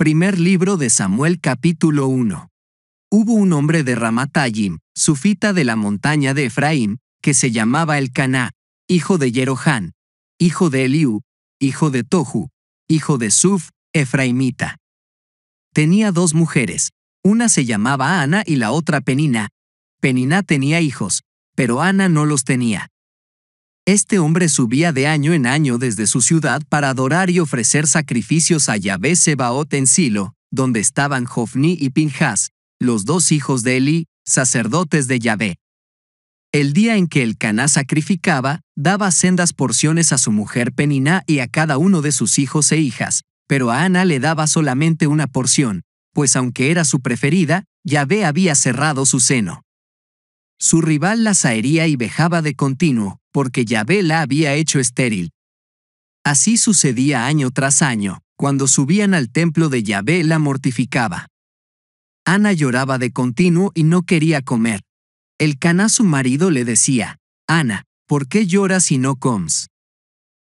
Primer libro de Samuel capítulo 1. Hubo un hombre de Ramatayim, sufita de la montaña de Efraín, que se llamaba el hijo de Jerohán, hijo de Eliú, hijo de Tohu, hijo de Suf, Efraimita. Tenía dos mujeres, una se llamaba Ana y la otra Penina. Penina tenía hijos, pero Ana no los tenía. Este hombre subía de año en año desde su ciudad para adorar y ofrecer sacrificios a Yahvé Sebaot en Silo, donde estaban Jofni y Pinjas, los dos hijos de Eli, sacerdotes de Yahvé. El día en que el Caná sacrificaba, daba sendas porciones a su mujer Peniná y a cada uno de sus hijos e hijas, pero a Ana le daba solamente una porción, pues aunque era su preferida, Yahvé había cerrado su seno. Su rival la zahería y vejaba de continuo, porque Yahvé la había hecho estéril. Así sucedía año tras año, cuando subían al templo de Yahvé la mortificaba. Ana lloraba de continuo y no quería comer. El caná su marido le decía, Ana, ¿por qué lloras y no comes?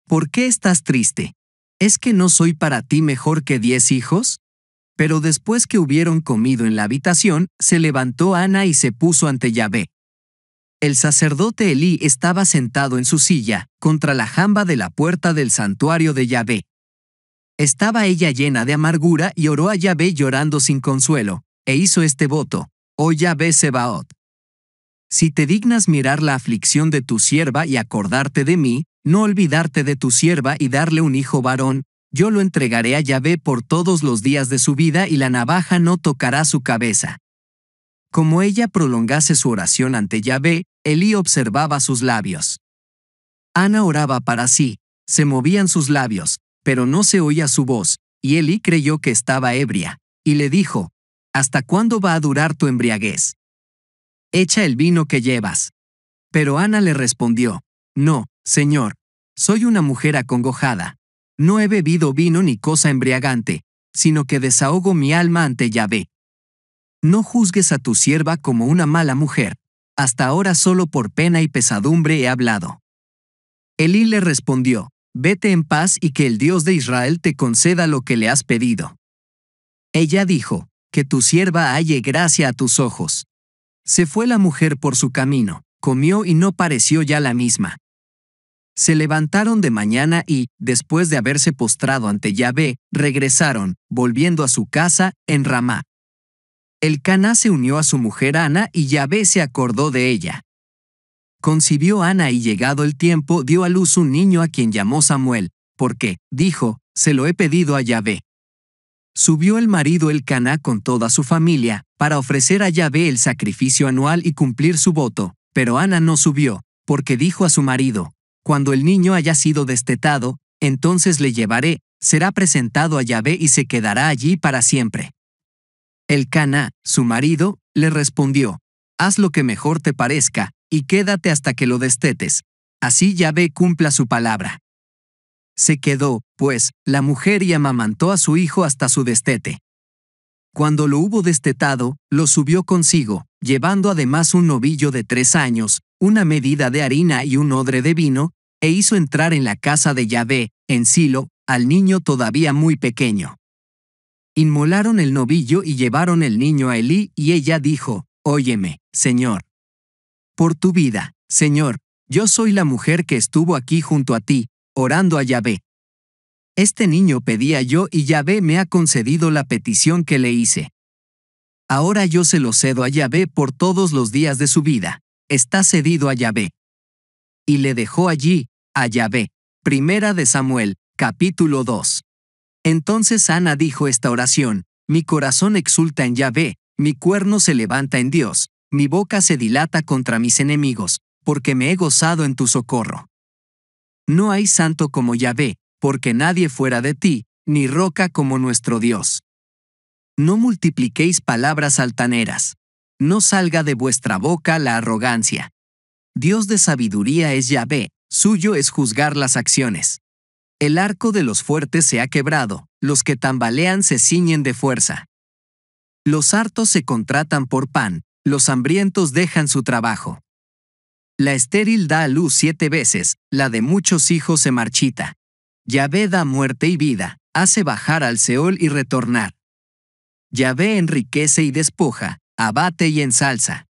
¿Por qué estás triste? ¿Es que no soy para ti mejor que diez hijos? Pero después que hubieron comido en la habitación, se levantó Ana y se puso ante Yahvé. El sacerdote Elí estaba sentado en su silla, contra la jamba de la puerta del santuario de Yahvé. Estaba ella llena de amargura y oró a Yahvé llorando sin consuelo, e hizo este voto, oh Yahvé Sebaot. Si te dignas mirar la aflicción de tu sierva y acordarte de mí, no olvidarte de tu sierva y darle un hijo varón, yo lo entregaré a Yahvé por todos los días de su vida y la navaja no tocará su cabeza. Como ella prolongase su oración ante Yahvé, Elí observaba sus labios. Ana oraba para sí, se movían sus labios, pero no se oía su voz, y Elí creyó que estaba ebria, y le dijo, ¿Hasta cuándo va a durar tu embriaguez? Echa el vino que llevas. Pero Ana le respondió, No, Señor, soy una mujer acongojada. No he bebido vino ni cosa embriagante, sino que desahogo mi alma ante Yahvé no juzgues a tu sierva como una mala mujer. Hasta ahora solo por pena y pesadumbre he hablado. Elí le respondió, Vete en paz y que el Dios de Israel te conceda lo que le has pedido. Ella dijo, Que tu sierva halle gracia a tus ojos. Se fue la mujer por su camino, comió y no pareció ya la misma. Se levantaron de mañana y, después de haberse postrado ante Yahvé, regresaron, volviendo a su casa, en Ramá el Cana se unió a su mujer Ana y Yahvé se acordó de ella. Concibió Ana y llegado el tiempo dio a luz un niño a quien llamó Samuel, porque, dijo, se lo he pedido a Yahvé. Subió el marido el Cana con toda su familia, para ofrecer a Yahvé el sacrificio anual y cumplir su voto, pero Ana no subió, porque dijo a su marido, Cuando el niño haya sido destetado, entonces le llevaré, será presentado a Yahvé y se quedará allí para siempre. El Cana, su marido, le respondió, Haz lo que mejor te parezca, y quédate hasta que lo destetes. Así Yahvé cumpla su palabra. Se quedó, pues, la mujer y amamantó a su hijo hasta su destete. Cuando lo hubo destetado, lo subió consigo, llevando además un novillo de tres años, una medida de harina y un odre de vino, e hizo entrar en la casa de Yahvé, en Silo, al niño todavía muy pequeño. Inmolaron el novillo y llevaron el niño a Elí, y ella dijo, Óyeme, Señor. Por tu vida, Señor, yo soy la mujer que estuvo aquí junto a ti, orando a Yahvé. Este niño pedía yo y Yahvé me ha concedido la petición que le hice. Ahora yo se lo cedo a Yahvé por todos los días de su vida. Está cedido a Yahvé. Y le dejó allí, a Yahvé. Primera de Samuel, capítulo 2. Entonces Ana dijo esta oración, mi corazón exulta en Yahvé, mi cuerno se levanta en Dios, mi boca se dilata contra mis enemigos, porque me he gozado en tu socorro. No hay santo como Yahvé, porque nadie fuera de ti, ni roca como nuestro Dios. No multipliquéis palabras altaneras. No salga de vuestra boca la arrogancia. Dios de sabiduría es Yahvé, suyo es juzgar las acciones. El arco de los fuertes se ha quebrado, los que tambalean se ciñen de fuerza. Los hartos se contratan por pan, los hambrientos dejan su trabajo. La estéril da a luz siete veces, la de muchos hijos se marchita. Yahvé da muerte y vida, hace bajar al Seol y retornar. Yahvé enriquece y despoja, abate y ensalza.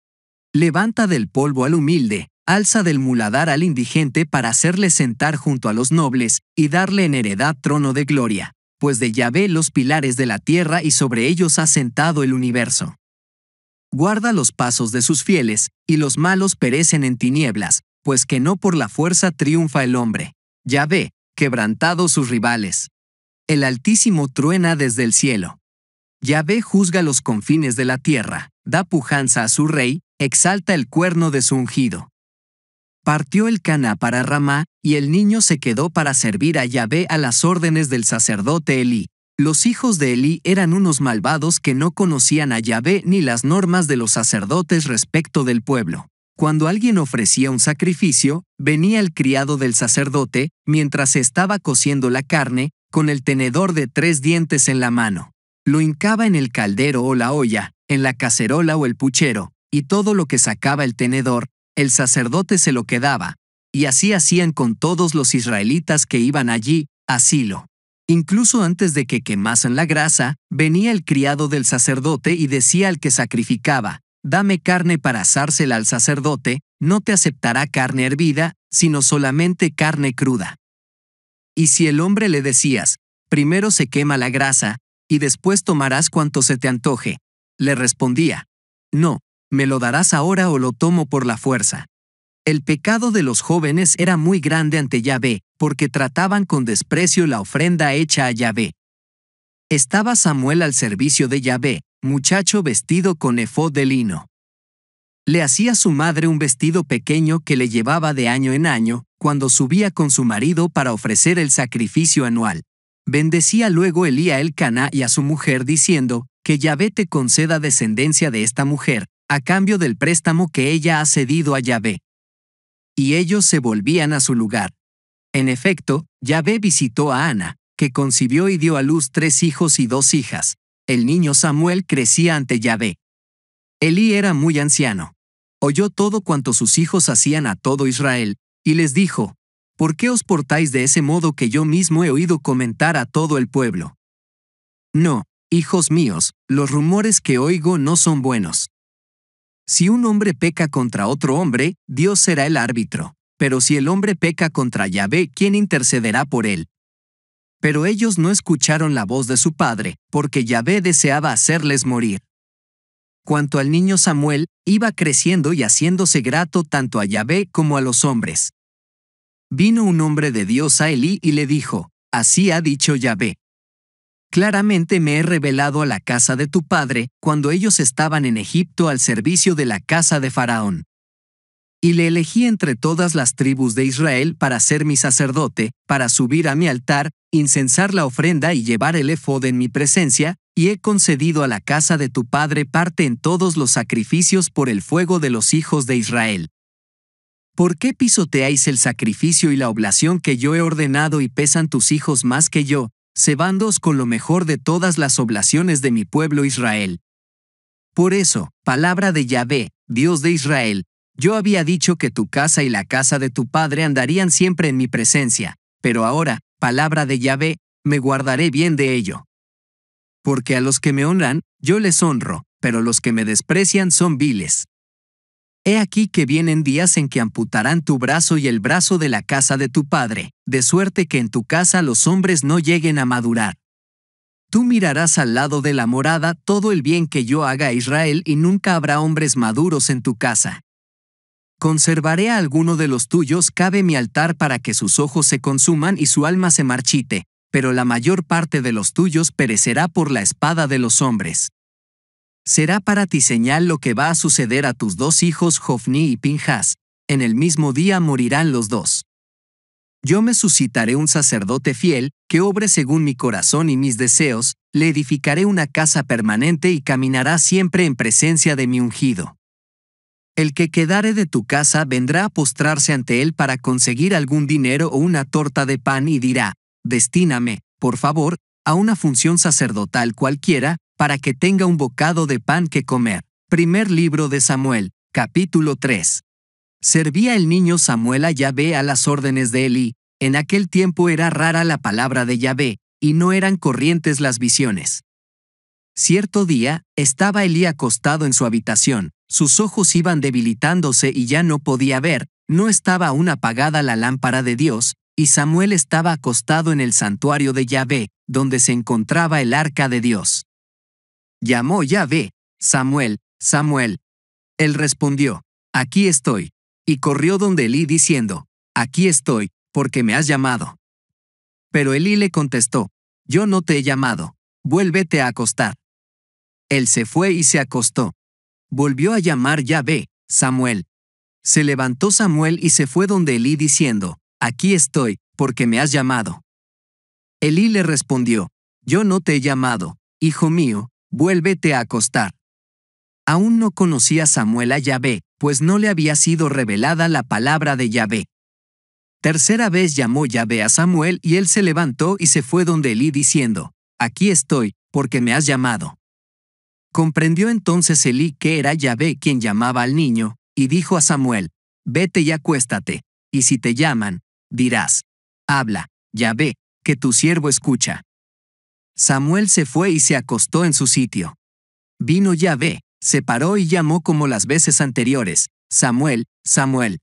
Levanta del polvo al humilde, alza del muladar al indigente para hacerle sentar junto a los nobles y darle en heredad trono de gloria, pues de Yahvé los pilares de la tierra y sobre ellos ha sentado el universo. Guarda los pasos de sus fieles, y los malos perecen en tinieblas, pues que no por la fuerza triunfa el hombre. Yahvé, quebrantado sus rivales. El Altísimo truena desde el cielo. Yahvé juzga los confines de la tierra, da pujanza a su rey, exalta el cuerno de su ungido. Partió el Cana para Ramá, y el niño se quedó para servir a Yahvé a las órdenes del sacerdote Elí. Los hijos de Elí eran unos malvados que no conocían a Yahvé ni las normas de los sacerdotes respecto del pueblo. Cuando alguien ofrecía un sacrificio, venía el criado del sacerdote, mientras estaba cociendo la carne, con el tenedor de tres dientes en la mano. Lo hincaba en el caldero o la olla, en la cacerola o el puchero, y todo lo que sacaba el tenedor, el sacerdote se lo quedaba, y así hacían con todos los israelitas que iban allí, asilo. Incluso antes de que quemasen la grasa, venía el criado del sacerdote y decía al que sacrificaba, dame carne para asársela al sacerdote, no te aceptará carne hervida, sino solamente carne cruda. Y si el hombre le decías, primero se quema la grasa, y después tomarás cuanto se te antoje, le respondía, no, ¿me lo darás ahora o lo tomo por la fuerza? El pecado de los jóvenes era muy grande ante Yahvé, porque trataban con desprecio la ofrenda hecha a Yahvé. Estaba Samuel al servicio de Yahvé, muchacho vestido con efod de lino. Le hacía su madre un vestido pequeño que le llevaba de año en año, cuando subía con su marido para ofrecer el sacrificio anual. Bendecía luego Elía el Cana y a su mujer diciendo, que Yahvé te conceda descendencia de esta mujer, a cambio del préstamo que ella ha cedido a Yahvé. Y ellos se volvían a su lugar. En efecto, Yahvé visitó a Ana, que concibió y dio a luz tres hijos y dos hijas. El niño Samuel crecía ante Yahvé. Elí era muy anciano. Oyó todo cuanto sus hijos hacían a todo Israel, y les dijo, ¿Por qué os portáis de ese modo que yo mismo he oído comentar a todo el pueblo? No, hijos míos, los rumores que oigo no son buenos. Si un hombre peca contra otro hombre, Dios será el árbitro. Pero si el hombre peca contra Yahvé, ¿quién intercederá por él? Pero ellos no escucharon la voz de su padre, porque Yahvé deseaba hacerles morir. Cuanto al niño Samuel, iba creciendo y haciéndose grato tanto a Yahvé como a los hombres. Vino un hombre de Dios a Elí y le dijo, Así ha dicho Yahvé, Claramente me he revelado a la casa de tu padre cuando ellos estaban en Egipto al servicio de la casa de Faraón. Y le elegí entre todas las tribus de Israel para ser mi sacerdote, para subir a mi altar, incensar la ofrenda y llevar el efod en mi presencia, y he concedido a la casa de tu padre parte en todos los sacrificios por el fuego de los hijos de Israel. ¿Por qué pisoteáis el sacrificio y la oblación que yo he ordenado y pesan tus hijos más que yo, cebándoos con lo mejor de todas las oblaciones de mi pueblo Israel. Por eso, palabra de Yahvé, Dios de Israel, yo había dicho que tu casa y la casa de tu padre andarían siempre en mi presencia, pero ahora, palabra de Yahvé, me guardaré bien de ello. Porque a los que me honran, yo les honro, pero los que me desprecian son viles. He aquí que vienen días en que amputarán tu brazo y el brazo de la casa de tu padre, de suerte que en tu casa los hombres no lleguen a madurar. Tú mirarás al lado de la morada todo el bien que yo haga a Israel y nunca habrá hombres maduros en tu casa. Conservaré a alguno de los tuyos cabe mi altar para que sus ojos se consuman y su alma se marchite, pero la mayor parte de los tuyos perecerá por la espada de los hombres. Será para ti señal lo que va a suceder a tus dos hijos Jofni y Pinjas. En el mismo día morirán los dos. Yo me suscitaré un sacerdote fiel, que obre según mi corazón y mis deseos, le edificaré una casa permanente y caminará siempre en presencia de mi ungido. El que quedare de tu casa vendrá a postrarse ante él para conseguir algún dinero o una torta de pan y dirá, destíname, por favor, a una función sacerdotal cualquiera, para que tenga un bocado de pan que comer. Primer libro de Samuel, capítulo 3. Servía el niño Samuel a Yahvé a las órdenes de Eli. En aquel tiempo era rara la palabra de Yahvé, y no eran corrientes las visiones. Cierto día, estaba Elí acostado en su habitación, sus ojos iban debilitándose y ya no podía ver, no estaba aún apagada la lámpara de Dios, y Samuel estaba acostado en el santuario de Yahvé, donde se encontraba el arca de Dios. Llamó Yahvé, Samuel, Samuel. Él respondió, Aquí estoy. Y corrió donde Elí diciendo, Aquí estoy, porque me has llamado. Pero Elí le contestó, Yo no te he llamado, vuélvete a acostar. Él se fue y se acostó. Volvió a llamar Yahvé, Samuel. Se levantó Samuel y se fue donde Elí diciendo, Aquí estoy, porque me has llamado. Elí le respondió, Yo no te he llamado, hijo mío, vuélvete a acostar. Aún no conocía Samuel a Yahvé, pues no le había sido revelada la palabra de Yahvé. Tercera vez llamó Yahvé a Samuel y él se levantó y se fue donde Elí diciendo, Aquí estoy, porque me has llamado. Comprendió entonces Elí que era Yahvé quien llamaba al niño, y dijo a Samuel, Vete y acuéstate, y si te llaman, dirás, Habla, Yahvé, que tu siervo escucha. Samuel se fue y se acostó en su sitio. Vino Yahvé, se paró y llamó como las veces anteriores, Samuel, Samuel.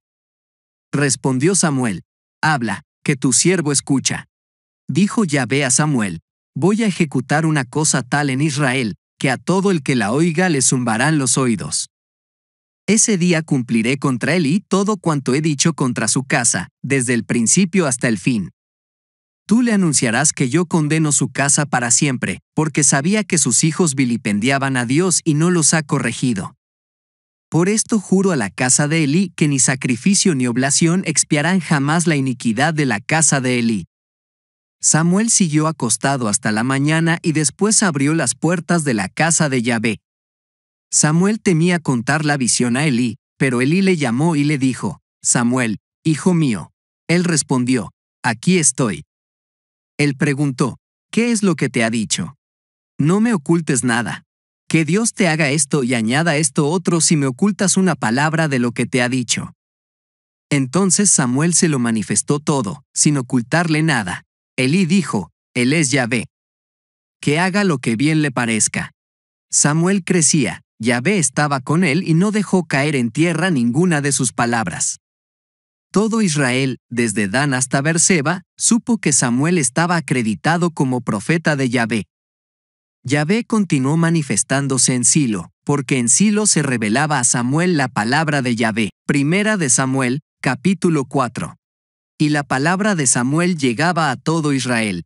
Respondió Samuel, habla, que tu siervo escucha. Dijo Yahvé a Samuel, voy a ejecutar una cosa tal en Israel, que a todo el que la oiga le zumbarán los oídos. Ese día cumpliré contra él y todo cuanto he dicho contra su casa, desde el principio hasta el fin tú le anunciarás que yo condeno su casa para siempre, porque sabía que sus hijos vilipendiaban a Dios y no los ha corregido. Por esto juro a la casa de Elí que ni sacrificio ni oblación expiarán jamás la iniquidad de la casa de Elí. Samuel siguió acostado hasta la mañana y después abrió las puertas de la casa de Yahvé. Samuel temía contar la visión a Elí, pero Elí le llamó y le dijo, Samuel, hijo mío. Él respondió, aquí estoy. Él preguntó, ¿qué es lo que te ha dicho? No me ocultes nada. Que Dios te haga esto y añada esto otro si me ocultas una palabra de lo que te ha dicho. Entonces Samuel se lo manifestó todo, sin ocultarle nada. Elí dijo, Él es Yahvé. Que haga lo que bien le parezca. Samuel crecía, Yahvé estaba con él y no dejó caer en tierra ninguna de sus palabras. Todo Israel, desde Dan hasta Berseba, supo que Samuel estaba acreditado como profeta de Yahvé. Yahvé continuó manifestándose en Silo, porque en Silo se revelaba a Samuel la palabra de Yahvé. Primera de Samuel, capítulo 4. Y la palabra de Samuel llegaba a todo Israel.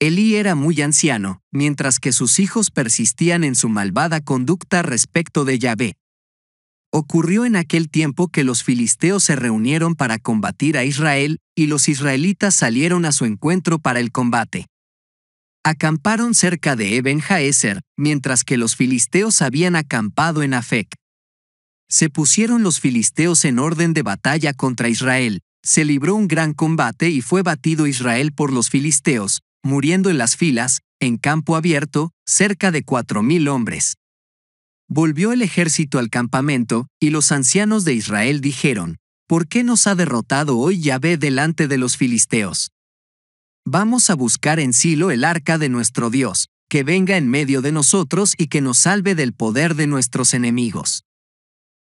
Elí era muy anciano, mientras que sus hijos persistían en su malvada conducta respecto de Yahvé. Ocurrió en aquel tiempo que los filisteos se reunieron para combatir a Israel, y los israelitas salieron a su encuentro para el combate. Acamparon cerca de Eben Haeser, mientras que los filisteos habían acampado en Afec. Se pusieron los filisteos en orden de batalla contra Israel, se libró un gran combate y fue batido Israel por los filisteos, muriendo en las filas, en campo abierto, cerca de cuatro mil hombres. Volvió el ejército al campamento, y los ancianos de Israel dijeron, ¿Por qué nos ha derrotado hoy Yahvé delante de los filisteos? Vamos a buscar en Silo el arca de nuestro Dios, que venga en medio de nosotros y que nos salve del poder de nuestros enemigos.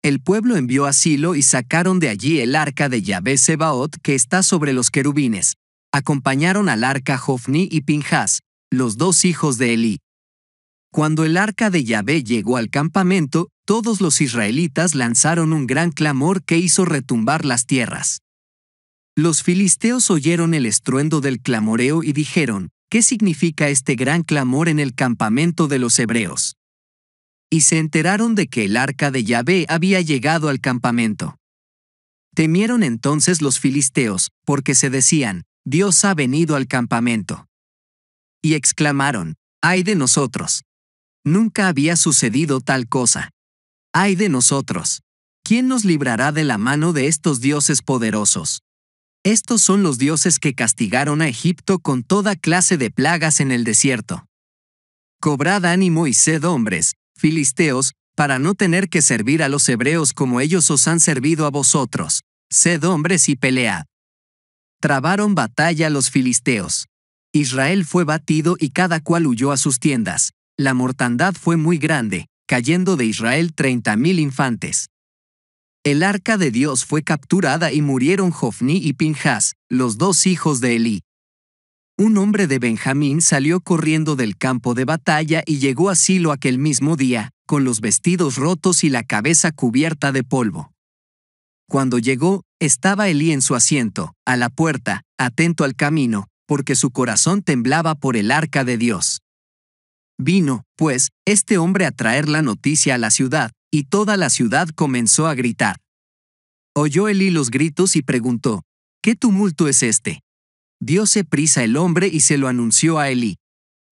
El pueblo envió a Silo y sacaron de allí el arca de Yahvé Sebaot que está sobre los querubines. Acompañaron al arca Jofni y Pinjas, los dos hijos de Elí. Cuando el arca de Yahvé llegó al campamento, todos los israelitas lanzaron un gran clamor que hizo retumbar las tierras. Los filisteos oyeron el estruendo del clamoreo y dijeron, ¿qué significa este gran clamor en el campamento de los hebreos? Y se enteraron de que el arca de Yahvé había llegado al campamento. Temieron entonces los filisteos, porque se decían, Dios ha venido al campamento. Y exclamaron, ¡ay de nosotros! Nunca había sucedido tal cosa. ¡Ay de nosotros! ¿Quién nos librará de la mano de estos dioses poderosos? Estos son los dioses que castigaron a Egipto con toda clase de plagas en el desierto. Cobrad ánimo y sed hombres, filisteos, para no tener que servir a los hebreos como ellos os han servido a vosotros. Sed hombres y pelead. Trabaron batalla los filisteos. Israel fue batido y cada cual huyó a sus tiendas la mortandad fue muy grande, cayendo de Israel 30.000 infantes. El arca de Dios fue capturada y murieron Jofni y Pinjas, los dos hijos de Elí. Un hombre de Benjamín salió corriendo del campo de batalla y llegó a Silo aquel mismo día, con los vestidos rotos y la cabeza cubierta de polvo. Cuando llegó, estaba Elí en su asiento, a la puerta, atento al camino, porque su corazón temblaba por el arca de Dios. Vino, pues, este hombre a traer la noticia a la ciudad, y toda la ciudad comenzó a gritar. Oyó Elí los gritos y preguntó, ¿qué tumulto es este? Diose prisa el hombre y se lo anunció a Elí.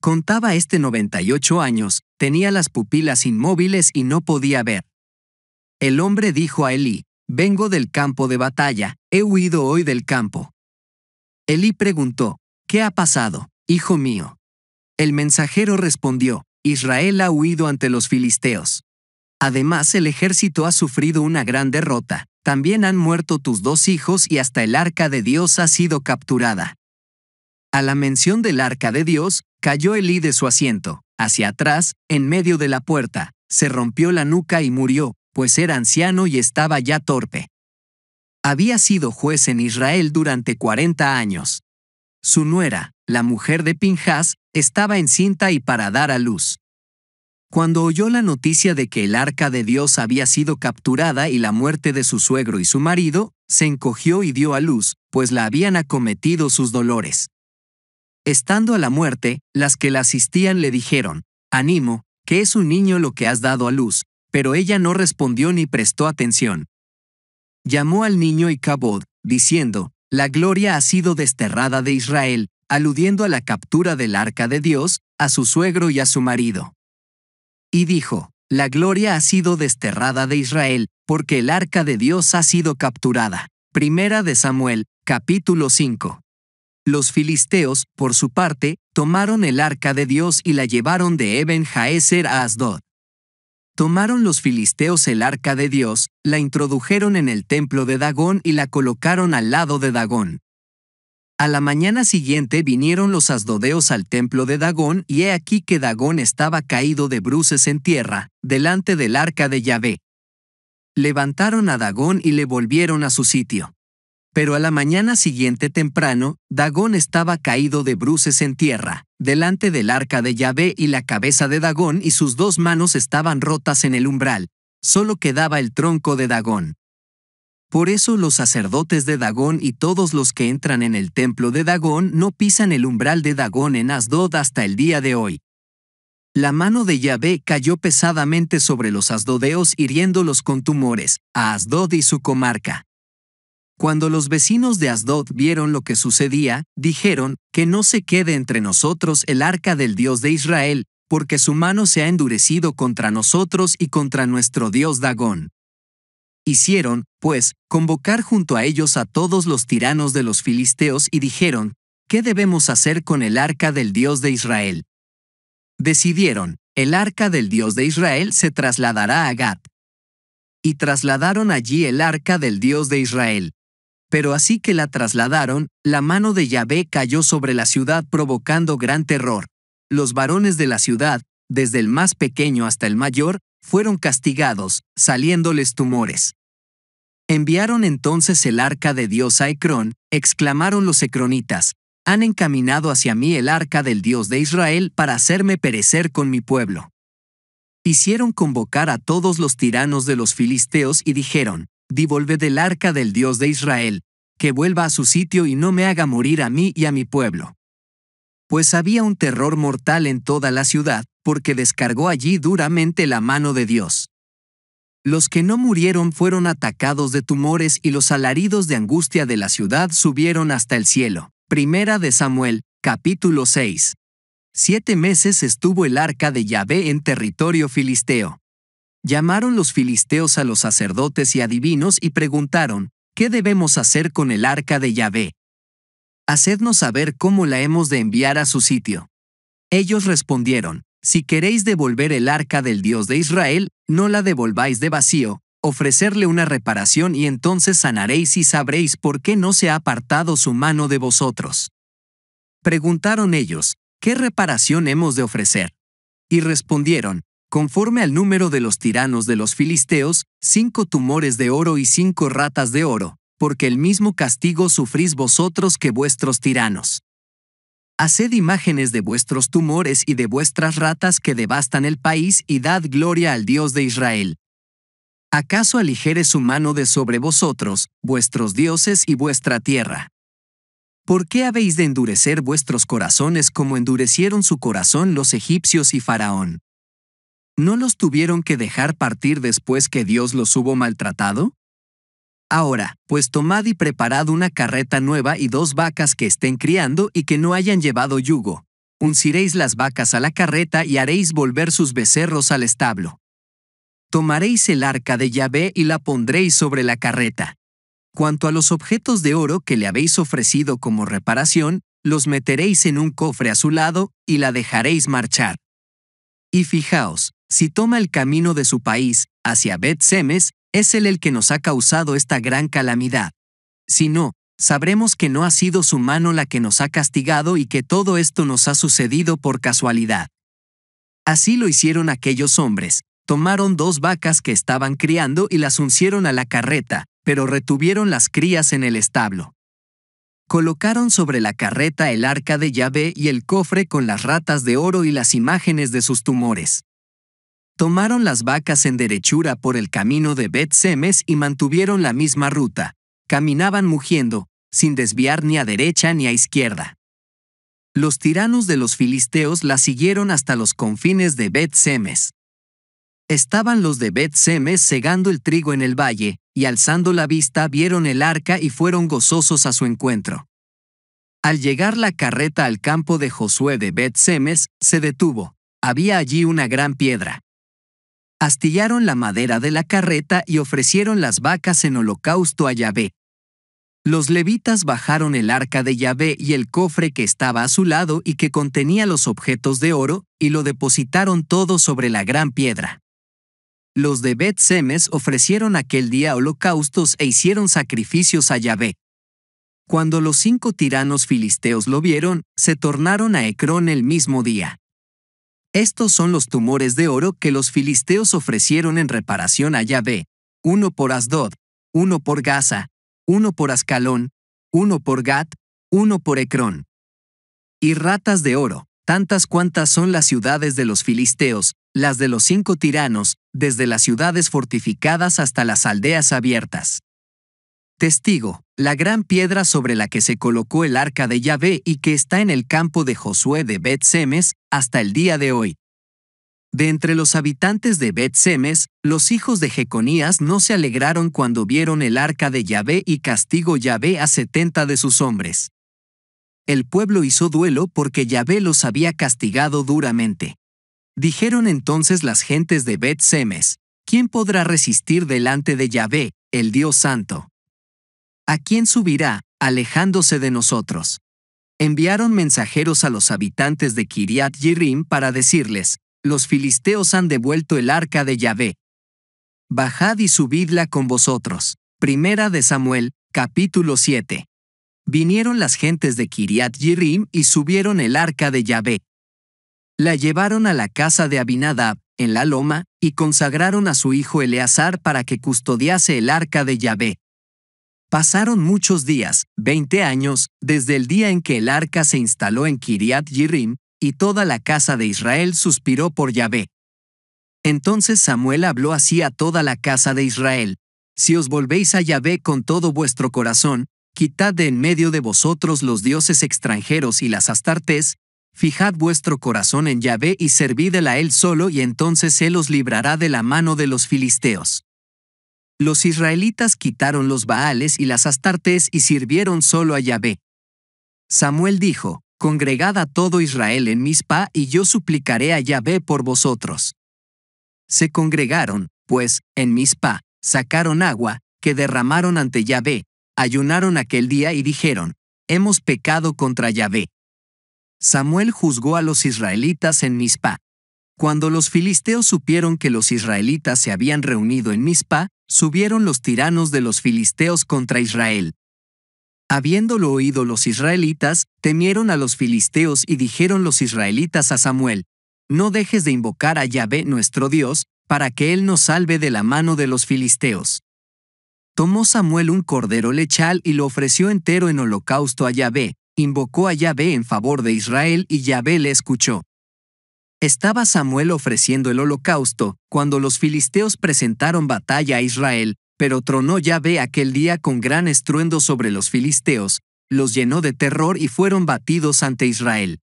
Contaba este 98 años, tenía las pupilas inmóviles y no podía ver. El hombre dijo a Elí, vengo del campo de batalla, he huido hoy del campo. Elí preguntó, ¿qué ha pasado, hijo mío? El mensajero respondió, Israel ha huido ante los filisteos. Además el ejército ha sufrido una gran derrota, también han muerto tus dos hijos y hasta el arca de Dios ha sido capturada. A la mención del arca de Dios, cayó Elí de su asiento, hacia atrás, en medio de la puerta, se rompió la nuca y murió, pues era anciano y estaba ya torpe. Había sido juez en Israel durante 40 años. Su nuera, la mujer de Pinjas, estaba encinta y para dar a luz. Cuando oyó la noticia de que el arca de Dios había sido capturada y la muerte de su suegro y su marido, se encogió y dio a luz, pues la habían acometido sus dolores. Estando a la muerte, las que la asistían le dijeron, Animo, que es un niño lo que has dado a luz, pero ella no respondió ni prestó atención. Llamó al niño y Cabod, diciendo, La gloria ha sido desterrada de Israel, aludiendo a la captura del arca de Dios, a su suegro y a su marido. Y dijo, La gloria ha sido desterrada de Israel, porque el arca de Dios ha sido capturada. Primera de Samuel, capítulo 5. Los filisteos, por su parte, tomaron el arca de Dios y la llevaron de Eben jaeser a Asdod. Tomaron los filisteos el arca de Dios, la introdujeron en el templo de Dagón y la colocaron al lado de Dagón. A la mañana siguiente vinieron los asdodeos al templo de Dagón y he aquí que Dagón estaba caído de bruces en tierra, delante del arca de Yahvé. Levantaron a Dagón y le volvieron a su sitio. Pero a la mañana siguiente temprano, Dagón estaba caído de bruces en tierra, delante del arca de Yahvé y la cabeza de Dagón y sus dos manos estaban rotas en el umbral. Solo quedaba el tronco de Dagón. Por eso los sacerdotes de Dagón y todos los que entran en el templo de Dagón no pisan el umbral de Dagón en Asdod hasta el día de hoy. La mano de Yahvé cayó pesadamente sobre los asdodeos hiriéndolos con tumores, a Asdod y su comarca. Cuando los vecinos de Asdod vieron lo que sucedía, dijeron, que no se quede entre nosotros el arca del Dios de Israel, porque su mano se ha endurecido contra nosotros y contra nuestro Dios Dagón. Hicieron, pues, convocar junto a ellos a todos los tiranos de los filisteos y dijeron, ¿qué debemos hacer con el arca del Dios de Israel? Decidieron, el arca del Dios de Israel se trasladará a Gat. Y trasladaron allí el arca del Dios de Israel. Pero así que la trasladaron, la mano de Yahvé cayó sobre la ciudad provocando gran terror. Los varones de la ciudad, desde el más pequeño hasta el mayor, fueron castigados, saliéndoles tumores. Enviaron entonces el arca de Dios a Ecrón, exclamaron los ecronitas, han encaminado hacia mí el arca del Dios de Israel para hacerme perecer con mi pueblo. Hicieron convocar a todos los tiranos de los filisteos y dijeron, Divolved el arca del Dios de Israel, que vuelva a su sitio y no me haga morir a mí y a mi pueblo. Pues había un terror mortal en toda la ciudad, porque descargó allí duramente la mano de Dios. Los que no murieron fueron atacados de tumores y los alaridos de angustia de la ciudad subieron hasta el cielo. Primera de Samuel, capítulo 6. Siete meses estuvo el arca de Yahvé en territorio filisteo. Llamaron los filisteos a los sacerdotes y adivinos y preguntaron, ¿qué debemos hacer con el arca de Yahvé? Hacednos saber cómo la hemos de enviar a su sitio. Ellos respondieron, si queréis devolver el arca del Dios de Israel, no la devolváis de vacío, ofrecerle una reparación y entonces sanaréis y sabréis por qué no se ha apartado su mano de vosotros. Preguntaron ellos, ¿qué reparación hemos de ofrecer? Y respondieron, conforme al número de los tiranos de los filisteos, cinco tumores de oro y cinco ratas de oro, porque el mismo castigo sufrís vosotros que vuestros tiranos. Haced imágenes de vuestros tumores y de vuestras ratas que devastan el país y dad gloria al Dios de Israel. ¿Acaso aligere su mano de sobre vosotros, vuestros dioses y vuestra tierra? ¿Por qué habéis de endurecer vuestros corazones como endurecieron su corazón los egipcios y Faraón? ¿No los tuvieron que dejar partir después que Dios los hubo maltratado? Ahora, pues tomad y preparad una carreta nueva y dos vacas que estén criando y que no hayan llevado yugo. Unciréis las vacas a la carreta y haréis volver sus becerros al establo. Tomaréis el arca de Yahvé y la pondréis sobre la carreta. Cuanto a los objetos de oro que le habéis ofrecido como reparación, los meteréis en un cofre a su lado y la dejaréis marchar. Y fijaos, si toma el camino de su país, hacia Bet-Semes, es Él el que nos ha causado esta gran calamidad. Si no, sabremos que no ha sido su mano la que nos ha castigado y que todo esto nos ha sucedido por casualidad. Así lo hicieron aquellos hombres, tomaron dos vacas que estaban criando y las uncieron a la carreta, pero retuvieron las crías en el establo. Colocaron sobre la carreta el arca de Yahvé y el cofre con las ratas de oro y las imágenes de sus tumores tomaron las vacas en derechura por el camino de bet -Semes y mantuvieron la misma ruta. Caminaban mugiendo, sin desviar ni a derecha ni a izquierda. Los tiranos de los filisteos la siguieron hasta los confines de bet -Semes. Estaban los de bet -Semes segando el trigo en el valle, y alzando la vista vieron el arca y fueron gozosos a su encuentro. Al llegar la carreta al campo de Josué de bet -Semes, se detuvo. Había allí una gran piedra astillaron la madera de la carreta y ofrecieron las vacas en holocausto a Yahvé. Los levitas bajaron el arca de Yahvé y el cofre que estaba a su lado y que contenía los objetos de oro, y lo depositaron todo sobre la gran piedra. Los de Bet Semes ofrecieron aquel día holocaustos e hicieron sacrificios a Yahvé. Cuando los cinco tiranos filisteos lo vieron, se tornaron a Ecrón el mismo día. Estos son los tumores de oro que los filisteos ofrecieron en reparación a Yahvé, uno por Asdod, uno por Gaza, uno por Ascalón, uno por Gat, uno por Ecrón. Y ratas de oro, tantas cuantas son las ciudades de los filisteos, las de los cinco tiranos, desde las ciudades fortificadas hasta las aldeas abiertas. Testigo, la gran piedra sobre la que se colocó el arca de Yahvé y que está en el campo de Josué de bet -Semes hasta el día de hoy. De entre los habitantes de bet -Semes, los hijos de Jeconías no se alegraron cuando vieron el arca de Yahvé y castigo Yahvé a setenta de sus hombres. El pueblo hizo duelo porque Yahvé los había castigado duramente. Dijeron entonces las gentes de bet -Semes, ¿quién podrá resistir delante de Yahvé, el Dios Santo? ¿A quién subirá, alejándose de nosotros? Enviaron mensajeros a los habitantes de Kiriat Yirim para decirles, los filisteos han devuelto el arca de Yahvé. Bajad y subidla con vosotros. Primera de Samuel, capítulo 7. Vinieron las gentes de Kiriat Yirim y subieron el arca de Yahvé. La llevaron a la casa de Abinadab, en la loma, y consagraron a su hijo Eleazar para que custodiase el arca de Yahvé. Pasaron muchos días, veinte años, desde el día en que el arca se instaló en Kiriat Yirim, y toda la casa de Israel suspiró por Yahvé. Entonces Samuel habló así a toda la casa de Israel. Si os volvéis a Yahvé con todo vuestro corazón, quitad de en medio de vosotros los dioses extranjeros y las astartes, fijad vuestro corazón en Yahvé y a él solo y entonces él os librará de la mano de los filisteos los israelitas quitaron los Baales y las Astartes y sirvieron solo a Yahvé. Samuel dijo, Congregad a todo Israel en Mispa y yo suplicaré a Yahvé por vosotros. Se congregaron, pues, en Mispa, sacaron agua, que derramaron ante Yahvé, ayunaron aquel día y dijeron, Hemos pecado contra Yahvé. Samuel juzgó a los israelitas en Mizpa. Cuando los filisteos supieron que los israelitas se habían reunido en Mispa, subieron los tiranos de los filisteos contra Israel. Habiéndolo oído los israelitas, temieron a los filisteos y dijeron los israelitas a Samuel, No dejes de invocar a Yahvé nuestro Dios, para que él nos salve de la mano de los filisteos. Tomó Samuel un cordero lechal y lo ofreció entero en holocausto a Yahvé, invocó a Yahvé en favor de Israel y Yahvé le escuchó. Estaba Samuel ofreciendo el holocausto cuando los filisteos presentaron batalla a Israel, pero tronó Yahvé aquel día con gran estruendo sobre los filisteos, los llenó de terror y fueron batidos ante Israel.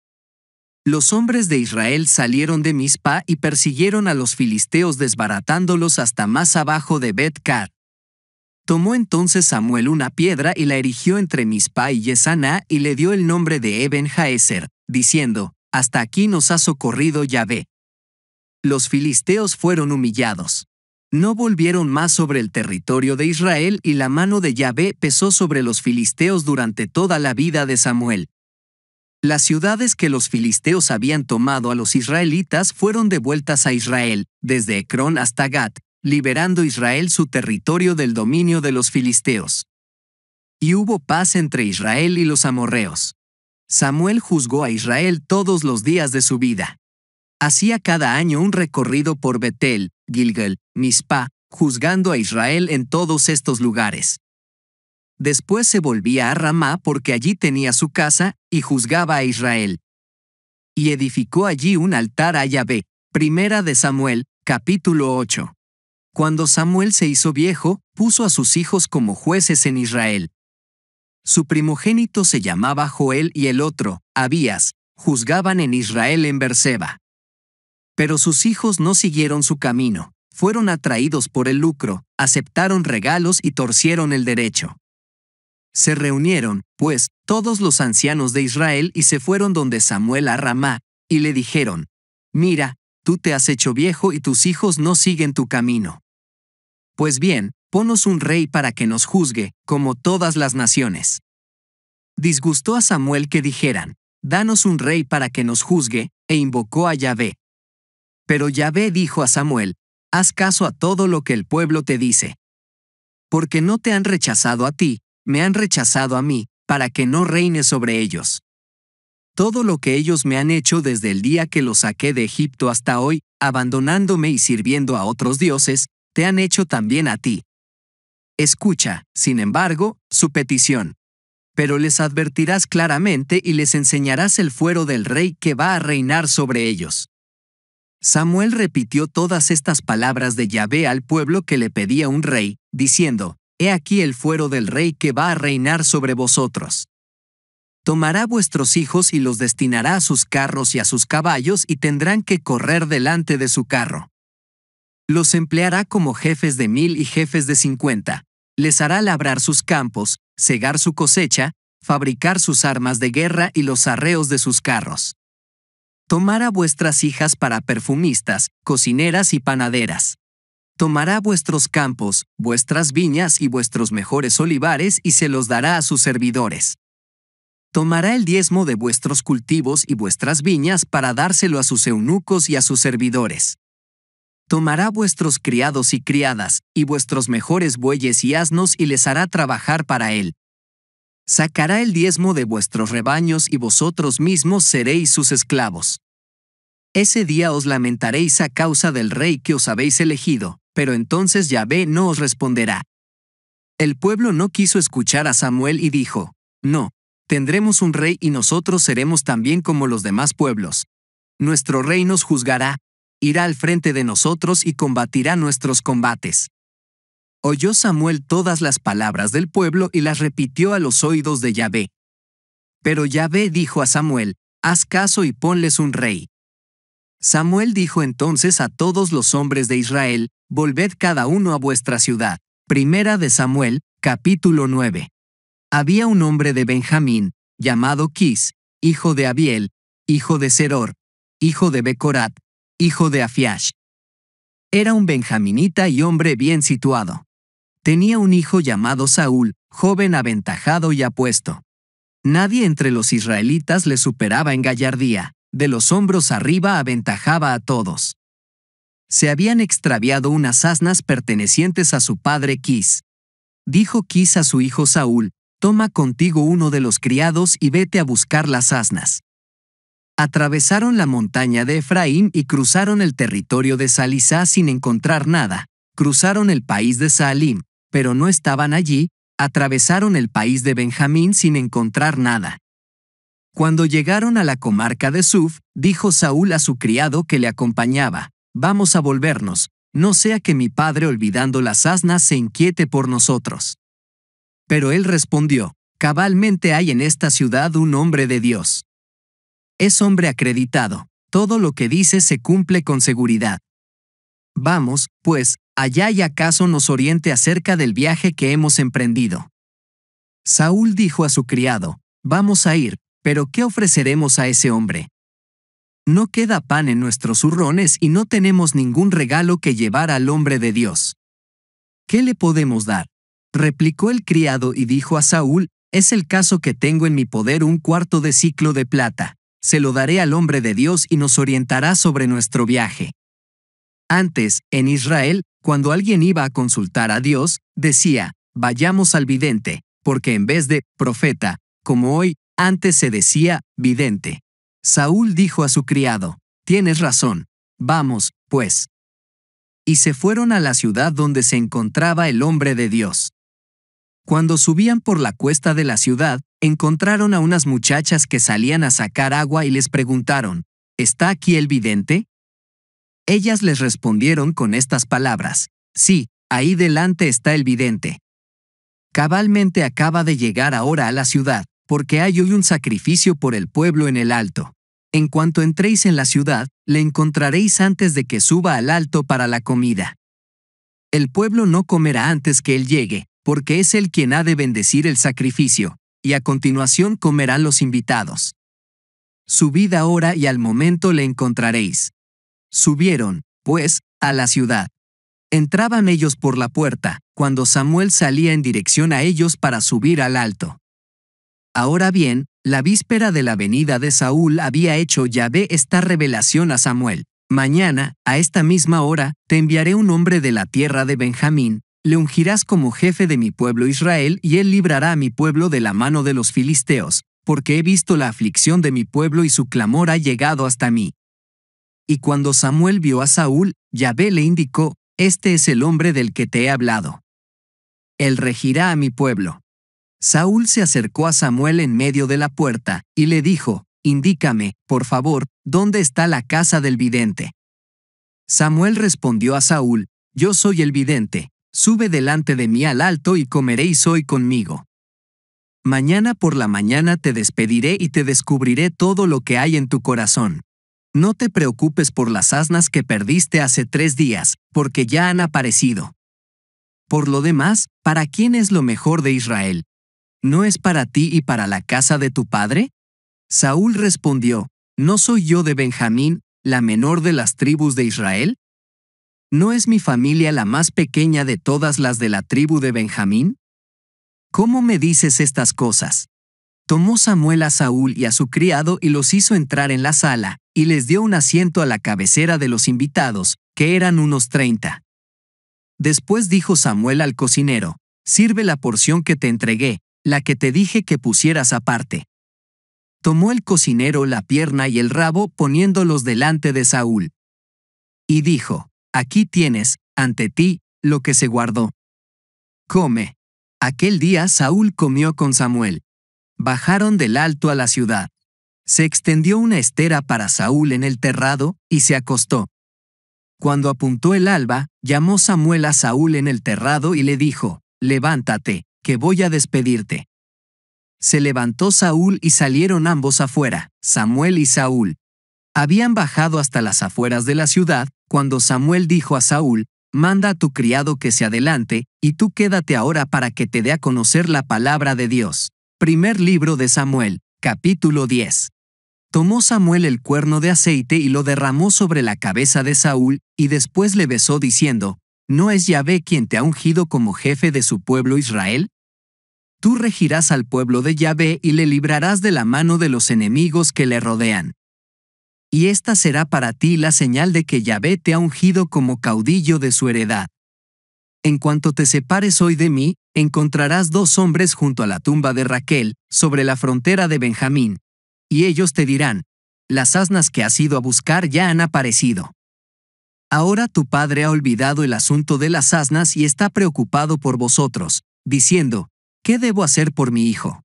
Los hombres de Israel salieron de Mizpa y persiguieron a los filisteos desbaratándolos hasta más abajo de bet kar Tomó entonces Samuel una piedra y la erigió entre Mizpa y Yesaná y le dio el nombre de eben jaeser diciendo, hasta aquí nos ha socorrido Yahvé. Los filisteos fueron humillados. No volvieron más sobre el territorio de Israel y la mano de Yahvé pesó sobre los filisteos durante toda la vida de Samuel. Las ciudades que los filisteos habían tomado a los israelitas fueron devueltas a Israel, desde Ecrón hasta Gat, liberando Israel su territorio del dominio de los filisteos. Y hubo paz entre Israel y los amorreos. Samuel juzgó a Israel todos los días de su vida. Hacía cada año un recorrido por Betel, Gilgal, Mizpah, juzgando a Israel en todos estos lugares. Después se volvía a Ramá porque allí tenía su casa, y juzgaba a Israel. Y edificó allí un altar a Yahvé. Primera de Samuel, capítulo 8. Cuando Samuel se hizo viejo, puso a sus hijos como jueces en Israel. Su primogénito se llamaba Joel y el otro, Abías, juzgaban en Israel en Berseba. Pero sus hijos no siguieron su camino, fueron atraídos por el lucro, aceptaron regalos y torcieron el derecho. Se reunieron, pues, todos los ancianos de Israel y se fueron donde Samuel a Ramá, y le dijeron, Mira, tú te has hecho viejo y tus hijos no siguen tu camino. Pues bien, ponos un rey para que nos juzgue, como todas las naciones. Disgustó a Samuel que dijeran, danos un rey para que nos juzgue, e invocó a Yahvé. Pero Yahvé dijo a Samuel, haz caso a todo lo que el pueblo te dice. Porque no te han rechazado a ti, me han rechazado a mí, para que no reine sobre ellos. Todo lo que ellos me han hecho desde el día que los saqué de Egipto hasta hoy, abandonándome y sirviendo a otros dioses, te han hecho también a ti, Escucha, sin embargo, su petición. Pero les advertirás claramente y les enseñarás el fuero del rey que va a reinar sobre ellos. Samuel repitió todas estas palabras de Yahvé al pueblo que le pedía un rey, diciendo, He aquí el fuero del rey que va a reinar sobre vosotros. Tomará vuestros hijos y los destinará a sus carros y a sus caballos y tendrán que correr delante de su carro. Los empleará como jefes de mil y jefes de cincuenta, les hará labrar sus campos, cegar su cosecha, fabricar sus armas de guerra y los arreos de sus carros. Tomará vuestras hijas para perfumistas, cocineras y panaderas. Tomará vuestros campos, vuestras viñas y vuestros mejores olivares y se los dará a sus servidores. Tomará el diezmo de vuestros cultivos y vuestras viñas para dárselo a sus eunucos y a sus servidores tomará vuestros criados y criadas, y vuestros mejores bueyes y asnos y les hará trabajar para él. Sacará el diezmo de vuestros rebaños y vosotros mismos seréis sus esclavos. Ese día os lamentaréis a causa del rey que os habéis elegido, pero entonces Yahvé no os responderá. El pueblo no quiso escuchar a Samuel y dijo, No, tendremos un rey y nosotros seremos también como los demás pueblos. Nuestro rey nos juzgará, irá al frente de nosotros y combatirá nuestros combates. Oyó Samuel todas las palabras del pueblo y las repitió a los oídos de Yahvé. Pero Yahvé dijo a Samuel, Haz caso y ponles un rey. Samuel dijo entonces a todos los hombres de Israel, Volved cada uno a vuestra ciudad. Primera de Samuel, capítulo 9. Había un hombre de Benjamín, llamado Kis, hijo de Abiel, hijo de Seror, hijo de Becorat, hijo de Afiash. Era un benjaminita y hombre bien situado. Tenía un hijo llamado Saúl, joven aventajado y apuesto. Nadie entre los israelitas le superaba en gallardía, de los hombros arriba aventajaba a todos. Se habían extraviado unas asnas pertenecientes a su padre Kis. Dijo Quis a su hijo Saúl, toma contigo uno de los criados y vete a buscar las asnas. Atravesaron la montaña de Efraín y cruzaron el territorio de Salisá sin encontrar nada. Cruzaron el país de Salim, pero no estaban allí. Atravesaron el país de Benjamín sin encontrar nada. Cuando llegaron a la comarca de Suf, dijo Saúl a su criado que le acompañaba, Vamos a volvernos, no sea que mi padre olvidando las asnas se inquiete por nosotros. Pero él respondió, Cabalmente hay en esta ciudad un hombre de Dios. Es hombre acreditado. Todo lo que dice se cumple con seguridad. Vamos, pues, allá y acaso nos oriente acerca del viaje que hemos emprendido. Saúl dijo a su criado, Vamos a ir, pero ¿qué ofreceremos a ese hombre? No queda pan en nuestros hurrones y no tenemos ningún regalo que llevar al hombre de Dios. ¿Qué le podemos dar? Replicó el criado y dijo a Saúl, Es el caso que tengo en mi poder un cuarto de ciclo de plata, se lo daré al hombre de Dios y nos orientará sobre nuestro viaje. Antes, en Israel, cuando alguien iba a consultar a Dios, decía, vayamos al vidente, porque en vez de profeta, como hoy, antes se decía, vidente. Saúl dijo a su criado, tienes razón, vamos, pues. Y se fueron a la ciudad donde se encontraba el hombre de Dios. Cuando subían por la cuesta de la ciudad, encontraron a unas muchachas que salían a sacar agua y les preguntaron, ¿Está aquí el vidente? Ellas les respondieron con estas palabras, Sí, ahí delante está el vidente. Cabalmente acaba de llegar ahora a la ciudad, porque hay hoy un sacrificio por el pueblo en el alto. En cuanto entréis en la ciudad, le encontraréis antes de que suba al alto para la comida. El pueblo no comerá antes que él llegue, porque es el quien ha de bendecir el sacrificio, y a continuación comerán los invitados. Subid ahora y al momento le encontraréis. Subieron, pues, a la ciudad. Entraban ellos por la puerta, cuando Samuel salía en dirección a ellos para subir al alto. Ahora bien, la víspera de la venida de Saúl había hecho Yahvé esta revelación a Samuel. Mañana, a esta misma hora, te enviaré un hombre de la tierra de Benjamín, le ungirás como jefe de mi pueblo Israel y él librará a mi pueblo de la mano de los filisteos, porque he visto la aflicción de mi pueblo y su clamor ha llegado hasta mí. Y cuando Samuel vio a Saúl, Yahvé le indicó, Este es el hombre del que te he hablado. Él regirá a mi pueblo. Saúl se acercó a Samuel en medio de la puerta, y le dijo, Indícame, por favor, dónde está la casa del vidente. Samuel respondió a Saúl, Yo soy el vidente, Sube delante de mí al alto y comeréis hoy conmigo. Mañana por la mañana te despediré y te descubriré todo lo que hay en tu corazón. No te preocupes por las asnas que perdiste hace tres días, porque ya han aparecido. Por lo demás, ¿para quién es lo mejor de Israel? ¿No es para ti y para la casa de tu padre? Saúl respondió, ¿no soy yo de Benjamín, la menor de las tribus de Israel? ¿No es mi familia la más pequeña de todas las de la tribu de Benjamín? ¿Cómo me dices estas cosas? Tomó Samuel a Saúl y a su criado y los hizo entrar en la sala, y les dio un asiento a la cabecera de los invitados, que eran unos treinta. Después dijo Samuel al cocinero, Sirve la porción que te entregué, la que te dije que pusieras aparte. Tomó el cocinero la pierna y el rabo poniéndolos delante de Saúl. Y dijo, Aquí tienes, ante ti, lo que se guardó. Come. Aquel día Saúl comió con Samuel. Bajaron del alto a la ciudad. Se extendió una estera para Saúl en el terrado, y se acostó. Cuando apuntó el alba, llamó Samuel a Saúl en el terrado y le dijo, Levántate, que voy a despedirte. Se levantó Saúl y salieron ambos afuera, Samuel y Saúl. Habían bajado hasta las afueras de la ciudad, cuando Samuel dijo a Saúl, Manda a tu criado que se adelante, y tú quédate ahora para que te dé a conocer la palabra de Dios. Primer libro de Samuel, capítulo 10. Tomó Samuel el cuerno de aceite y lo derramó sobre la cabeza de Saúl, y después le besó diciendo, ¿No es Yahvé quien te ha ungido como jefe de su pueblo Israel? Tú regirás al pueblo de Yahvé y le librarás de la mano de los enemigos que le rodean y esta será para ti la señal de que Yahvé te ha ungido como caudillo de su heredad. En cuanto te separes hoy de mí, encontrarás dos hombres junto a la tumba de Raquel, sobre la frontera de Benjamín. Y ellos te dirán, las asnas que has ido a buscar ya han aparecido. Ahora tu padre ha olvidado el asunto de las asnas y está preocupado por vosotros, diciendo, ¿qué debo hacer por mi hijo?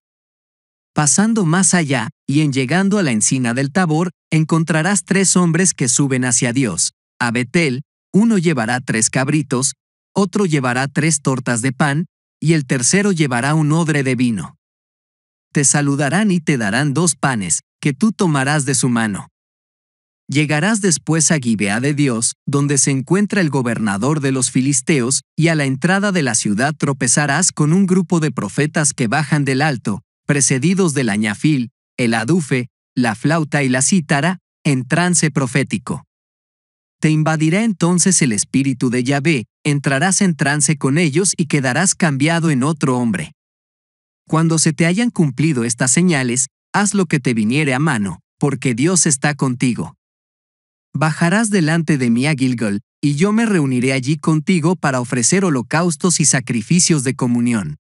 Pasando más allá, y en llegando a la encina del Tabor, encontrarás tres hombres que suben hacia Dios. A Betel, uno llevará tres cabritos, otro llevará tres tortas de pan, y el tercero llevará un odre de vino. Te saludarán y te darán dos panes, que tú tomarás de su mano. Llegarás después a Gibeá de Dios, donde se encuentra el gobernador de los filisteos, y a la entrada de la ciudad tropezarás con un grupo de profetas que bajan del alto, precedidos del añafil, el adufe, la flauta y la cítara, en trance profético. Te invadirá entonces el espíritu de Yahvé, entrarás en trance con ellos y quedarás cambiado en otro hombre. Cuando se te hayan cumplido estas señales, haz lo que te viniere a mano, porque Dios está contigo. Bajarás delante de mí a Gilgal, y yo me reuniré allí contigo para ofrecer holocaustos y sacrificios de comunión.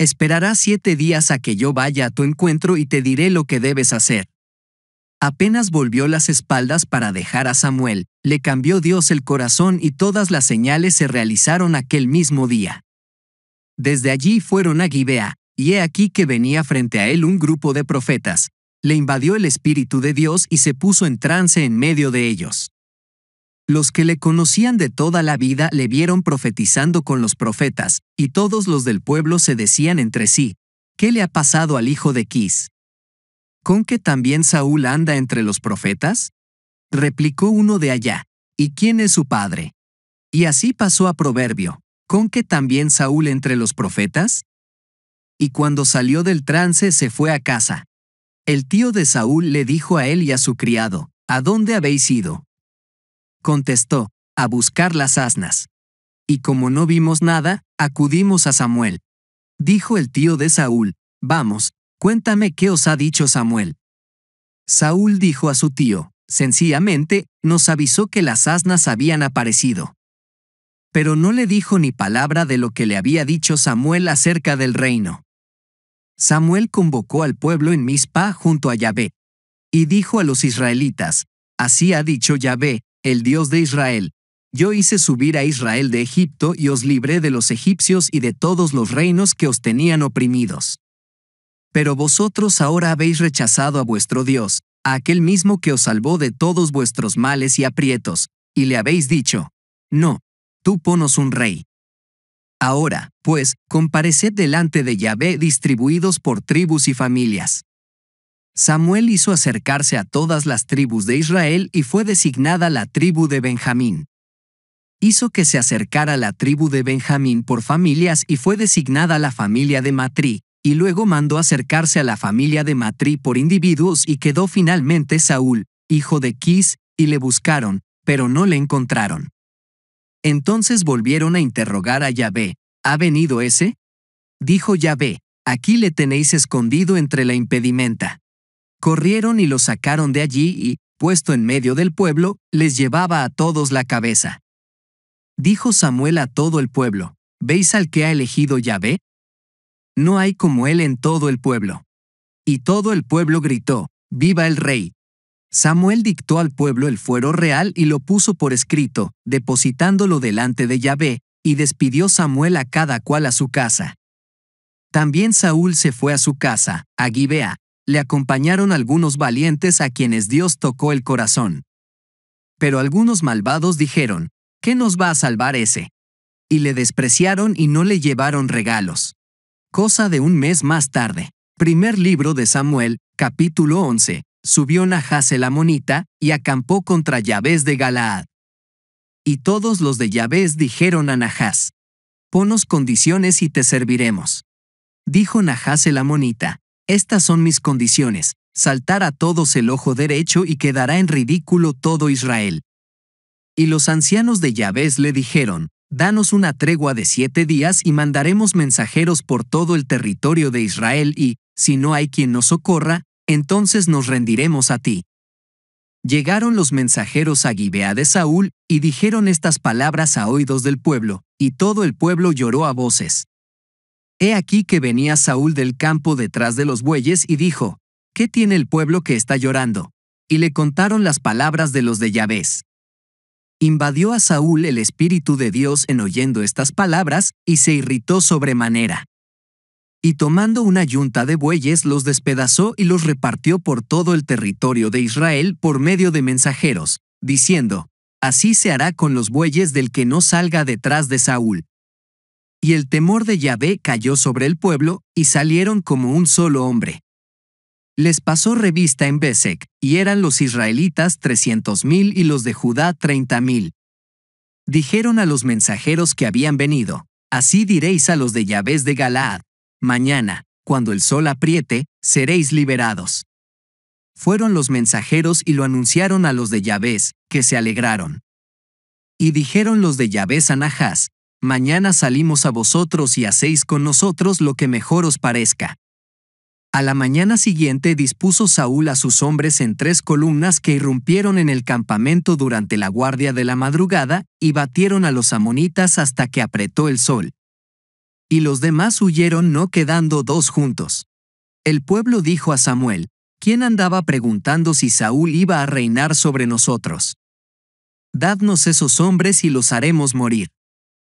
Esperará siete días a que yo vaya a tu encuentro y te diré lo que debes hacer. Apenas volvió las espaldas para dejar a Samuel, le cambió Dios el corazón y todas las señales se realizaron aquel mismo día. Desde allí fueron a Gibea, y he aquí que venía frente a él un grupo de profetas. Le invadió el Espíritu de Dios y se puso en trance en medio de ellos. Los que le conocían de toda la vida le vieron profetizando con los profetas, y todos los del pueblo se decían entre sí, ¿qué le ha pasado al hijo de Kis? ¿Con qué también Saúl anda entre los profetas? Replicó uno de allá, ¿y quién es su padre? Y así pasó a proverbio, ¿con qué también Saúl entre los profetas? Y cuando salió del trance se fue a casa. El tío de Saúl le dijo a él y a su criado, ¿A dónde habéis ido? contestó, a buscar las asnas. Y como no vimos nada, acudimos a Samuel. Dijo el tío de Saúl, vamos, cuéntame qué os ha dicho Samuel. Saúl dijo a su tío, sencillamente, nos avisó que las asnas habían aparecido. Pero no le dijo ni palabra de lo que le había dicho Samuel acerca del reino. Samuel convocó al pueblo en Mispa junto a Yahvé. Y dijo a los israelitas, Así ha dicho Yahvé, el Dios de Israel. Yo hice subir a Israel de Egipto y os libré de los egipcios y de todos los reinos que os tenían oprimidos. Pero vosotros ahora habéis rechazado a vuestro Dios, a aquel mismo que os salvó de todos vuestros males y aprietos, y le habéis dicho, No, tú ponos un rey. Ahora, pues, compareced delante de Yahvé distribuidos por tribus y familias. Samuel hizo acercarse a todas las tribus de Israel y fue designada la tribu de Benjamín. Hizo que se acercara la tribu de Benjamín por familias y fue designada la familia de Matri, y luego mandó acercarse a la familia de Matri por individuos y quedó finalmente Saúl, hijo de Kis, y le buscaron, pero no le encontraron. Entonces volvieron a interrogar a Yahvé, ¿ha venido ese? Dijo Yahvé, aquí le tenéis escondido entre la impedimenta corrieron y lo sacaron de allí y, puesto en medio del pueblo, les llevaba a todos la cabeza. Dijo Samuel a todo el pueblo, ¿veis al que ha elegido Yahvé? No hay como él en todo el pueblo. Y todo el pueblo gritó, ¡Viva el rey! Samuel dictó al pueblo el fuero real y lo puso por escrito, depositándolo delante de Yahvé, y despidió Samuel a cada cual a su casa. También Saúl se fue a su casa, a Gibeá le acompañaron algunos valientes a quienes Dios tocó el corazón. Pero algunos malvados dijeron, ¿qué nos va a salvar ese? Y le despreciaron y no le llevaron regalos. Cosa de un mes más tarde. Primer libro de Samuel, capítulo 11. Subió Nahas el monita y acampó contra Yahvés de Galaad. Y todos los de Yahvés dijeron a Najás, Ponos condiciones y te serviremos. Dijo Najás el amonita, estas son mis condiciones, saltar a todos el ojo derecho y quedará en ridículo todo Israel. Y los ancianos de Yahvés le dijeron, Danos una tregua de siete días y mandaremos mensajeros por todo el territorio de Israel y, si no hay quien nos socorra, entonces nos rendiremos a ti. Llegaron los mensajeros a Gibea de Saúl, y dijeron estas palabras a oídos del pueblo, y todo el pueblo lloró a voces. He aquí que venía Saúl del campo detrás de los bueyes y dijo, ¿Qué tiene el pueblo que está llorando? Y le contaron las palabras de los de Yahvés. Invadió a Saúl el Espíritu de Dios en oyendo estas palabras, y se irritó sobremanera. Y tomando una yunta de bueyes los despedazó y los repartió por todo el territorio de Israel por medio de mensajeros, diciendo, Así se hará con los bueyes del que no salga detrás de Saúl. Y el temor de Yahvé cayó sobre el pueblo, y salieron como un solo hombre. Les pasó revista en Besek, y eran los israelitas trescientos mil y los de Judá treinta mil. Dijeron a los mensajeros que habían venido, Así diréis a los de Yahvé de Galaad, mañana, cuando el sol apriete, seréis liberados. Fueron los mensajeros y lo anunciaron a los de Yahvé, que se alegraron. Y dijeron los de Yahvé a mañana salimos a vosotros y hacéis con nosotros lo que mejor os parezca. A la mañana siguiente dispuso Saúl a sus hombres en tres columnas que irrumpieron en el campamento durante la guardia de la madrugada y batieron a los amonitas hasta que apretó el sol. Y los demás huyeron no quedando dos juntos. El pueblo dijo a Samuel, ¿quién andaba preguntando si Saúl iba a reinar sobre nosotros? Dadnos esos hombres y los haremos morir.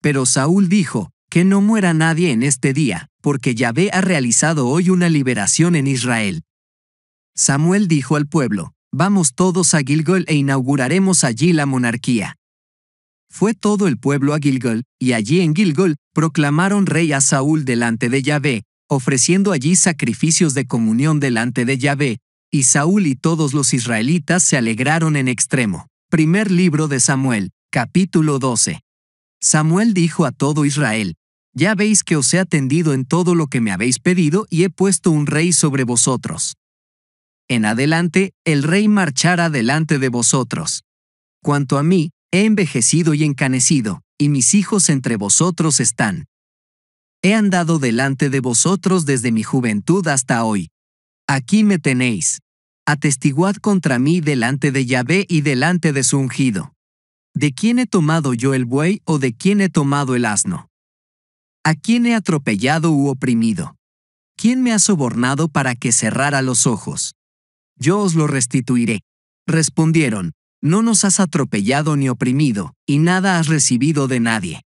Pero Saúl dijo, que no muera nadie en este día, porque Yahvé ha realizado hoy una liberación en Israel. Samuel dijo al pueblo, vamos todos a Gilgol e inauguraremos allí la monarquía. Fue todo el pueblo a Gilgol, y allí en Gilgol proclamaron rey a Saúl delante de Yahvé, ofreciendo allí sacrificios de comunión delante de Yahvé, y Saúl y todos los israelitas se alegraron en extremo. Primer libro de Samuel, capítulo 12. Samuel dijo a todo Israel, Ya veis que os he atendido en todo lo que me habéis pedido y he puesto un rey sobre vosotros. En adelante, el rey marchará delante de vosotros. Cuanto a mí, he envejecido y encanecido, y mis hijos entre vosotros están. He andado delante de vosotros desde mi juventud hasta hoy. Aquí me tenéis. Atestiguad contra mí delante de Yahvé y delante de su ungido. ¿De quién he tomado yo el buey o de quién he tomado el asno? ¿A quién he atropellado u oprimido? ¿Quién me ha sobornado para que cerrara los ojos? Yo os lo restituiré. Respondieron, no nos has atropellado ni oprimido, y nada has recibido de nadie.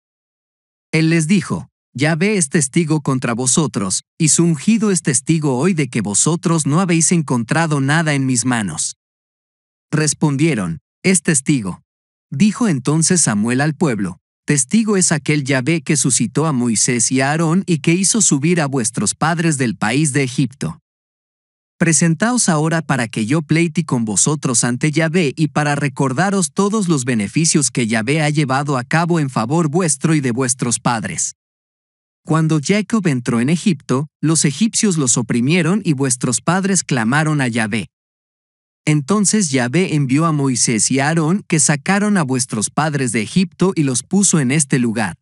Él les dijo, Ya ve es testigo contra vosotros, y su ungido es testigo hoy de que vosotros no habéis encontrado nada en mis manos. Respondieron, es testigo. Dijo entonces Samuel al pueblo, Testigo es aquel Yahvé que suscitó a Moisés y a Aarón y que hizo subir a vuestros padres del país de Egipto. Presentaos ahora para que yo pleite con vosotros ante Yahvé y para recordaros todos los beneficios que Yahvé ha llevado a cabo en favor vuestro y de vuestros padres. Cuando Jacob entró en Egipto, los egipcios los oprimieron y vuestros padres clamaron a Yahvé. Entonces Yahvé envió a Moisés y a Aarón que sacaron a vuestros padres de Egipto y los puso en este lugar.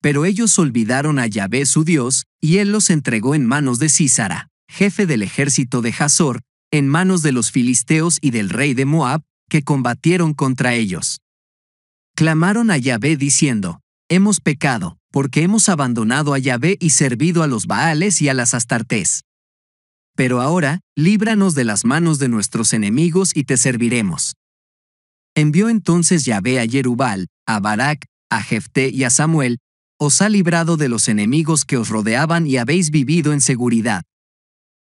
Pero ellos olvidaron a Yahvé su Dios, y él los entregó en manos de Císara, jefe del ejército de Jazor, en manos de los filisteos y del rey de Moab, que combatieron contra ellos. Clamaron a Yahvé diciendo, Hemos pecado, porque hemos abandonado a Yahvé y servido a los Baales y a las Astartés pero ahora, líbranos de las manos de nuestros enemigos y te serviremos. Envió entonces Yahvé a Jerubal, a Barak, a Jefté y a Samuel, os ha librado de los enemigos que os rodeaban y habéis vivido en seguridad.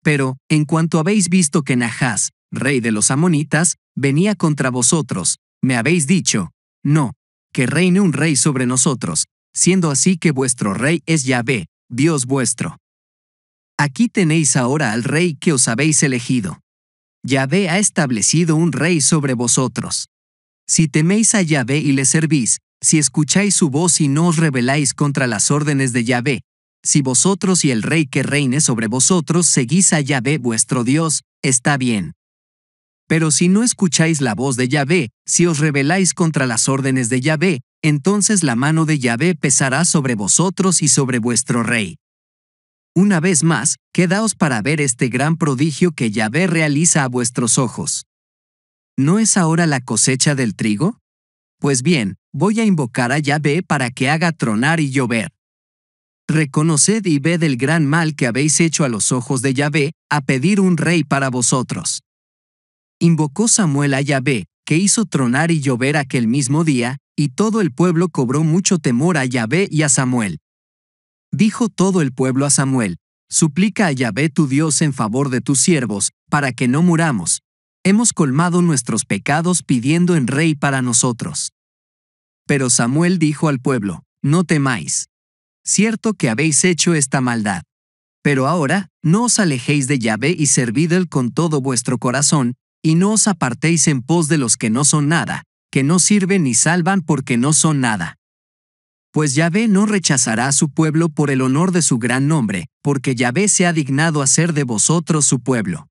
Pero, en cuanto habéis visto que Nahás, rey de los amonitas, venía contra vosotros, me habéis dicho, no, que reine un rey sobre nosotros, siendo así que vuestro rey es Yahvé, Dios vuestro. Aquí tenéis ahora al rey que os habéis elegido. Yahvé ha establecido un rey sobre vosotros. Si teméis a Yahvé y le servís, si escucháis su voz y no os rebeláis contra las órdenes de Yahvé, si vosotros y el rey que reine sobre vosotros seguís a Yahvé vuestro Dios, está bien. Pero si no escucháis la voz de Yahvé, si os rebeláis contra las órdenes de Yahvé, entonces la mano de Yahvé pesará sobre vosotros y sobre vuestro rey. Una vez más, quedaos para ver este gran prodigio que Yahvé realiza a vuestros ojos. ¿No es ahora la cosecha del trigo? Pues bien, voy a invocar a Yahvé para que haga tronar y llover. Reconoced y ved el gran mal que habéis hecho a los ojos de Yahvé, a pedir un rey para vosotros. Invocó Samuel a Yahvé, que hizo tronar y llover aquel mismo día, y todo el pueblo cobró mucho temor a Yahvé y a Samuel dijo todo el pueblo a Samuel, Suplica a Yahvé tu Dios en favor de tus siervos, para que no muramos. Hemos colmado nuestros pecados pidiendo en rey para nosotros. Pero Samuel dijo al pueblo, No temáis. Cierto que habéis hecho esta maldad. Pero ahora, no os alejéis de Yahvé y servidel con todo vuestro corazón, y no os apartéis en pos de los que no son nada, que no sirven ni salvan porque no son nada pues Yahvé no rechazará a su pueblo por el honor de su gran nombre, porque Yahvé se ha dignado hacer de vosotros su pueblo.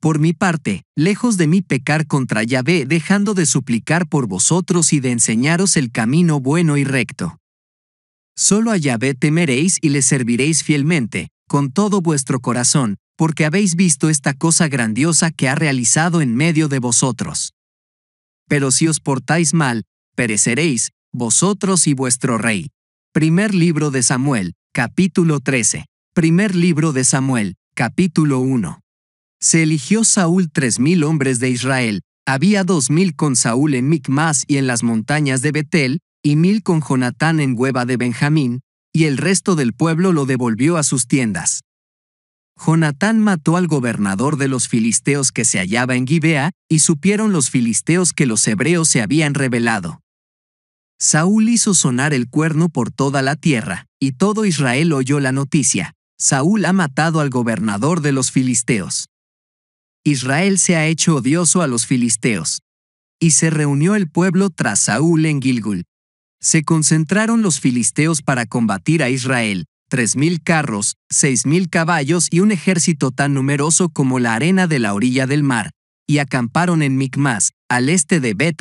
Por mi parte, lejos de mí pecar contra Yahvé dejando de suplicar por vosotros y de enseñaros el camino bueno y recto. Solo a Yahvé temeréis y le serviréis fielmente, con todo vuestro corazón, porque habéis visto esta cosa grandiosa que ha realizado en medio de vosotros. Pero si os portáis mal, pereceréis, vosotros y vuestro rey. Primer libro de Samuel, capítulo 13. Primer libro de Samuel, capítulo 1. Se eligió Saúl tres mil hombres de Israel, había dos mil con Saúl en Micmas y en las montañas de Betel, y mil con Jonatán en Hueva de Benjamín, y el resto del pueblo lo devolvió a sus tiendas. Jonatán mató al gobernador de los filisteos que se hallaba en Gibea, y supieron los filisteos que los hebreos se habían rebelado. Saúl hizo sonar el cuerno por toda la tierra, y todo Israel oyó la noticia. Saúl ha matado al gobernador de los filisteos. Israel se ha hecho odioso a los filisteos. Y se reunió el pueblo tras Saúl en Gilgul. Se concentraron los filisteos para combatir a Israel, tres mil carros, seis mil caballos y un ejército tan numeroso como la arena de la orilla del mar, y acamparon en Micmas, al este de bet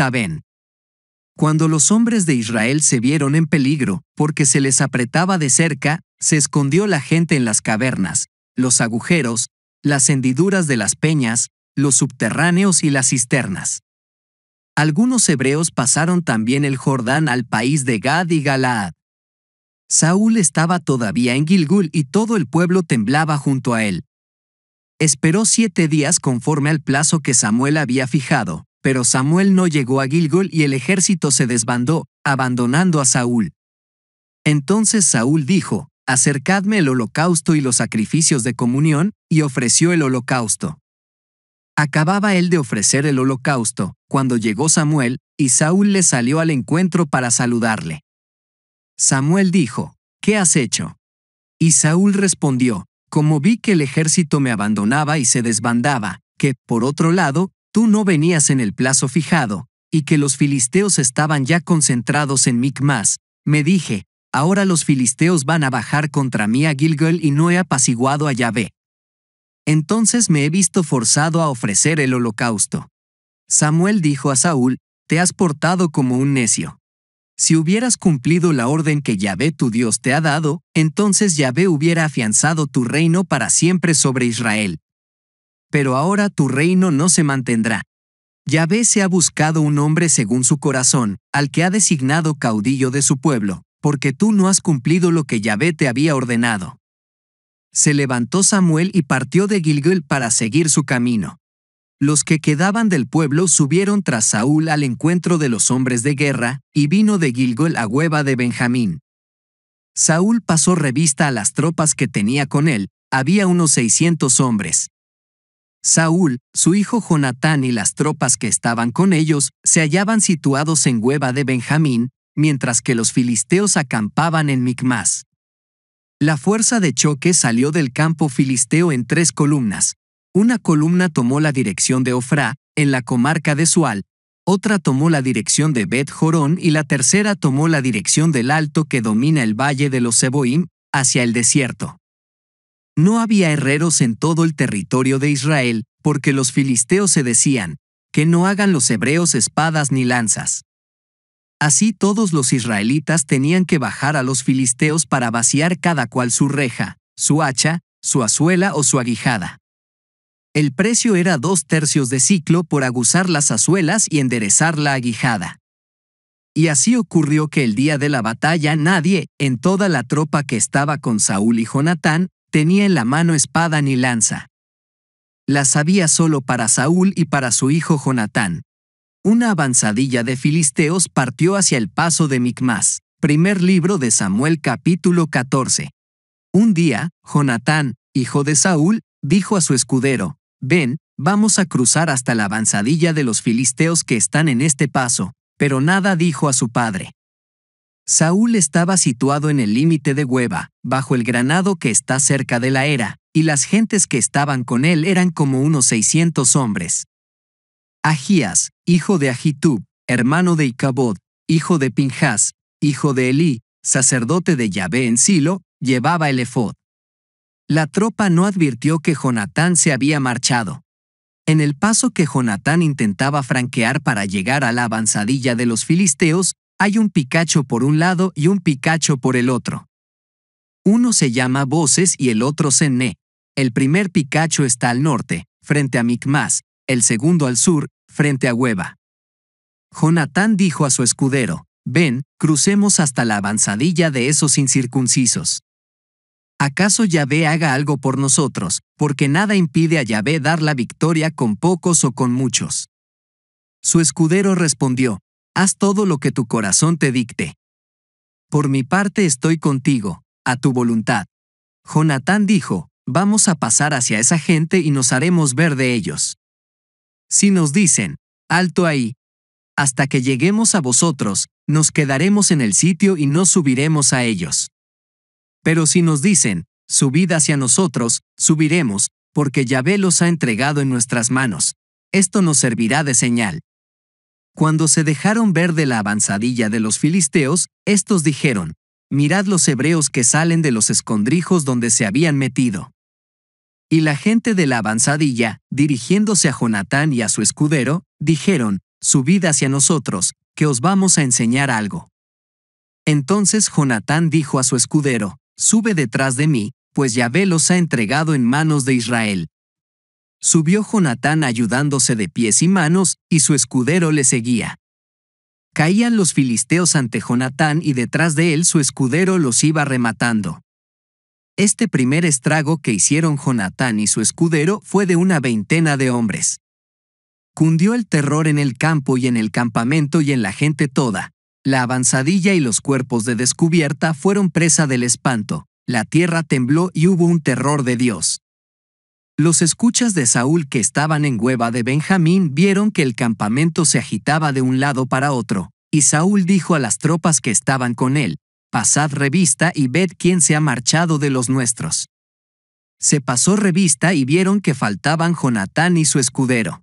cuando los hombres de Israel se vieron en peligro, porque se les apretaba de cerca, se escondió la gente en las cavernas, los agujeros, las hendiduras de las peñas, los subterráneos y las cisternas. Algunos hebreos pasaron también el Jordán al país de Gad y Galaad. Saúl estaba todavía en Gilgul y todo el pueblo temblaba junto a él. Esperó siete días conforme al plazo que Samuel había fijado, pero Samuel no llegó a Gilgol y el ejército se desbandó, abandonando a Saúl. Entonces Saúl dijo, Acercadme el holocausto y los sacrificios de comunión, y ofreció el holocausto. Acababa él de ofrecer el holocausto, cuando llegó Samuel, y Saúl le salió al encuentro para saludarle. Samuel dijo, ¿Qué has hecho? Y Saúl respondió, Como vi que el ejército me abandonaba y se desbandaba, que, por otro lado, tú no venías en el plazo fijado, y que los filisteos estaban ya concentrados en Micmas, me dije, ahora los filisteos van a bajar contra mí a Gilgal y no he apaciguado a Yahvé. Entonces me he visto forzado a ofrecer el holocausto. Samuel dijo a Saúl, te has portado como un necio. Si hubieras cumplido la orden que Yahvé tu Dios te ha dado, entonces Yahvé hubiera afianzado tu reino para siempre sobre Israel pero ahora tu reino no se mantendrá. Yahvé se ha buscado un hombre según su corazón, al que ha designado caudillo de su pueblo, porque tú no has cumplido lo que Yahvé te había ordenado. Se levantó Samuel y partió de Gilgal para seguir su camino. Los que quedaban del pueblo subieron tras Saúl al encuentro de los hombres de guerra, y vino de Gilgal a Hueva de Benjamín. Saúl pasó revista a las tropas que tenía con él, había unos 600 hombres, Saúl, su hijo Jonatán y las tropas que estaban con ellos se hallaban situados en Hueva de Benjamín, mientras que los filisteos acampaban en Micmas. La fuerza de choque salió del campo filisteo en tres columnas. Una columna tomó la dirección de Ofrá, en la comarca de Sual, otra tomó la dirección de Bet Jorón y la tercera tomó la dirección del alto que domina el valle de los Eboim hacia el desierto no había herreros en todo el territorio de Israel, porque los filisteos se decían, que no hagan los hebreos espadas ni lanzas. Así todos los israelitas tenían que bajar a los filisteos para vaciar cada cual su reja, su hacha, su azuela o su aguijada. El precio era dos tercios de ciclo por aguzar las azuelas y enderezar la aguijada. Y así ocurrió que el día de la batalla nadie, en toda la tropa que estaba con Saúl y Jonatán, tenía en la mano espada ni lanza. Las había solo para Saúl y para su hijo Jonatán. Una avanzadilla de filisteos partió hacia el paso de Micmas. Primer libro de Samuel capítulo 14. Un día, Jonatán, hijo de Saúl, dijo a su escudero, Ven, vamos a cruzar hasta la avanzadilla de los filisteos que están en este paso, pero nada dijo a su padre. Saúl estaba situado en el límite de Hueva, bajo el granado que está cerca de la era, y las gentes que estaban con él eran como unos 600 hombres. Agías, hijo de Agitub, hermano de Icabod, hijo de Pinjas, hijo de Elí, sacerdote de Yahvé en Silo, llevaba el efod. La tropa no advirtió que Jonatán se había marchado. En el paso que Jonatán intentaba franquear para llegar a la avanzadilla de los filisteos, hay un picacho por un lado y un picacho por el otro. Uno se llama Voces y el otro Senne. El primer picacho está al norte, frente a Micmas, el segundo al sur, frente a Hueva. Jonatán dijo a su escudero, Ven, crucemos hasta la avanzadilla de esos incircuncisos. ¿Acaso Yahvé haga algo por nosotros, porque nada impide a Yahvé dar la victoria con pocos o con muchos? Su escudero respondió, haz todo lo que tu corazón te dicte. Por mi parte estoy contigo, a tu voluntad. Jonatán dijo, vamos a pasar hacia esa gente y nos haremos ver de ellos. Si nos dicen, alto ahí, hasta que lleguemos a vosotros, nos quedaremos en el sitio y no subiremos a ellos. Pero si nos dicen, subid hacia nosotros, subiremos, porque Yahvé los ha entregado en nuestras manos. Esto nos servirá de señal. Cuando se dejaron ver de la avanzadilla de los filisteos, estos dijeron, Mirad los hebreos que salen de los escondrijos donde se habían metido. Y la gente de la avanzadilla, dirigiéndose a Jonatán y a su escudero, dijeron, Subid hacia nosotros, que os vamos a enseñar algo. Entonces Jonatán dijo a su escudero, Sube detrás de mí, pues Yahvé los ha entregado en manos de Israel, Subió Jonatán ayudándose de pies y manos, y su escudero le seguía. Caían los filisteos ante Jonatán y detrás de él su escudero los iba rematando. Este primer estrago que hicieron Jonatán y su escudero fue de una veintena de hombres. Cundió el terror en el campo y en el campamento y en la gente toda. La avanzadilla y los cuerpos de descubierta fueron presa del espanto. La tierra tembló y hubo un terror de Dios. Los escuchas de Saúl que estaban en Hueva de Benjamín vieron que el campamento se agitaba de un lado para otro, y Saúl dijo a las tropas que estaban con él, Pasad revista y ved quién se ha marchado de los nuestros. Se pasó revista y vieron que faltaban Jonatán y su escudero.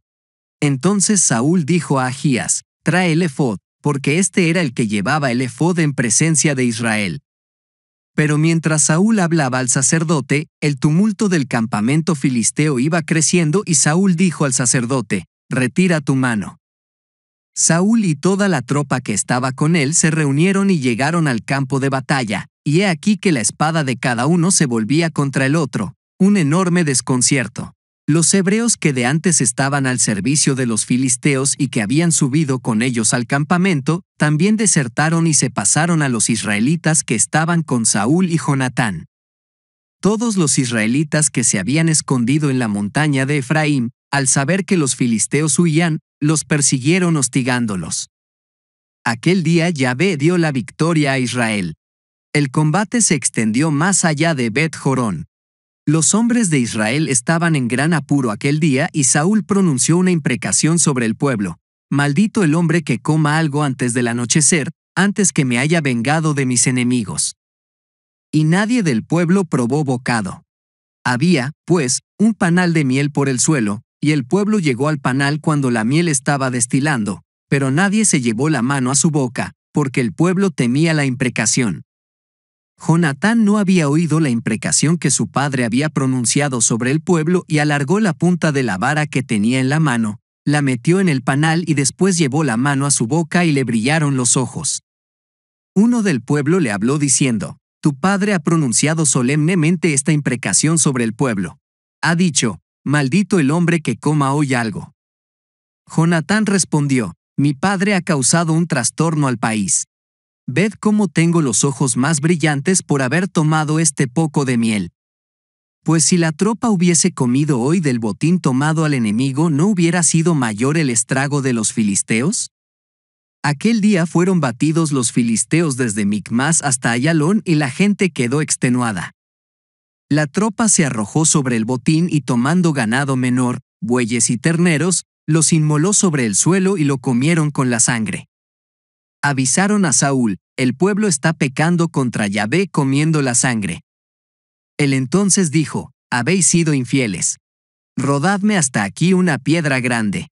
Entonces Saúl dijo a Agías, Trae el efod, porque este era el que llevaba el efod en presencia de Israel. Pero mientras Saúl hablaba al sacerdote, el tumulto del campamento filisteo iba creciendo y Saúl dijo al sacerdote, Retira tu mano. Saúl y toda la tropa que estaba con él se reunieron y llegaron al campo de batalla, y he aquí que la espada de cada uno se volvía contra el otro, un enorme desconcierto. Los hebreos que de antes estaban al servicio de los filisteos y que habían subido con ellos al campamento, también desertaron y se pasaron a los israelitas que estaban con Saúl y Jonatán. Todos los israelitas que se habían escondido en la montaña de Efraín, al saber que los filisteos huían, los persiguieron hostigándolos. Aquel día Yahvé dio la victoria a Israel. El combate se extendió más allá de Bet Jorón. Los hombres de Israel estaban en gran apuro aquel día y Saúl pronunció una imprecación sobre el pueblo. Maldito el hombre que coma algo antes del anochecer, antes que me haya vengado de mis enemigos. Y nadie del pueblo probó bocado. Había, pues, un panal de miel por el suelo, y el pueblo llegó al panal cuando la miel estaba destilando, pero nadie se llevó la mano a su boca, porque el pueblo temía la imprecación. Jonatán no había oído la imprecación que su padre había pronunciado sobre el pueblo y alargó la punta de la vara que tenía en la mano, la metió en el panal y después llevó la mano a su boca y le brillaron los ojos. Uno del pueblo le habló diciendo, Tu padre ha pronunciado solemnemente esta imprecación sobre el pueblo. Ha dicho, Maldito el hombre que coma hoy algo. Jonatán respondió, Mi padre ha causado un trastorno al país ved cómo tengo los ojos más brillantes por haber tomado este poco de miel. Pues si la tropa hubiese comido hoy del botín tomado al enemigo, ¿no hubiera sido mayor el estrago de los filisteos? Aquel día fueron batidos los filisteos desde Micmas hasta Ayalón y la gente quedó extenuada. La tropa se arrojó sobre el botín y tomando ganado menor, bueyes y terneros, los inmoló sobre el suelo y lo comieron con la sangre avisaron a Saúl, el pueblo está pecando contra Yahvé comiendo la sangre. Él entonces dijo, habéis sido infieles. Rodadme hasta aquí una piedra grande.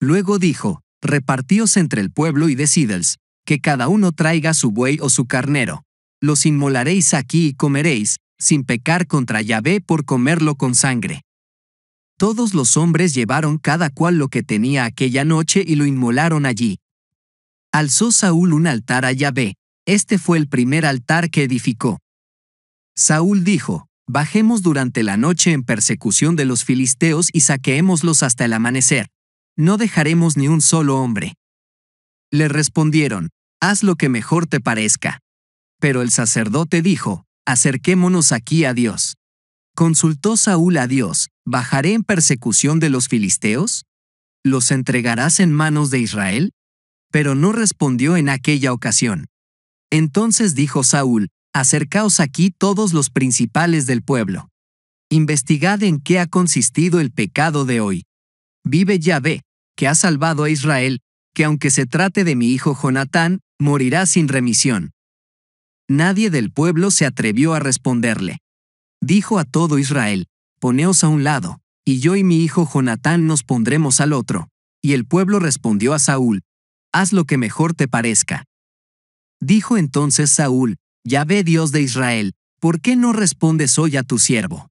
Luego dijo, repartíos entre el pueblo y decidels, que cada uno traiga su buey o su carnero. Los inmolaréis aquí y comeréis, sin pecar contra Yahvé por comerlo con sangre. Todos los hombres llevaron cada cual lo que tenía aquella noche y lo inmolaron allí, Alzó Saúl un altar a Yahvé. Este fue el primer altar que edificó. Saúl dijo, Bajemos durante la noche en persecución de los filisteos y saqueémoslos hasta el amanecer. No dejaremos ni un solo hombre. Le respondieron, Haz lo que mejor te parezca. Pero el sacerdote dijo, Acerquémonos aquí a Dios. Consultó Saúl a Dios, ¿bajaré en persecución de los filisteos? ¿Los entregarás en manos de Israel? pero no respondió en aquella ocasión. Entonces dijo Saúl, Acercaos aquí todos los principales del pueblo. Investigad en qué ha consistido el pecado de hoy. Vive Yahvé, que ha salvado a Israel, que aunque se trate de mi hijo Jonatán, morirá sin remisión. Nadie del pueblo se atrevió a responderle. Dijo a todo Israel, Poneos a un lado, y yo y mi hijo Jonatán nos pondremos al otro. Y el pueblo respondió a Saúl, haz lo que mejor te parezca. Dijo entonces Saúl, Yahvé Dios de Israel, ¿por qué no respondes hoy a tu siervo?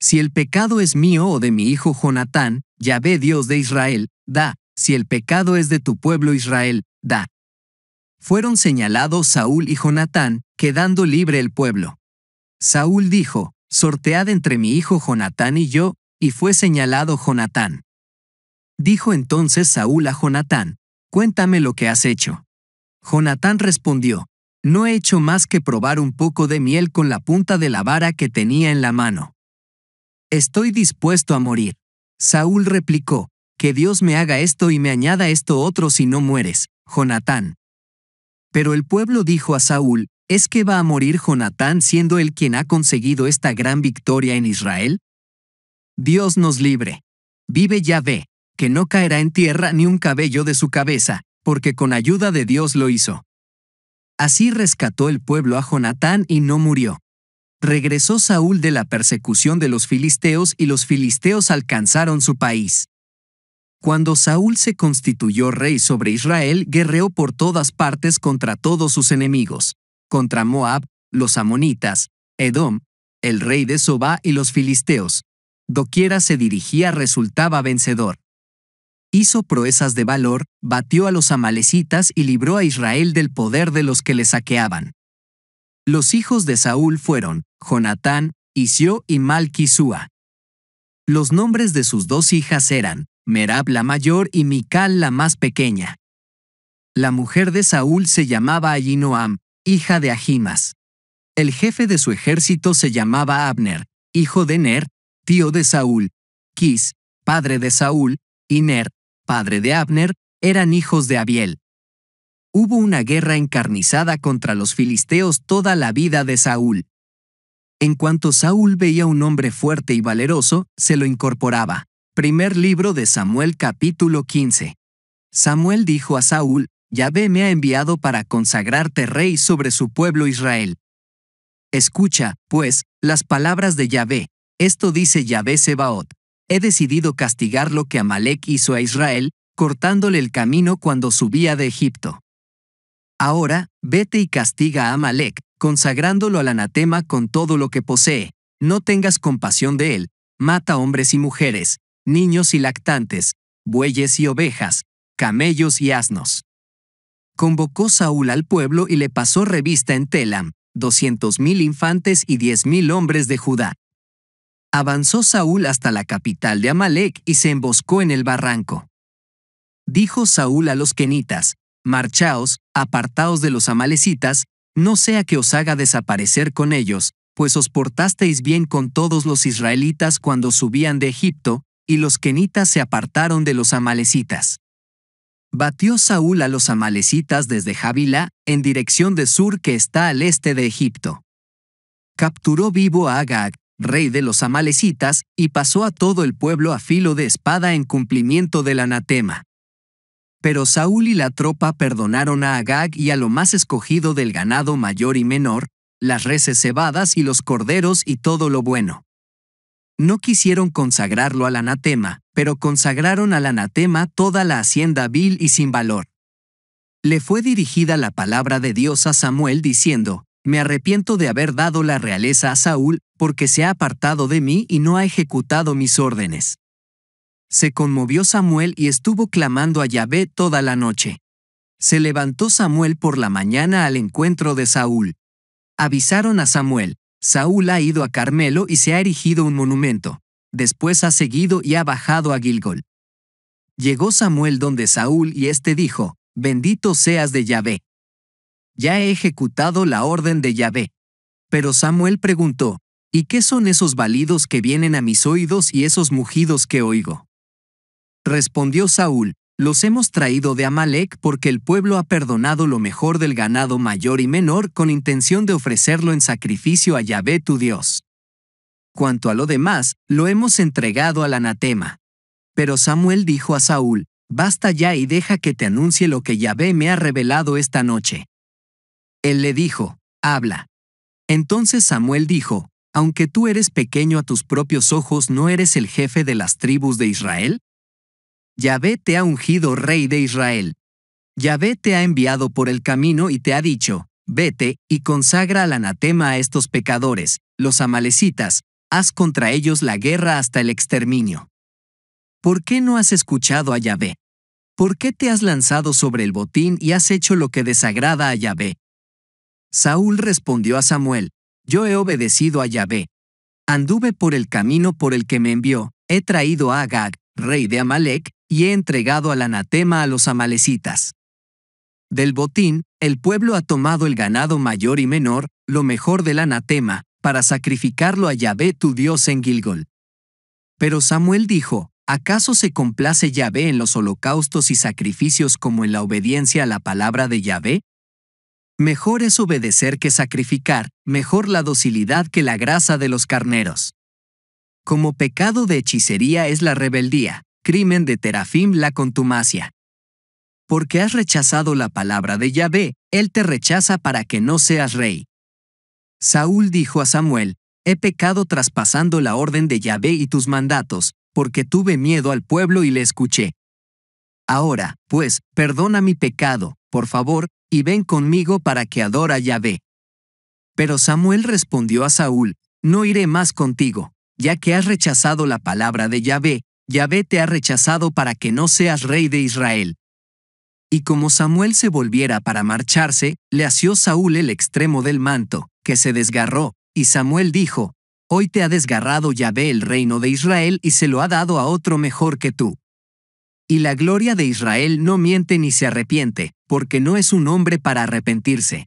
Si el pecado es mío o de mi hijo Jonatán, Yahvé Dios de Israel, da, si el pecado es de tu pueblo Israel, da. Fueron señalados Saúl y Jonatán, quedando libre el pueblo. Saúl dijo, sortead entre mi hijo Jonatán y yo, y fue señalado Jonatán. Dijo entonces Saúl a Jonatán, Cuéntame lo que has hecho. Jonatán respondió, No he hecho más que probar un poco de miel con la punta de la vara que tenía en la mano. Estoy dispuesto a morir. Saúl replicó, Que Dios me haga esto y me añada esto otro si no mueres, Jonatán. Pero el pueblo dijo a Saúl, ¿es que va a morir Jonatán siendo él quien ha conseguido esta gran victoria en Israel? Dios nos libre. Vive Yahvé que no caerá en tierra ni un cabello de su cabeza, porque con ayuda de Dios lo hizo. Así rescató el pueblo a Jonatán y no murió. Regresó Saúl de la persecución de los filisteos y los filisteos alcanzaron su país. Cuando Saúl se constituyó rey sobre Israel, guerreó por todas partes contra todos sus enemigos, contra Moab, los amonitas, Edom, el rey de Soba y los filisteos. Doquiera se dirigía resultaba vencedor hizo proezas de valor, batió a los amalecitas y libró a Israel del poder de los que le saqueaban. Los hijos de Saúl fueron Jonatán, Isió y Malquisúa. Los nombres de sus dos hijas eran Merab la mayor y Mical la más pequeña. La mujer de Saúl se llamaba Allinoam, hija de Ajimas. El jefe de su ejército se llamaba Abner, hijo de Ner, tío de Saúl, Kis, padre de Saúl, y Ner, padre de Abner, eran hijos de Abiel. Hubo una guerra encarnizada contra los filisteos toda la vida de Saúl. En cuanto Saúl veía un hombre fuerte y valeroso, se lo incorporaba. Primer libro de Samuel capítulo 15. Samuel dijo a Saúl, Yahvé me ha enviado para consagrarte rey sobre su pueblo Israel. Escucha, pues, las palabras de Yahvé. Esto dice Yahvé Sebaot, he decidido castigar lo que Amalek hizo a Israel, cortándole el camino cuando subía de Egipto. Ahora, vete y castiga a Amalek, consagrándolo al anatema con todo lo que posee. No tengas compasión de él, mata hombres y mujeres, niños y lactantes, bueyes y ovejas, camellos y asnos. Convocó Saúl al pueblo y le pasó revista en Telam, 200.000 infantes y 10.000 hombres de Judá. Avanzó Saúl hasta la capital de Amalek y se emboscó en el barranco. Dijo Saúl a los kenitas, Marchaos, apartaos de los amalecitas, no sea que os haga desaparecer con ellos, pues os portasteis bien con todos los israelitas cuando subían de Egipto, y los kenitas se apartaron de los amalecitas. Batió Saúl a los amalecitas desde Javila, en dirección de sur que está al este de Egipto. Capturó vivo a Agag, rey de los amalecitas, y pasó a todo el pueblo a filo de espada en cumplimiento del anatema. Pero Saúl y la tropa perdonaron a Agag y a lo más escogido del ganado mayor y menor, las reses cebadas y los corderos y todo lo bueno. No quisieron consagrarlo al anatema, pero consagraron al anatema toda la hacienda vil y sin valor. Le fue dirigida la palabra de Dios a Samuel diciendo, Me arrepiento de haber dado la realeza a Saúl, porque se ha apartado de mí y no ha ejecutado mis órdenes. Se conmovió Samuel y estuvo clamando a Yahvé toda la noche. Se levantó Samuel por la mañana al encuentro de Saúl. Avisaron a Samuel, Saúl ha ido a Carmelo y se ha erigido un monumento. Después ha seguido y ha bajado a Gilgol. Llegó Samuel donde Saúl y éste dijo, Bendito seas de Yahvé. Ya he ejecutado la orden de Yahvé. Pero Samuel preguntó, ¿Y qué son esos balidos que vienen a mis oídos y esos mugidos que oigo? Respondió Saúl, los hemos traído de Amalek porque el pueblo ha perdonado lo mejor del ganado mayor y menor con intención de ofrecerlo en sacrificio a Yahvé tu Dios. Cuanto a lo demás, lo hemos entregado al anatema. Pero Samuel dijo a Saúl, Basta ya y deja que te anuncie lo que Yahvé me ha revelado esta noche. Él le dijo, Habla. Entonces Samuel dijo, aunque tú eres pequeño a tus propios ojos, ¿no eres el jefe de las tribus de Israel? Yahvé te ha ungido rey de Israel. Yahvé te ha enviado por el camino y te ha dicho, vete y consagra al anatema a estos pecadores, los amalecitas, haz contra ellos la guerra hasta el exterminio. ¿Por qué no has escuchado a Yahvé? ¿Por qué te has lanzado sobre el botín y has hecho lo que desagrada a Yahvé? Saúl respondió a Samuel, yo he obedecido a Yahvé. Anduve por el camino por el que me envió, he traído a Agag, rey de Amalek, y he entregado al anatema a los amalecitas. Del botín, el pueblo ha tomado el ganado mayor y menor, lo mejor del anatema, para sacrificarlo a Yahvé tu Dios en Gilgol. Pero Samuel dijo, ¿acaso se complace Yahvé en los holocaustos y sacrificios como en la obediencia a la palabra de Yahvé? Mejor es obedecer que sacrificar, mejor la docilidad que la grasa de los carneros. Como pecado de hechicería es la rebeldía, crimen de terafim la contumacia. Porque has rechazado la palabra de Yahvé, él te rechaza para que no seas rey. Saúl dijo a Samuel, He pecado traspasando la orden de Yahvé y tus mandatos, porque tuve miedo al pueblo y le escuché. Ahora, pues, perdona mi pecado, por favor, y ven conmigo para que adora a Yahvé. Pero Samuel respondió a Saúl, No iré más contigo, ya que has rechazado la palabra de Yahvé, Yahvé te ha rechazado para que no seas rey de Israel. Y como Samuel se volviera para marcharse, le asió Saúl el extremo del manto, que se desgarró, y Samuel dijo, Hoy te ha desgarrado Yahvé el reino de Israel y se lo ha dado a otro mejor que tú. Y la gloria de Israel no miente ni se arrepiente, porque no es un hombre para arrepentirse.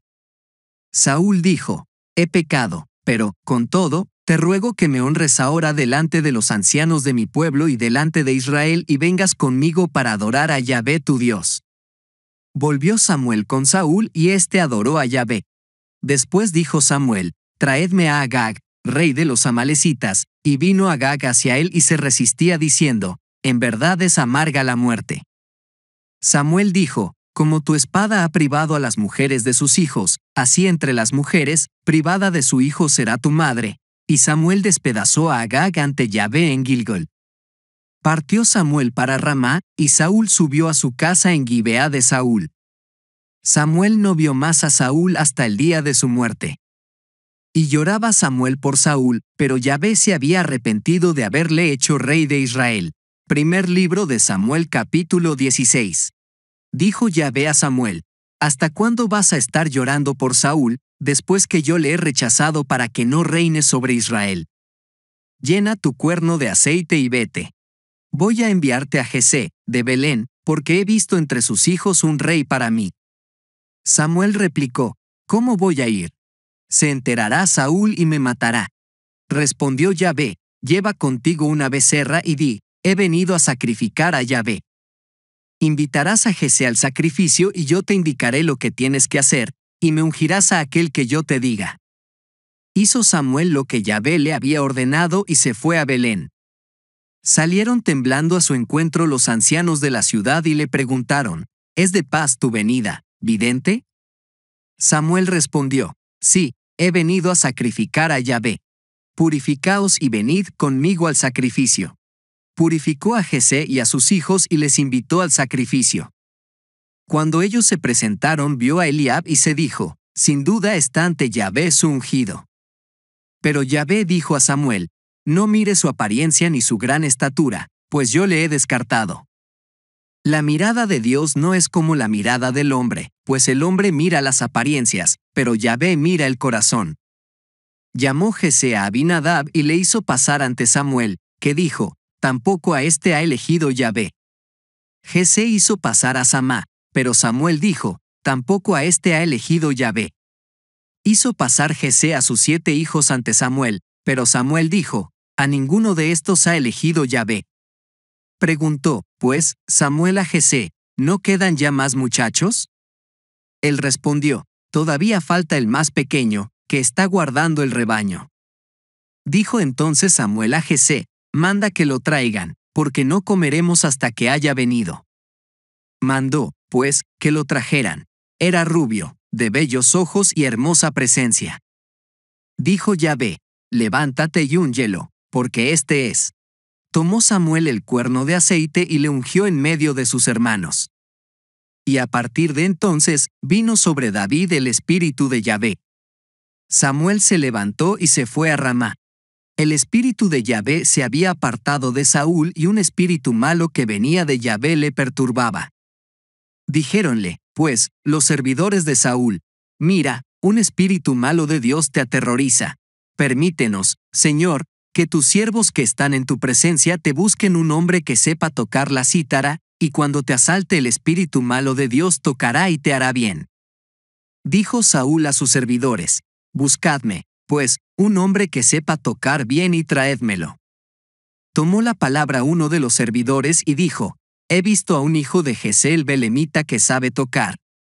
Saúl dijo, He pecado, pero, con todo, te ruego que me honres ahora delante de los ancianos de mi pueblo y delante de Israel y vengas conmigo para adorar a Yahvé tu Dios. Volvió Samuel con Saúl y éste adoró a Yahvé. Después dijo Samuel, Traedme a Agag, rey de los amalecitas, y vino Agag hacia él y se resistía diciendo, En verdad es amarga la muerte. Samuel dijo, como tu espada ha privado a las mujeres de sus hijos, así entre las mujeres, privada de su hijo será tu madre. Y Samuel despedazó a Agag ante Yahvé en Gilgol. Partió Samuel para Ramá, y Saúl subió a su casa en Gibeá de Saúl. Samuel no vio más a Saúl hasta el día de su muerte. Y lloraba Samuel por Saúl, pero Yahvé se había arrepentido de haberle hecho rey de Israel. Primer libro de Samuel capítulo 16 dijo Yahvé a Samuel, ¿hasta cuándo vas a estar llorando por Saúl, después que yo le he rechazado para que no reine sobre Israel? Llena tu cuerno de aceite y vete. Voy a enviarte a Jesé, de Belén, porque he visto entre sus hijos un rey para mí. Samuel replicó, ¿Cómo voy a ir? Se enterará Saúl y me matará. Respondió Yahvé, lleva contigo una becerra y di, he venido a sacrificar a Yahvé. Invitarás a Jesse al sacrificio y yo te indicaré lo que tienes que hacer, y me ungirás a aquel que yo te diga. Hizo Samuel lo que Yahvé le había ordenado y se fue a Belén. Salieron temblando a su encuentro los ancianos de la ciudad y le preguntaron, ¿Es de paz tu venida, vidente? Samuel respondió, Sí, he venido a sacrificar a Yahvé. Purificaos y venid conmigo al sacrificio purificó a Jesé y a sus hijos y les invitó al sacrificio. Cuando ellos se presentaron, vio a Eliab y se dijo, Sin duda está ante Yahvé su ungido. Pero Yahvé dijo a Samuel, No mire su apariencia ni su gran estatura, pues yo le he descartado. La mirada de Dios no es como la mirada del hombre, pues el hombre mira las apariencias, pero Yahvé mira el corazón. Llamó Jesse a Abinadab y le hizo pasar ante Samuel, que dijo, tampoco a este ha elegido Yahvé. Jesse hizo pasar a Samá, pero Samuel dijo, tampoco a este ha elegido Yahvé. Hizo pasar Jesse a sus siete hijos ante Samuel, pero Samuel dijo, a ninguno de estos ha elegido Yahvé. Preguntó, pues, Samuel a Jesse, ¿no quedan ya más muchachos? Él respondió, todavía falta el más pequeño, que está guardando el rebaño. Dijo entonces Samuel a Jesse, manda que lo traigan, porque no comeremos hasta que haya venido. Mandó, pues, que lo trajeran. Era rubio, de bellos ojos y hermosa presencia. Dijo Yahvé, levántate y úngelo, porque este es. Tomó Samuel el cuerno de aceite y le ungió en medio de sus hermanos. Y a partir de entonces vino sobre David el espíritu de Yahvé. Samuel se levantó y se fue a Ramá. El espíritu de Yahvé se había apartado de Saúl y un espíritu malo que venía de Yahvé le perturbaba. Dijéronle, pues, los servidores de Saúl, mira, un espíritu malo de Dios te aterroriza. Permítenos, Señor, que tus siervos que están en tu presencia te busquen un hombre que sepa tocar la cítara, y cuando te asalte el espíritu malo de Dios tocará y te hará bien. Dijo Saúl a sus servidores, Buscadme, pues, un hombre que sepa tocar bien y traédmelo. Tomó la palabra uno de los servidores y dijo, He visto a un hijo de Jesé el Belemita que sabe tocar.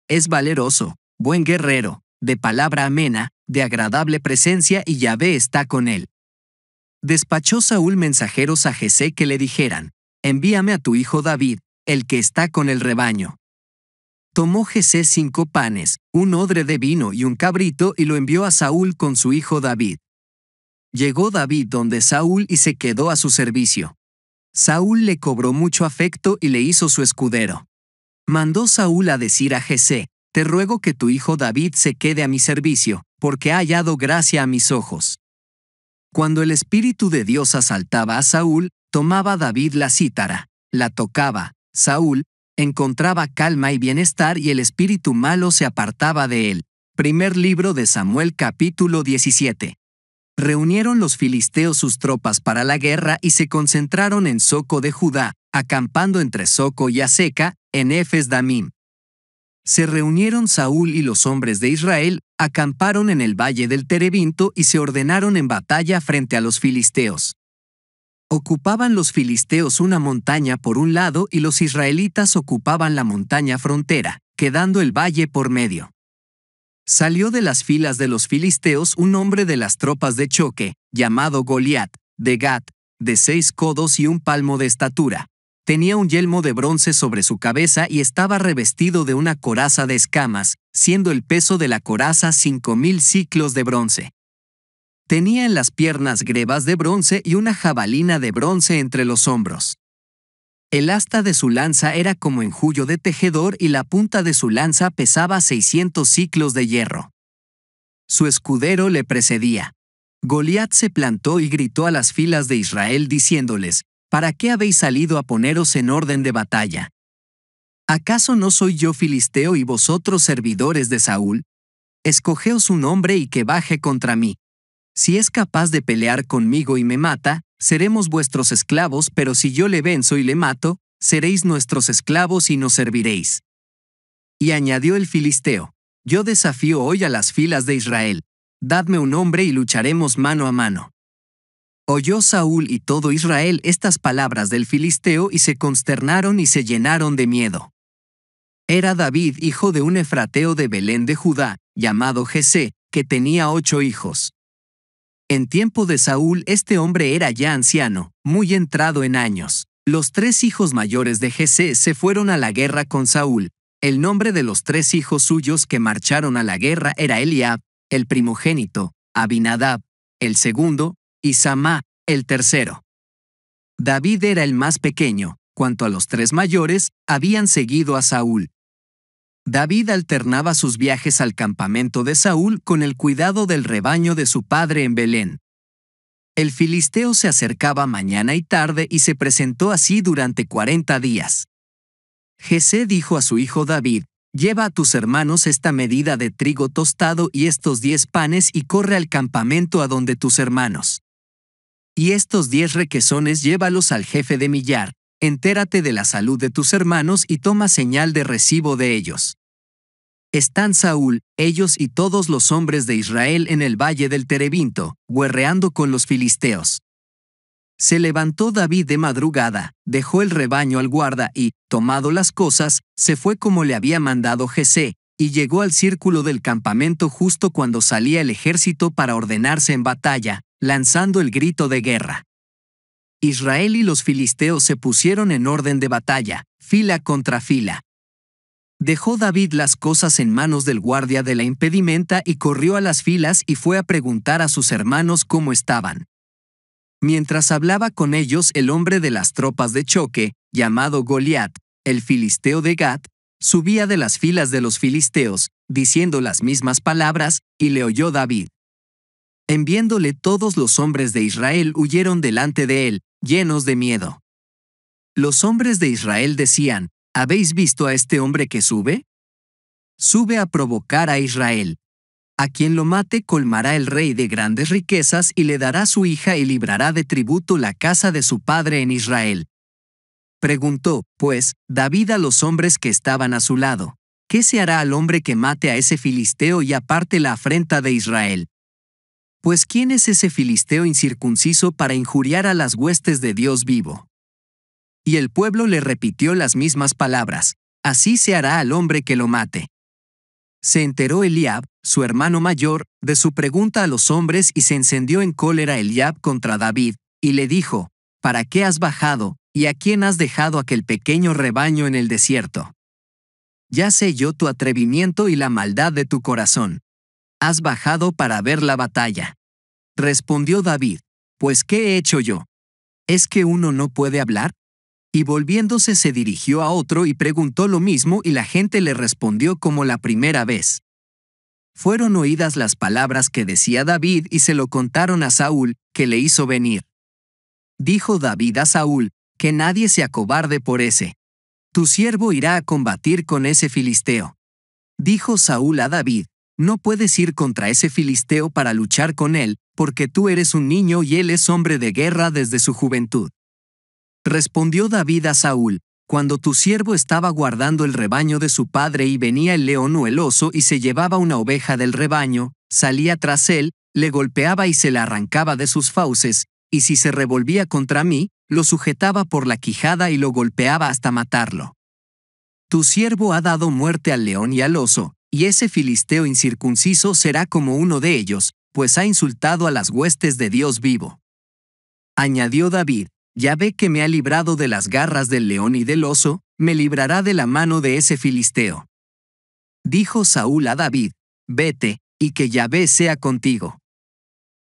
Es valeroso, buen guerrero, de palabra amena, de agradable presencia y Yahvé está con él. Despachó Saúl mensajeros a Jesé que le dijeran, Envíame a tu hijo David, el que está con el rebaño tomó Jesé cinco panes, un odre de vino y un cabrito y lo envió a Saúl con su hijo David. Llegó David donde Saúl y se quedó a su servicio. Saúl le cobró mucho afecto y le hizo su escudero. Mandó Saúl a decir a Jesé, Te ruego que tu hijo David se quede a mi servicio, porque ha hallado gracia a mis ojos. Cuando el Espíritu de Dios asaltaba a Saúl, tomaba David la cítara, la tocaba, Saúl, encontraba calma y bienestar y el espíritu malo se apartaba de él. Primer libro de Samuel capítulo 17. Reunieron los filisteos sus tropas para la guerra y se concentraron en Soco de Judá, acampando entre Soco y Aseca, en Efes Damim. Se reunieron Saúl y los hombres de Israel, acamparon en el valle del Terebinto y se ordenaron en batalla frente a los filisteos. Ocupaban los filisteos una montaña por un lado y los israelitas ocupaban la montaña frontera, quedando el valle por medio. Salió de las filas de los filisteos un hombre de las tropas de choque, llamado Goliat, de Gat, de seis codos y un palmo de estatura. Tenía un yelmo de bronce sobre su cabeza y estaba revestido de una coraza de escamas, siendo el peso de la coraza cinco mil ciclos de bronce. Tenía en las piernas grebas de bronce y una jabalina de bronce entre los hombros. El asta de su lanza era como enjullo de tejedor y la punta de su lanza pesaba 600 ciclos de hierro. Su escudero le precedía. Goliat se plantó y gritó a las filas de Israel diciéndoles, ¿Para qué habéis salido a poneros en orden de batalla? ¿Acaso no soy yo filisteo y vosotros servidores de Saúl? Escogeos un hombre y que baje contra mí. Si es capaz de pelear conmigo y me mata, seremos vuestros esclavos, pero si yo le venzo y le mato, seréis nuestros esclavos y nos serviréis. Y añadió el filisteo, yo desafío hoy a las filas de Israel, dadme un hombre y lucharemos mano a mano. Oyó Saúl y todo Israel estas palabras del filisteo y se consternaron y se llenaron de miedo. Era David hijo de un efrateo de Belén de Judá, llamado Jesé, que tenía ocho hijos. En tiempo de Saúl este hombre era ya anciano, muy entrado en años. Los tres hijos mayores de Jesse se fueron a la guerra con Saúl. El nombre de los tres hijos suyos que marcharon a la guerra era Eliab, el primogénito, Abinadab, el segundo, y Samá, el tercero. David era el más pequeño, cuanto a los tres mayores, habían seguido a Saúl, David alternaba sus viajes al campamento de Saúl con el cuidado del rebaño de su padre en Belén. El filisteo se acercaba mañana y tarde y se presentó así durante cuarenta días. Jesé dijo a su hijo David, Lleva a tus hermanos esta medida de trigo tostado y estos diez panes y corre al campamento a donde tus hermanos. Y estos diez requesones llévalos al jefe de millar, entérate de la salud de tus hermanos y toma señal de recibo de ellos. Están Saúl, ellos y todos los hombres de Israel en el valle del Terebinto, guerreando con los filisteos. Se levantó David de madrugada, dejó el rebaño al guarda y, tomado las cosas, se fue como le había mandado Jesé, y llegó al círculo del campamento justo cuando salía el ejército para ordenarse en batalla, lanzando el grito de guerra. Israel y los filisteos se pusieron en orden de batalla, fila contra fila, Dejó David las cosas en manos del guardia de la impedimenta y corrió a las filas y fue a preguntar a sus hermanos cómo estaban. Mientras hablaba con ellos el hombre de las tropas de choque, llamado Goliat, el filisteo de Gat, subía de las filas de los filisteos, diciendo las mismas palabras, y le oyó David. Enviéndole todos los hombres de Israel huyeron delante de él, llenos de miedo. Los hombres de Israel decían, ¿Habéis visto a este hombre que sube? Sube a provocar a Israel. A quien lo mate colmará el rey de grandes riquezas y le dará su hija y librará de tributo la casa de su padre en Israel. Preguntó, pues, David a los hombres que estaban a su lado, ¿qué se hará al hombre que mate a ese filisteo y aparte la afrenta de Israel? Pues ¿quién es ese filisteo incircunciso para injuriar a las huestes de Dios vivo? Y el pueblo le repitió las mismas palabras, así se hará al hombre que lo mate. Se enteró Eliab, su hermano mayor, de su pregunta a los hombres y se encendió en cólera Eliab contra David, y le dijo, ¿Para qué has bajado, y a quién has dejado aquel pequeño rebaño en el desierto? Ya sé yo tu atrevimiento y la maldad de tu corazón. Has bajado para ver la batalla. Respondió David, pues ¿qué he hecho yo? ¿Es que uno no puede hablar? y volviéndose se dirigió a otro y preguntó lo mismo y la gente le respondió como la primera vez. Fueron oídas las palabras que decía David y se lo contaron a Saúl, que le hizo venir. Dijo David a Saúl, que nadie se acobarde por ese. Tu siervo irá a combatir con ese filisteo. Dijo Saúl a David, no puedes ir contra ese filisteo para luchar con él, porque tú eres un niño y él es hombre de guerra desde su juventud. Respondió David a Saúl, cuando tu siervo estaba guardando el rebaño de su padre y venía el león o el oso y se llevaba una oveja del rebaño, salía tras él, le golpeaba y se la arrancaba de sus fauces, y si se revolvía contra mí, lo sujetaba por la quijada y lo golpeaba hasta matarlo. Tu siervo ha dado muerte al león y al oso, y ese filisteo incircunciso será como uno de ellos, pues ha insultado a las huestes de Dios vivo. Añadió David, ya ve que me ha librado de las garras del león y del oso, me librará de la mano de ese filisteo. Dijo Saúl a David, vete, y que Yahvé sea contigo.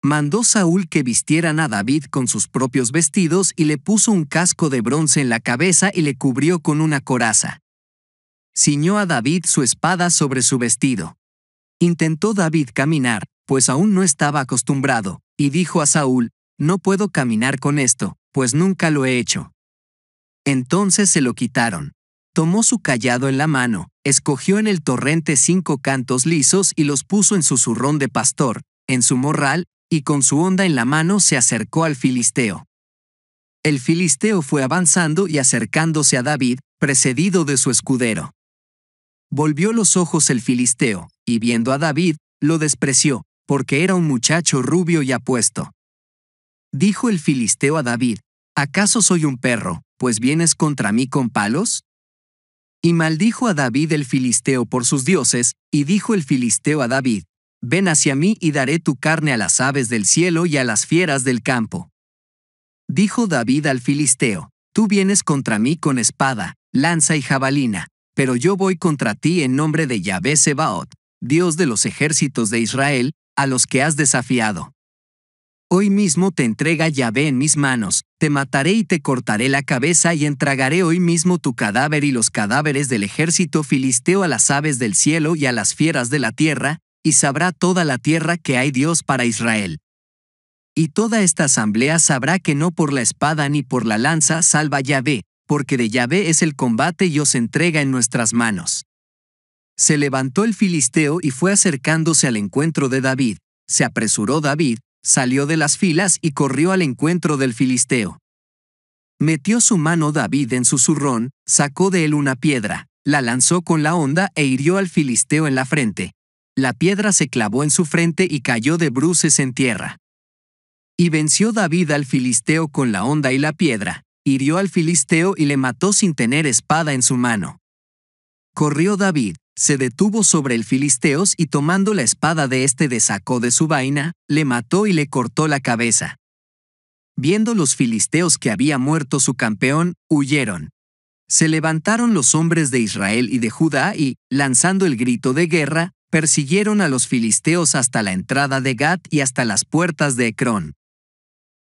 Mandó Saúl que vistieran a David con sus propios vestidos y le puso un casco de bronce en la cabeza y le cubrió con una coraza. Ciñó a David su espada sobre su vestido. Intentó David caminar, pues aún no estaba acostumbrado, y dijo a Saúl, No puedo caminar con esto, pues nunca lo he hecho. Entonces se lo quitaron. Tomó su callado en la mano, escogió en el torrente cinco cantos lisos y los puso en su zurrón de pastor, en su morral, y con su onda en la mano se acercó al filisteo. El filisteo fue avanzando y acercándose a David, precedido de su escudero. Volvió los ojos el filisteo, y viendo a David, lo despreció, porque era un muchacho rubio y apuesto. Dijo el filisteo a David, ¿Acaso soy un perro, pues vienes contra mí con palos? Y maldijo a David el Filisteo por sus dioses, y dijo el Filisteo a David, Ven hacia mí y daré tu carne a las aves del cielo y a las fieras del campo. Dijo David al Filisteo, Tú vienes contra mí con espada, lanza y jabalina, pero yo voy contra ti en nombre de Yahvé Sebaot, Dios de los ejércitos de Israel, a los que has desafiado. Hoy mismo te entrega Yahvé en mis manos, te mataré y te cortaré la cabeza y entregaré hoy mismo tu cadáver y los cadáveres del ejército filisteo a las aves del cielo y a las fieras de la tierra, y sabrá toda la tierra que hay Dios para Israel. Y toda esta asamblea sabrá que no por la espada ni por la lanza salva Yahvé, porque de Yahvé es el combate y os entrega en nuestras manos. Se levantó el filisteo y fue acercándose al encuentro de David. Se apresuró David, salió de las filas y corrió al encuentro del filisteo. Metió su mano David en su zurrón, sacó de él una piedra, la lanzó con la honda e hirió al filisteo en la frente. La piedra se clavó en su frente y cayó de bruces en tierra. Y venció David al filisteo con la honda y la piedra, hirió al filisteo y le mató sin tener espada en su mano. Corrió David, se detuvo sobre el Filisteos y tomando la espada de éste desacó de su vaina, le mató y le cortó la cabeza. Viendo los Filisteos que había muerto su campeón, huyeron. Se levantaron los hombres de Israel y de Judá y, lanzando el grito de guerra, persiguieron a los Filisteos hasta la entrada de Gat y hasta las puertas de Ecrón.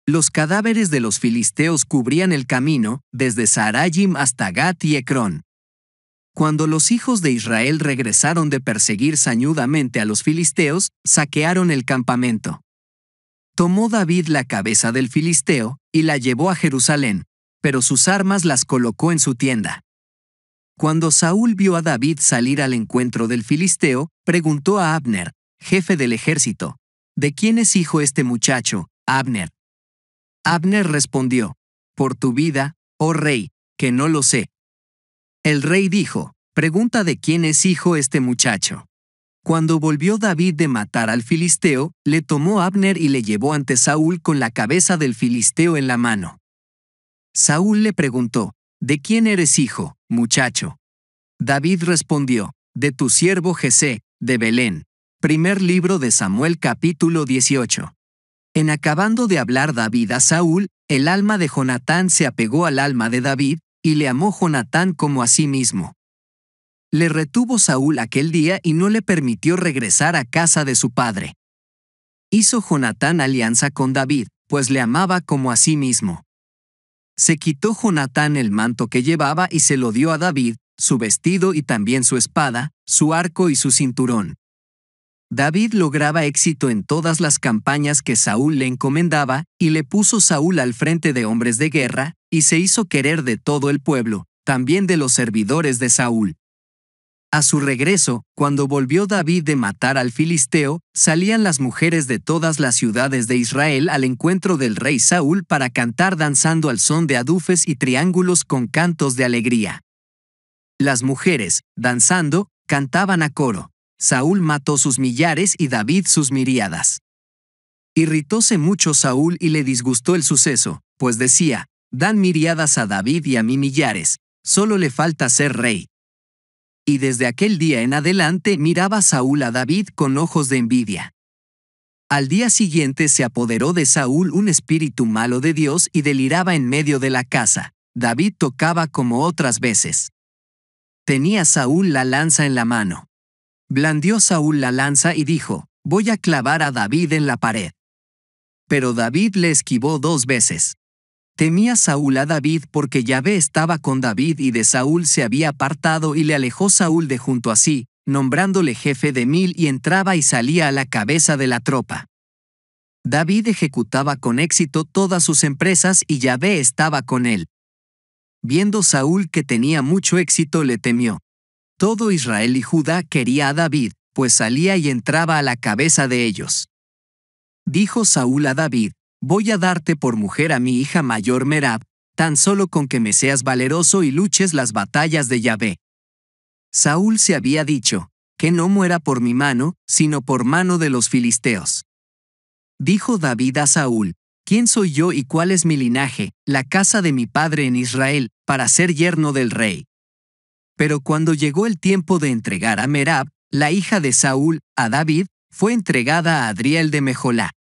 Los cadáveres de los Filisteos cubrían el camino, desde Sarayim hasta Gat y Ecrón. Cuando los hijos de Israel regresaron de perseguir sañudamente a los filisteos, saquearon el campamento. Tomó David la cabeza del filisteo y la llevó a Jerusalén, pero sus armas las colocó en su tienda. Cuando Saúl vio a David salir al encuentro del filisteo, preguntó a Abner, jefe del ejército, ¿de quién es hijo este muchacho, Abner? Abner respondió, Por tu vida, oh rey, que no lo sé, el rey dijo, Pregunta de quién es hijo este muchacho. Cuando volvió David de matar al filisteo, le tomó Abner y le llevó ante Saúl con la cabeza del filisteo en la mano. Saúl le preguntó, ¿De quién eres hijo, muchacho? David respondió, De tu siervo Jesé, de Belén. Primer libro de Samuel capítulo 18. En acabando de hablar David a Saúl, el alma de Jonatán se apegó al alma de David, y le amó Jonatán como a sí mismo. Le retuvo Saúl aquel día y no le permitió regresar a casa de su padre. Hizo Jonatán alianza con David, pues le amaba como a sí mismo. Se quitó Jonatán el manto que llevaba y se lo dio a David, su vestido y también su espada, su arco y su cinturón. David lograba éxito en todas las campañas que Saúl le encomendaba, y le puso Saúl al frente de hombres de guerra, y se hizo querer de todo el pueblo, también de los servidores de Saúl. A su regreso, cuando volvió David de matar al filisteo, salían las mujeres de todas las ciudades de Israel al encuentro del rey Saúl para cantar danzando al son de adufes y triángulos con cantos de alegría. Las mujeres, danzando, cantaban a coro. Saúl mató sus millares y David sus miriadas. Irritóse mucho Saúl y le disgustó el suceso, pues decía, dan miriadas a David y a mí millares, solo le falta ser rey. Y desde aquel día en adelante miraba Saúl a David con ojos de envidia. Al día siguiente se apoderó de Saúl un espíritu malo de Dios y deliraba en medio de la casa. David tocaba como otras veces. Tenía Saúl la lanza en la mano. Blandió Saúl la lanza y dijo, voy a clavar a David en la pared. Pero David le esquivó dos veces. Temía Saúl a David porque Yahvé estaba con David y de Saúl se había apartado y le alejó Saúl de junto a sí, nombrándole jefe de mil y entraba y salía a la cabeza de la tropa. David ejecutaba con éxito todas sus empresas y Yahvé estaba con él. Viendo Saúl que tenía mucho éxito le temió. Todo Israel y Judá quería a David, pues salía y entraba a la cabeza de ellos. Dijo Saúl a David, voy a darte por mujer a mi hija mayor Merab, tan solo con que me seas valeroso y luches las batallas de Yahvé. Saúl se había dicho, que no muera por mi mano, sino por mano de los filisteos. Dijo David a Saúl, ¿quién soy yo y cuál es mi linaje, la casa de mi padre en Israel, para ser yerno del rey? Pero cuando llegó el tiempo de entregar a Merab, la hija de Saúl, a David, fue entregada a Adriel de Mejolá.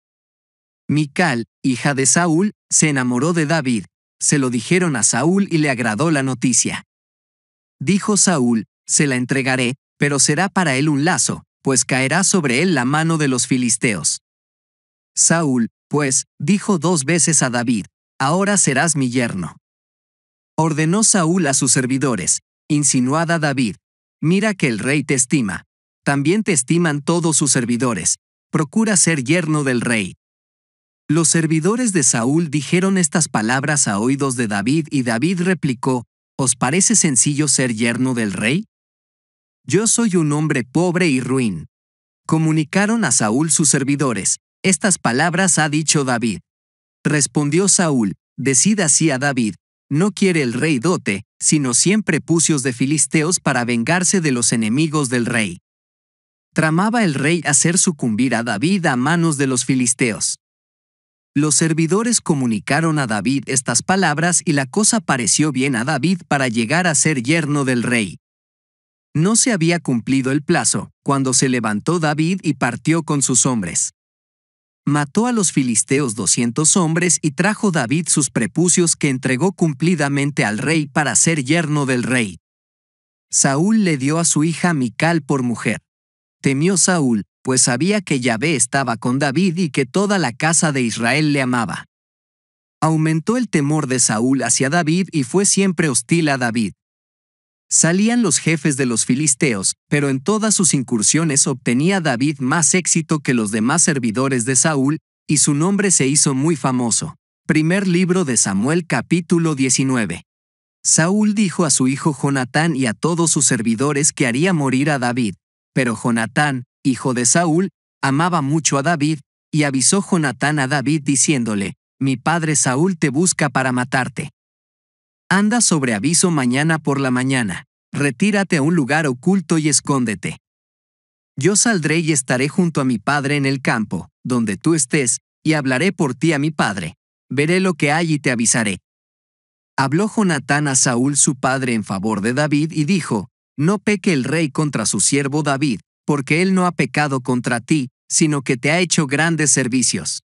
Mical, hija de Saúl, se enamoró de David. Se lo dijeron a Saúl y le agradó la noticia. Dijo Saúl, se la entregaré, pero será para él un lazo, pues caerá sobre él la mano de los filisteos. Saúl, pues, dijo dos veces a David, ahora serás mi yerno. Ordenó Saúl a sus servidores, insinuada David, mira que el rey te estima. También te estiman todos sus servidores. Procura ser yerno del rey. Los servidores de Saúl dijeron estas palabras a oídos de David y David replicó, ¿Os parece sencillo ser yerno del rey? Yo soy un hombre pobre y ruin. Comunicaron a Saúl sus servidores, estas palabras ha dicho David. Respondió Saúl, decid así a David, no quiere el rey dote, sino siempre pucios de filisteos para vengarse de los enemigos del rey. Tramaba el rey hacer sucumbir a David a manos de los filisteos. Los servidores comunicaron a David estas palabras y la cosa pareció bien a David para llegar a ser yerno del rey. No se había cumplido el plazo, cuando se levantó David y partió con sus hombres. Mató a los filisteos 200 hombres y trajo David sus prepucios que entregó cumplidamente al rey para ser yerno del rey. Saúl le dio a su hija Mical por mujer. Temió Saúl, pues sabía que Yahvé estaba con David y que toda la casa de Israel le amaba. Aumentó el temor de Saúl hacia David y fue siempre hostil a David. Salían los jefes de los filisteos, pero en todas sus incursiones obtenía David más éxito que los demás servidores de Saúl, y su nombre se hizo muy famoso. Primer libro de Samuel capítulo 19. Saúl dijo a su hijo Jonatán y a todos sus servidores que haría morir a David, pero Jonatán, hijo de Saúl, amaba mucho a David, y avisó Jonatán a David diciéndole, Mi padre Saúl te busca para matarte. Anda sobre aviso mañana por la mañana, retírate a un lugar oculto y escóndete. Yo saldré y estaré junto a mi padre en el campo, donde tú estés, y hablaré por ti a mi padre. Veré lo que hay y te avisaré. Habló Jonatán a Saúl su padre en favor de David y dijo, No peque el rey contra su siervo David, porque Él no ha pecado contra ti, sino que te ha hecho grandes servicios.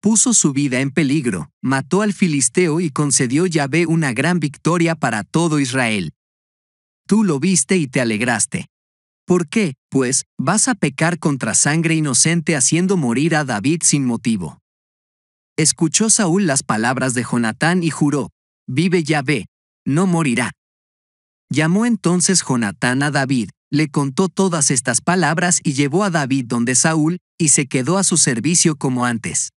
Puso su vida en peligro, mató al filisteo y concedió Yahvé una gran victoria para todo Israel. Tú lo viste y te alegraste. ¿Por qué, pues, vas a pecar contra sangre inocente haciendo morir a David sin motivo? Escuchó Saúl las palabras de Jonatán y juró, Vive Yahvé, no morirá. Llamó entonces Jonatán a David, le contó todas estas palabras y llevó a David donde Saúl, y se quedó a su servicio como antes.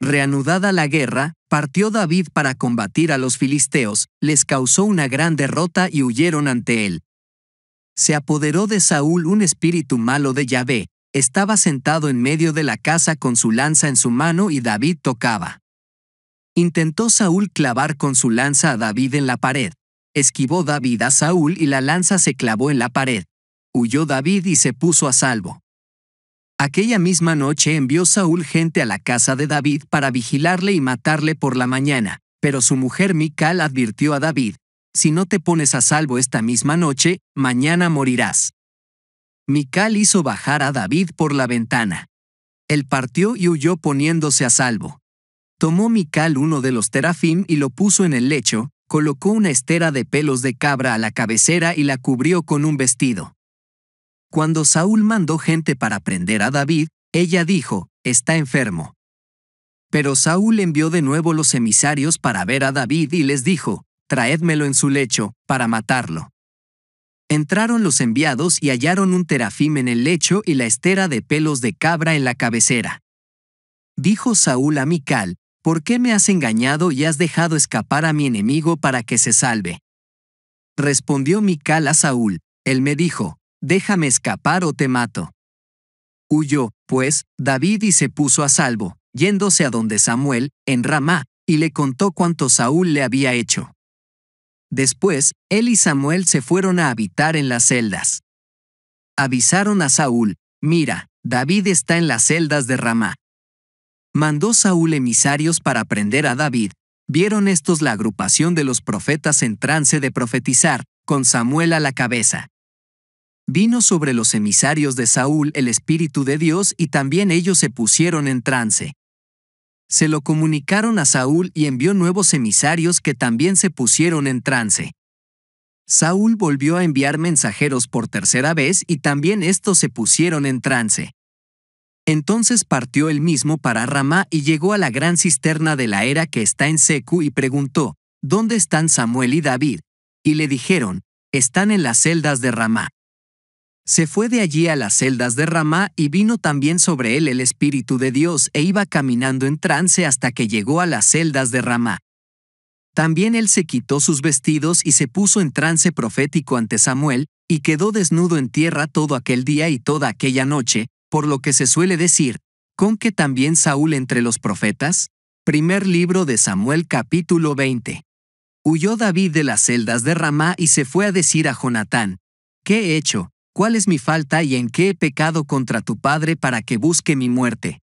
Reanudada la guerra, partió David para combatir a los filisteos, les causó una gran derrota y huyeron ante él. Se apoderó de Saúl un espíritu malo de Yahvé, estaba sentado en medio de la casa con su lanza en su mano y David tocaba. Intentó Saúl clavar con su lanza a David en la pared, Esquivó David a Saúl y la lanza se clavó en la pared. Huyó David y se puso a salvo. Aquella misma noche envió Saúl gente a la casa de David para vigilarle y matarle por la mañana, pero su mujer Mical advirtió a David, si no te pones a salvo esta misma noche, mañana morirás. Mical hizo bajar a David por la ventana. Él partió y huyó poniéndose a salvo. Tomó Mical uno de los terafim y lo puso en el lecho, colocó una estera de pelos de cabra a la cabecera y la cubrió con un vestido. Cuando Saúl mandó gente para prender a David, ella dijo, está enfermo. Pero Saúl envió de nuevo los emisarios para ver a David y les dijo, traédmelo en su lecho, para matarlo. Entraron los enviados y hallaron un terafim en el lecho y la estera de pelos de cabra en la cabecera. Dijo Saúl a Mical, ¿Por qué me has engañado y has dejado escapar a mi enemigo para que se salve? Respondió Mical a Saúl, él me dijo, déjame escapar o te mato. Huyó, pues, David y se puso a salvo, yéndose a donde Samuel, en Ramá, y le contó cuánto Saúl le había hecho. Después, él y Samuel se fueron a habitar en las celdas. Avisaron a Saúl, mira, David está en las celdas de Ramá mandó Saúl emisarios para prender a David. Vieron estos la agrupación de los profetas en trance de profetizar, con Samuel a la cabeza. Vino sobre los emisarios de Saúl el Espíritu de Dios y también ellos se pusieron en trance. Se lo comunicaron a Saúl y envió nuevos emisarios que también se pusieron en trance. Saúl volvió a enviar mensajeros por tercera vez y también estos se pusieron en trance. Entonces partió él mismo para Ramá y llegó a la gran cisterna de la era que está en Secu y preguntó, ¿Dónde están Samuel y David? Y le dijeron, están en las celdas de Ramá. Se fue de allí a las celdas de Ramá y vino también sobre él el Espíritu de Dios e iba caminando en trance hasta que llegó a las celdas de Ramá. También él se quitó sus vestidos y se puso en trance profético ante Samuel, y quedó desnudo en tierra todo aquel día y toda aquella noche, por lo que se suele decir, ¿con que también Saúl entre los profetas? Primer libro de Samuel capítulo 20. Huyó David de las celdas de Ramá y se fue a decir a Jonatán, ¿qué he hecho? ¿Cuál es mi falta y en qué he pecado contra tu padre para que busque mi muerte?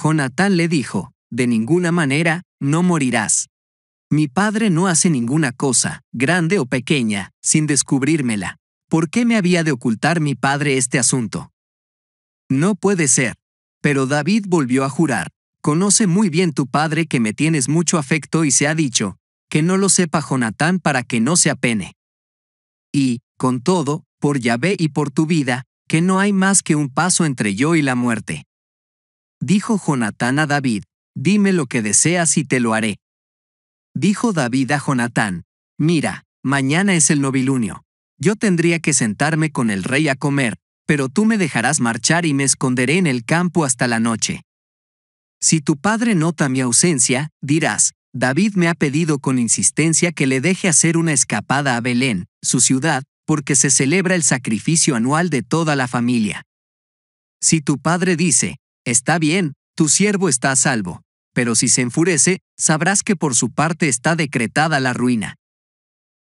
Jonatán le dijo, de ninguna manera, no morirás. Mi padre no hace ninguna cosa, grande o pequeña, sin descubrírmela. ¿Por qué me había de ocultar mi padre este asunto? No puede ser. Pero David volvió a jurar. Conoce muy bien tu padre que me tienes mucho afecto y se ha dicho, que no lo sepa Jonatán para que no se apene. Y, con todo, por Yahvé y por tu vida, que no hay más que un paso entre yo y la muerte. Dijo Jonatán a David, dime lo que deseas y te lo haré. Dijo David a Jonatán, mira, mañana es el novilunio. Yo tendría que sentarme con el rey a comer, pero tú me dejarás marchar y me esconderé en el campo hasta la noche. Si tu padre nota mi ausencia, dirás, David me ha pedido con insistencia que le deje hacer una escapada a Belén, su ciudad, porque se celebra el sacrificio anual de toda la familia. Si tu padre dice, Está bien, tu siervo está a salvo, pero si se enfurece, sabrás que por su parte está decretada la ruina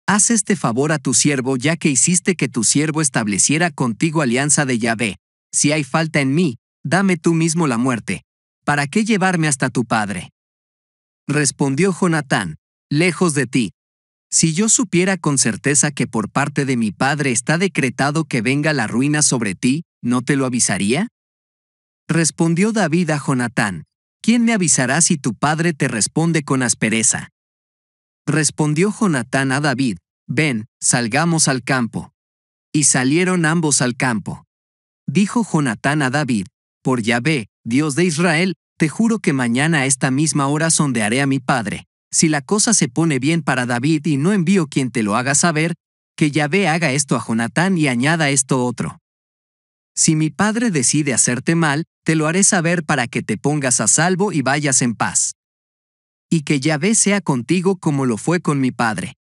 haz este favor a tu siervo ya que hiciste que tu siervo estableciera contigo alianza de Yahvé. Si hay falta en mí, dame tú mismo la muerte. ¿Para qué llevarme hasta tu padre? Respondió Jonatán, lejos de ti. Si yo supiera con certeza que por parte de mi padre está decretado que venga la ruina sobre ti, ¿no te lo avisaría? Respondió David a Jonatán, ¿quién me avisará si tu padre te responde con aspereza? Respondió Jonatán a David, Ven, salgamos al campo. Y salieron ambos al campo. Dijo Jonatán a David, Por Yahvé, Dios de Israel, te juro que mañana a esta misma hora sondearé a mi padre. Si la cosa se pone bien para David y no envío quien te lo haga saber, que Yahvé haga esto a Jonatán y añada esto otro. Si mi padre decide hacerte mal, te lo haré saber para que te pongas a salvo y vayas en paz y que Yahvé sea contigo como lo fue con mi padre.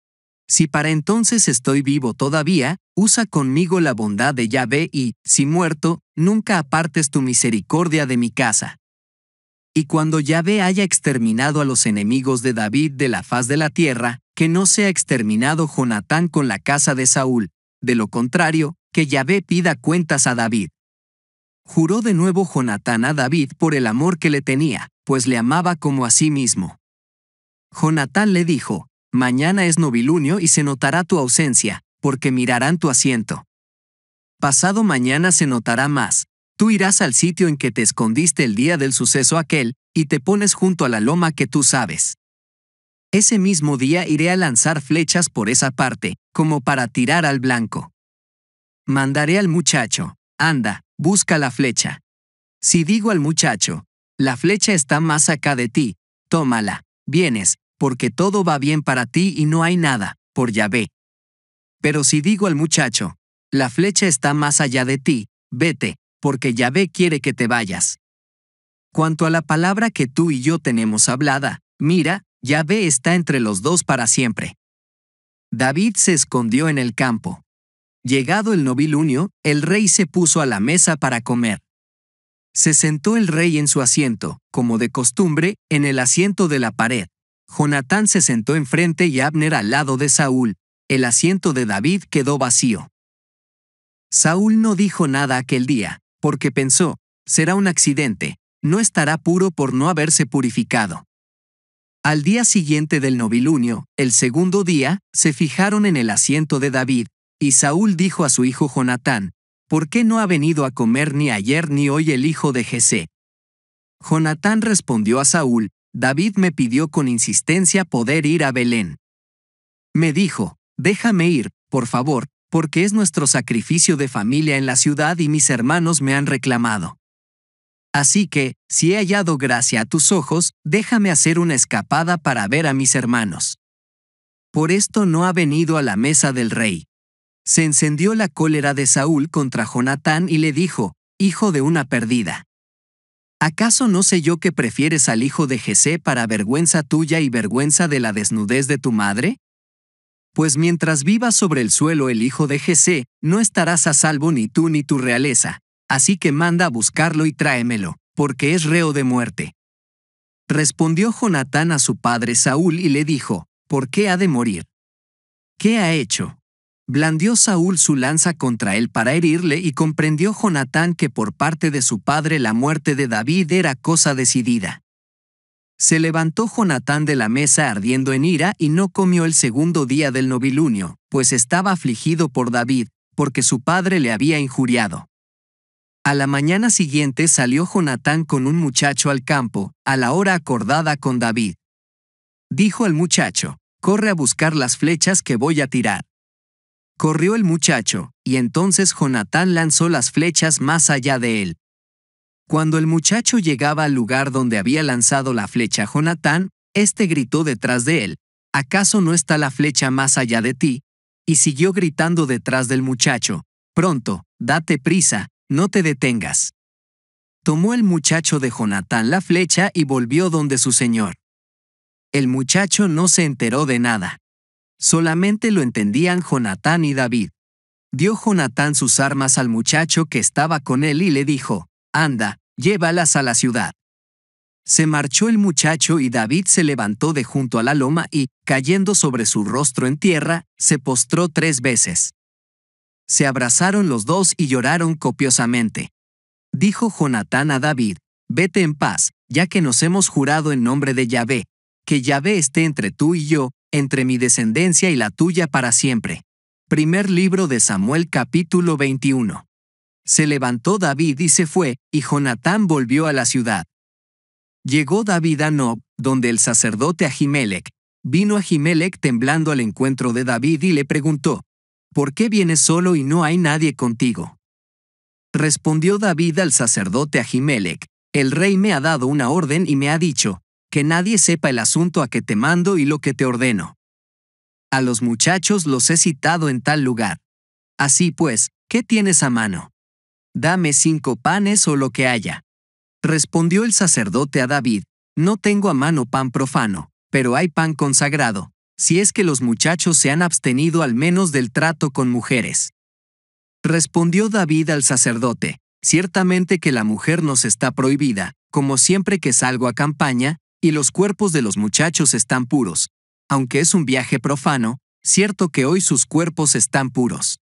Si para entonces estoy vivo todavía, usa conmigo la bondad de Yahvé y, si muerto, nunca apartes tu misericordia de mi casa. Y cuando Yahvé haya exterminado a los enemigos de David de la faz de la tierra, que no sea exterminado Jonatán con la casa de Saúl, de lo contrario, que Yahvé pida cuentas a David. Juró de nuevo Jonatán a David por el amor que le tenía, pues le amaba como a sí mismo. Jonatán le dijo, Mañana es novilunio y se notará tu ausencia, porque mirarán tu asiento. Pasado mañana se notará más. Tú irás al sitio en que te escondiste el día del suceso aquel, y te pones junto a la loma que tú sabes. Ese mismo día iré a lanzar flechas por esa parte, como para tirar al blanco. Mandaré al muchacho, anda, busca la flecha. Si digo al muchacho, la flecha está más acá de ti, tómala. Vienes, porque todo va bien para ti y no hay nada, por Yahvé. Pero si digo al muchacho, la flecha está más allá de ti, vete, porque Yahvé quiere que te vayas. Cuanto a la palabra que tú y yo tenemos hablada, mira, Yahvé está entre los dos para siempre. David se escondió en el campo. Llegado el novilunio, el rey se puso a la mesa para comer. Se sentó el rey en su asiento, como de costumbre, en el asiento de la pared. Jonatán se sentó enfrente y Abner al lado de Saúl. El asiento de David quedó vacío. Saúl no dijo nada aquel día, porque pensó, será un accidente, no estará puro por no haberse purificado. Al día siguiente del novilunio, el segundo día, se fijaron en el asiento de David, y Saúl dijo a su hijo Jonatán, ¿Por qué no ha venido a comer ni ayer ni hoy el hijo de Jesé? Jonatán respondió a Saúl, David me pidió con insistencia poder ir a Belén. Me dijo, déjame ir, por favor, porque es nuestro sacrificio de familia en la ciudad y mis hermanos me han reclamado. Así que, si he hallado gracia a tus ojos, déjame hacer una escapada para ver a mis hermanos. Por esto no ha venido a la mesa del rey se encendió la cólera de Saúl contra Jonatán y le dijo, Hijo de una perdida. ¿Acaso no sé yo que prefieres al hijo de Jesé para vergüenza tuya y vergüenza de la desnudez de tu madre? Pues mientras viva sobre el suelo el hijo de Jesé, no estarás a salvo ni tú ni tu realeza, así que manda a buscarlo y tráemelo, porque es reo de muerte. Respondió Jonatán a su padre Saúl y le dijo, ¿por qué ha de morir? ¿Qué ha hecho? Blandió Saúl su lanza contra él para herirle y comprendió Jonatán que por parte de su padre la muerte de David era cosa decidida. Se levantó Jonatán de la mesa ardiendo en ira y no comió el segundo día del novilunio, pues estaba afligido por David, porque su padre le había injuriado. A la mañana siguiente salió Jonatán con un muchacho al campo, a la hora acordada con David. Dijo al muchacho, corre a buscar las flechas que voy a tirar. Corrió el muchacho, y entonces Jonatán lanzó las flechas más allá de él. Cuando el muchacho llegaba al lugar donde había lanzado la flecha Jonatán, éste gritó detrás de él, ¿acaso no está la flecha más allá de ti? Y siguió gritando detrás del muchacho, pronto, date prisa, no te detengas. Tomó el muchacho de Jonatán la flecha y volvió donde su señor. El muchacho no se enteró de nada. Solamente lo entendían Jonatán y David. Dio Jonatán sus armas al muchacho que estaba con él y le dijo, Anda, llévalas a la ciudad. Se marchó el muchacho y David se levantó de junto a la loma y, cayendo sobre su rostro en tierra, se postró tres veces. Se abrazaron los dos y lloraron copiosamente. Dijo Jonatán a David, Vete en paz, ya que nos hemos jurado en nombre de Yahvé, que Yahvé esté entre tú y yo, entre mi descendencia y la tuya para siempre. Primer libro de Samuel capítulo 21. Se levantó David y se fue, y Jonatán volvió a la ciudad. Llegó David a Nob, donde el sacerdote Ahimelech. Vino a Ahimelech temblando al encuentro de David y le preguntó, ¿Por qué vienes solo y no hay nadie contigo? Respondió David al sacerdote Ahimelech, el rey me ha dado una orden y me ha dicho, que nadie sepa el asunto a que te mando y lo que te ordeno. A los muchachos los he citado en tal lugar. Así pues, ¿qué tienes a mano? Dame cinco panes o lo que haya. Respondió el sacerdote a David, no tengo a mano pan profano, pero hay pan consagrado, si es que los muchachos se han abstenido al menos del trato con mujeres. Respondió David al sacerdote, ciertamente que la mujer nos está prohibida, como siempre que salgo a campaña, y los cuerpos de los muchachos están puros. Aunque es un viaje profano, cierto que hoy sus cuerpos están puros.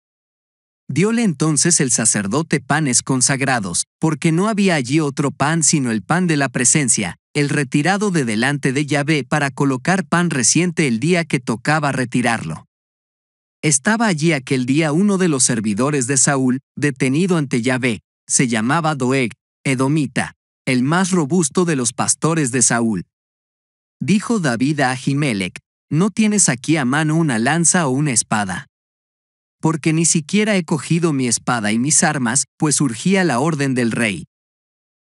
Diole entonces el sacerdote panes consagrados, porque no había allí otro pan sino el pan de la presencia, el retirado de delante de Yahvé para colocar pan reciente el día que tocaba retirarlo. Estaba allí aquel día uno de los servidores de Saúl, detenido ante Yahvé, se llamaba Doeg, Edomita, el más robusto de los pastores de Saúl dijo David a Ahimelech, no tienes aquí a mano una lanza o una espada. Porque ni siquiera he cogido mi espada y mis armas, pues urgía la orden del rey.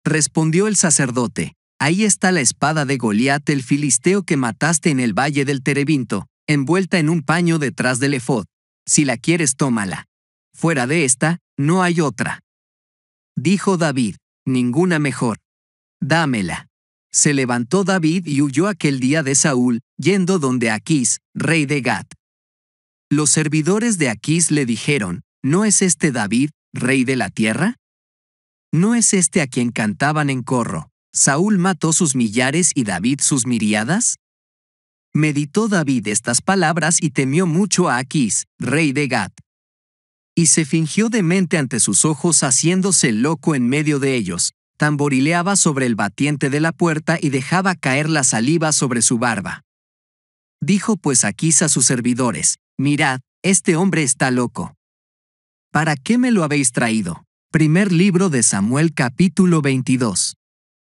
Respondió el sacerdote, ahí está la espada de Goliat el filisteo que mataste en el valle del Terebinto, envuelta en un paño detrás del efod. Si la quieres, tómala. Fuera de esta, no hay otra. Dijo David, ninguna mejor. Dámela se levantó David y huyó aquel día de Saúl, yendo donde Aquís, rey de Gat. Los servidores de Aquís le dijeron, ¿No es este David, rey de la tierra? ¿No es este a quien cantaban en corro? Saúl mató sus millares y David sus miriadas? Meditó David estas palabras y temió mucho a Aquís, rey de Gat. Y se fingió demente ante sus ojos haciéndose loco en medio de ellos, tamborileaba sobre el batiente de la puerta y dejaba caer la saliva sobre su barba. Dijo pues Aquís a sus servidores, Mirad, este hombre está loco. ¿Para qué me lo habéis traído? Primer libro de Samuel capítulo 22.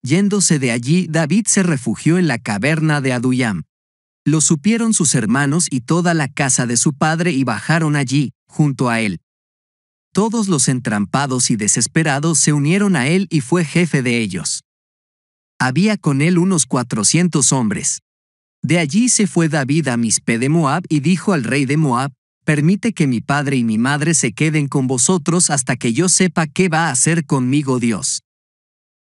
Yéndose de allí, David se refugió en la caverna de Aduyam. Lo supieron sus hermanos y toda la casa de su padre y bajaron allí, junto a él, todos los entrampados y desesperados se unieron a él y fue jefe de ellos. Había con él unos cuatrocientos hombres. De allí se fue David a Mispe de Moab y dijo al rey de Moab, Permite que mi padre y mi madre se queden con vosotros hasta que yo sepa qué va a hacer conmigo Dios.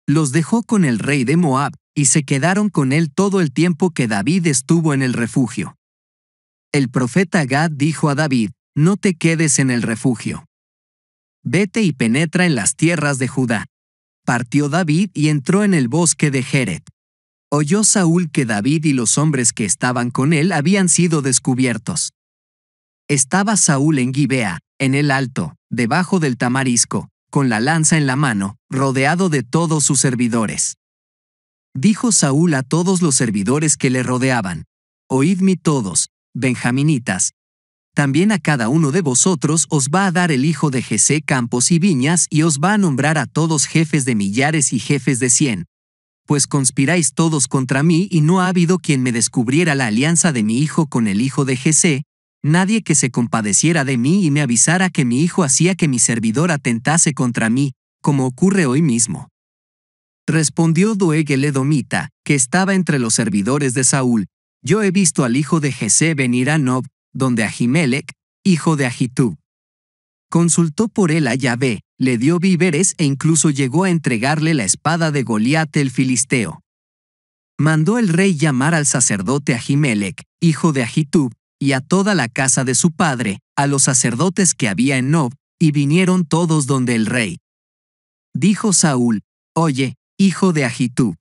Los dejó con el rey de Moab, y se quedaron con él todo el tiempo que David estuvo en el refugio. El profeta Gad dijo a David, No te quedes en el refugio. Vete y penetra en las tierras de Judá. Partió David y entró en el bosque de Jered. Oyó Saúl que David y los hombres que estaban con él habían sido descubiertos. Estaba Saúl en Gibea, en el alto, debajo del tamarisco, con la lanza en la mano, rodeado de todos sus servidores. Dijo Saúl a todos los servidores que le rodeaban, Oídme todos, benjaminitas, también a cada uno de vosotros os va a dar el hijo de Jesé campos y viñas y os va a nombrar a todos jefes de millares y jefes de cien. Pues conspiráis todos contra mí y no ha habido quien me descubriera la alianza de mi hijo con el hijo de Jesé, nadie que se compadeciera de mí y me avisara que mi hijo hacía que mi servidor atentase contra mí, como ocurre hoy mismo. Respondió Doeg el Edomita, que estaba entre los servidores de Saúl, yo he visto al hijo de Jesé venir a Nob, donde Ahimelech, hijo de Ahitub, consultó por él a Yahvé, le dio víveres e incluso llegó a entregarle la espada de Goliat el filisteo. Mandó el rey llamar al sacerdote Ahimelech, hijo de Ahitub, y a toda la casa de su padre, a los sacerdotes que había en Nob, y vinieron todos donde el rey. Dijo Saúl, Oye, hijo de Ahitub.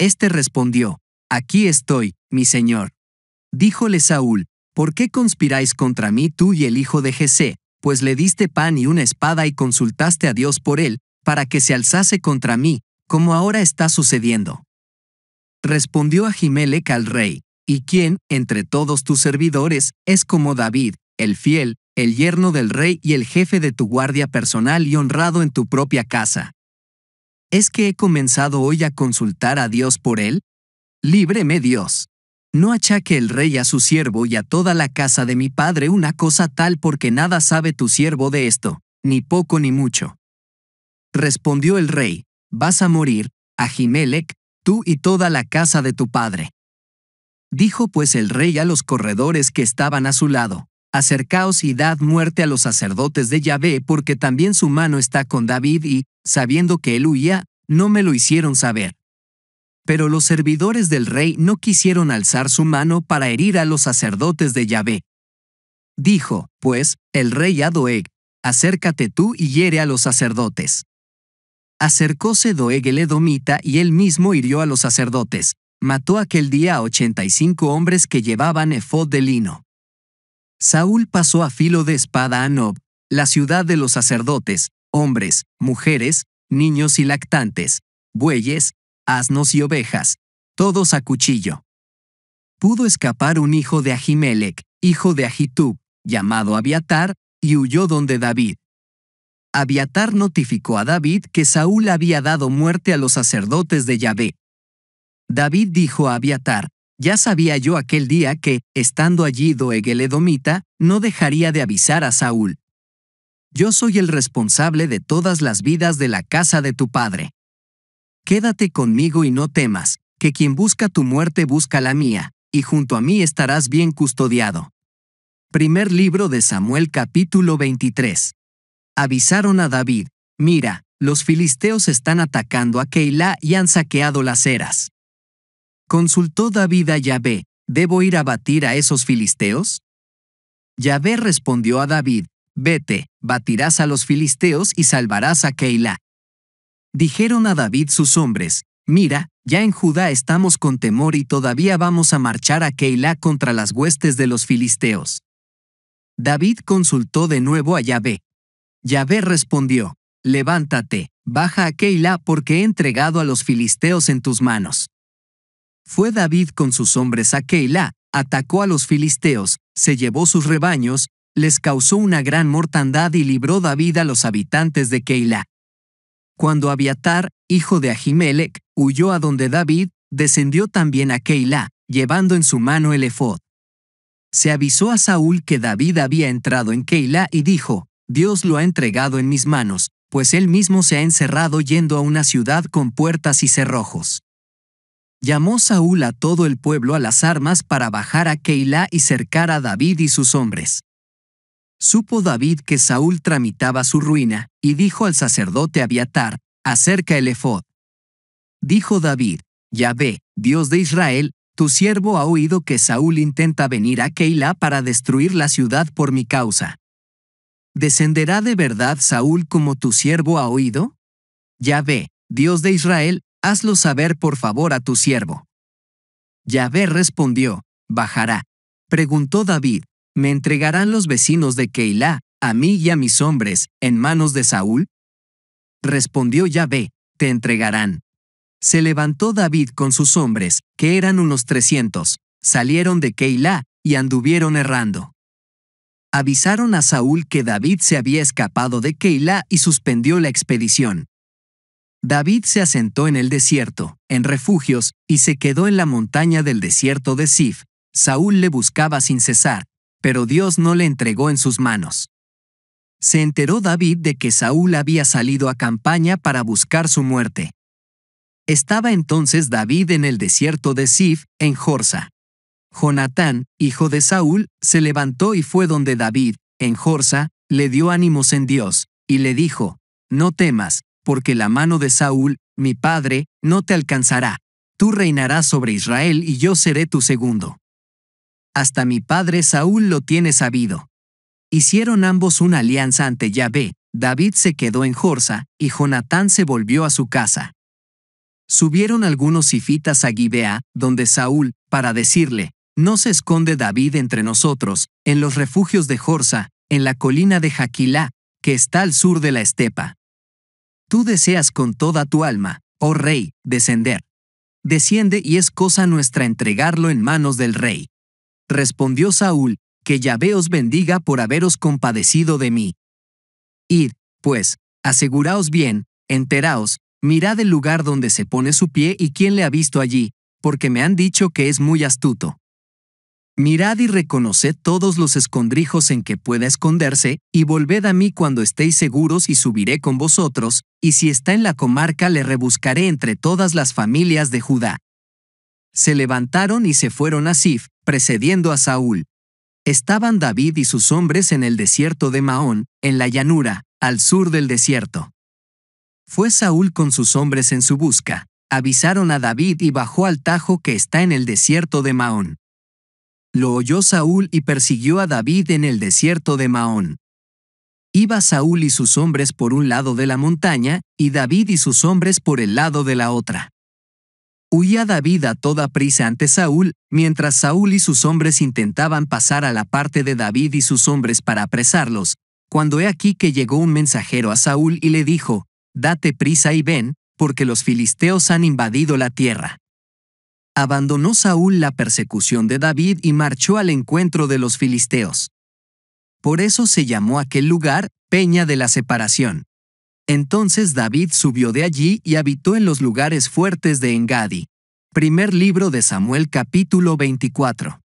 Este respondió, Aquí estoy, mi señor. Díjole Saúl, ¿Por qué conspiráis contra mí tú y el hijo de Jesé? Pues le diste pan y una espada y consultaste a Dios por él, para que se alzase contra mí, como ahora está sucediendo. Respondió Ahimelech al rey, ¿y quién, entre todos tus servidores, es como David, el fiel, el yerno del rey y el jefe de tu guardia personal y honrado en tu propia casa? ¿Es que he comenzado hoy a consultar a Dios por él? Líbreme Dios. No achaque el rey a su siervo y a toda la casa de mi padre una cosa tal porque nada sabe tu siervo de esto, ni poco ni mucho. Respondió el rey, vas a morir, Ajimelec, tú y toda la casa de tu padre. Dijo pues el rey a los corredores que estaban a su lado, acercaos y dad muerte a los sacerdotes de Yahvé porque también su mano está con David y, sabiendo que él huía, no me lo hicieron saber. Pero los servidores del rey no quisieron alzar su mano para herir a los sacerdotes de Yahvé. Dijo, pues, el rey Doeg, acércate tú y hiere a los sacerdotes. Acercóse Doeg el Edomita y él mismo hirió a los sacerdotes. Mató aquel día a cinco hombres que llevaban efod de lino. Saúl pasó a filo de espada a Nob, la ciudad de los sacerdotes, hombres, mujeres, niños y lactantes, bueyes, asnos y ovejas, todos a cuchillo. Pudo escapar un hijo de Ahimelech, hijo de Ahitub, llamado Abiatar, y huyó donde David. Abiatar notificó a David que Saúl había dado muerte a los sacerdotes de Yahvé. David dijo a Abiatar, ya sabía yo aquel día que, estando allí Doegeledomita, no dejaría de avisar a Saúl. Yo soy el responsable de todas las vidas de la casa de tu padre. Quédate conmigo y no temas, que quien busca tu muerte busca la mía, y junto a mí estarás bien custodiado. Primer libro de Samuel capítulo 23. Avisaron a David, mira, los filisteos están atacando a Keilah y han saqueado las eras. Consultó David a Yahvé, ¿debo ir a batir a esos filisteos? Yahvé respondió a David, vete, batirás a los filisteos y salvarás a Keilah. Dijeron a David sus hombres, Mira, ya en Judá estamos con temor y todavía vamos a marchar a Keilah contra las huestes de los filisteos. David consultó de nuevo a Yahvé. Yahvé respondió, Levántate, baja a Keilah porque he entregado a los filisteos en tus manos. Fue David con sus hombres a Keilah, atacó a los filisteos, se llevó sus rebaños, les causó una gran mortandad y libró David a los habitantes de Keilah. Cuando Abiatar, hijo de Ahimelech, huyó a donde David, descendió también a Keilah, llevando en su mano el efod. Se avisó a Saúl que David había entrado en Keilah y dijo, Dios lo ha entregado en mis manos, pues él mismo se ha encerrado yendo a una ciudad con puertas y cerrojos. Llamó Saúl a todo el pueblo a las armas para bajar a Keilah y cercar a David y sus hombres supo David que Saúl tramitaba su ruina, y dijo al sacerdote Abiatar, acerca el efod. Dijo David, Yahvé, Dios de Israel, tu siervo ha oído que Saúl intenta venir a Keilah para destruir la ciudad por mi causa. ¿Descenderá de verdad Saúl como tu siervo ha oído? Yahvé, Dios de Israel, hazlo saber por favor a tu siervo. Yahvé respondió, bajará. Preguntó David, ¿Me entregarán los vecinos de Keilah, a mí y a mis hombres, en manos de Saúl? Respondió Yahvé, te entregarán. Se levantó David con sus hombres, que eran unos trescientos, salieron de Keilah y anduvieron errando. Avisaron a Saúl que David se había escapado de Keilah y suspendió la expedición. David se asentó en el desierto, en refugios, y se quedó en la montaña del desierto de Sif. Saúl le buscaba sin cesar, pero Dios no le entregó en sus manos. Se enteró David de que Saúl había salido a campaña para buscar su muerte. Estaba entonces David en el desierto de Sif, en Jorsa. Jonatán, hijo de Saúl, se levantó y fue donde David, en Jorsa, le dio ánimos en Dios, y le dijo, No temas, porque la mano de Saúl, mi padre, no te alcanzará. Tú reinarás sobre Israel y yo seré tu segundo hasta mi padre Saúl lo tiene sabido. Hicieron ambos una alianza ante Yahvé, David se quedó en Jorza, y Jonatán se volvió a su casa. Subieron algunos cifitas a Gibeá, donde Saúl, para decirle, no se esconde David entre nosotros, en los refugios de Jorza, en la colina de Jaquilá, que está al sur de la estepa. Tú deseas con toda tu alma, oh rey, descender. Desciende y es cosa nuestra entregarlo en manos del rey. Respondió Saúl, que Yahvé os bendiga por haberos compadecido de mí. Id, pues, aseguraos bien, enteraos, mirad el lugar donde se pone su pie y quién le ha visto allí, porque me han dicho que es muy astuto. Mirad y reconoced todos los escondrijos en que pueda esconderse, y volved a mí cuando estéis seguros y subiré con vosotros, y si está en la comarca le rebuscaré entre todas las familias de Judá. Se levantaron y se fueron a Sif, precediendo a Saúl. Estaban David y sus hombres en el desierto de Maón, en la llanura, al sur del desierto. Fue Saúl con sus hombres en su busca, avisaron a David y bajó al Tajo que está en el desierto de Maón. Lo oyó Saúl y persiguió a David en el desierto de Maón. Iba Saúl y sus hombres por un lado de la montaña, y David y sus hombres por el lado de la otra. Huía David a toda prisa ante Saúl, mientras Saúl y sus hombres intentaban pasar a la parte de David y sus hombres para apresarlos, cuando he aquí que llegó un mensajero a Saúl y le dijo, Date prisa y ven, porque los filisteos han invadido la tierra. Abandonó Saúl la persecución de David y marchó al encuentro de los filisteos. Por eso se llamó aquel lugar Peña de la Separación. Entonces David subió de allí y habitó en los lugares fuertes de Engadi. Primer libro de Samuel capítulo 24.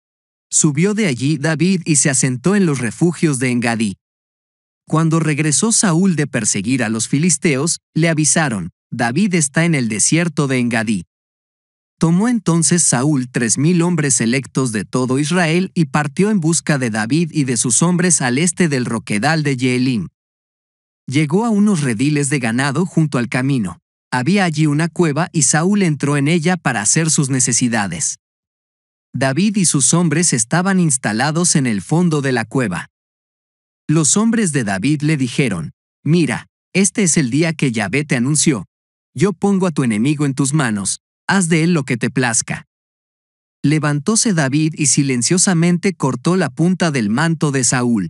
Subió de allí David y se asentó en los refugios de Engadí. Cuando regresó Saúl de perseguir a los filisteos, le avisaron, David está en el desierto de Engadí. Tomó entonces Saúl tres mil hombres electos de todo Israel y partió en busca de David y de sus hombres al este del roquedal de Yeelim. Llegó a unos rediles de ganado junto al camino. Había allí una cueva y Saúl entró en ella para hacer sus necesidades. David y sus hombres estaban instalados en el fondo de la cueva. Los hombres de David le dijeron, Mira, este es el día que Yahvé te anunció. Yo pongo a tu enemigo en tus manos, haz de él lo que te plazca. Levantóse David y silenciosamente cortó la punta del manto de Saúl.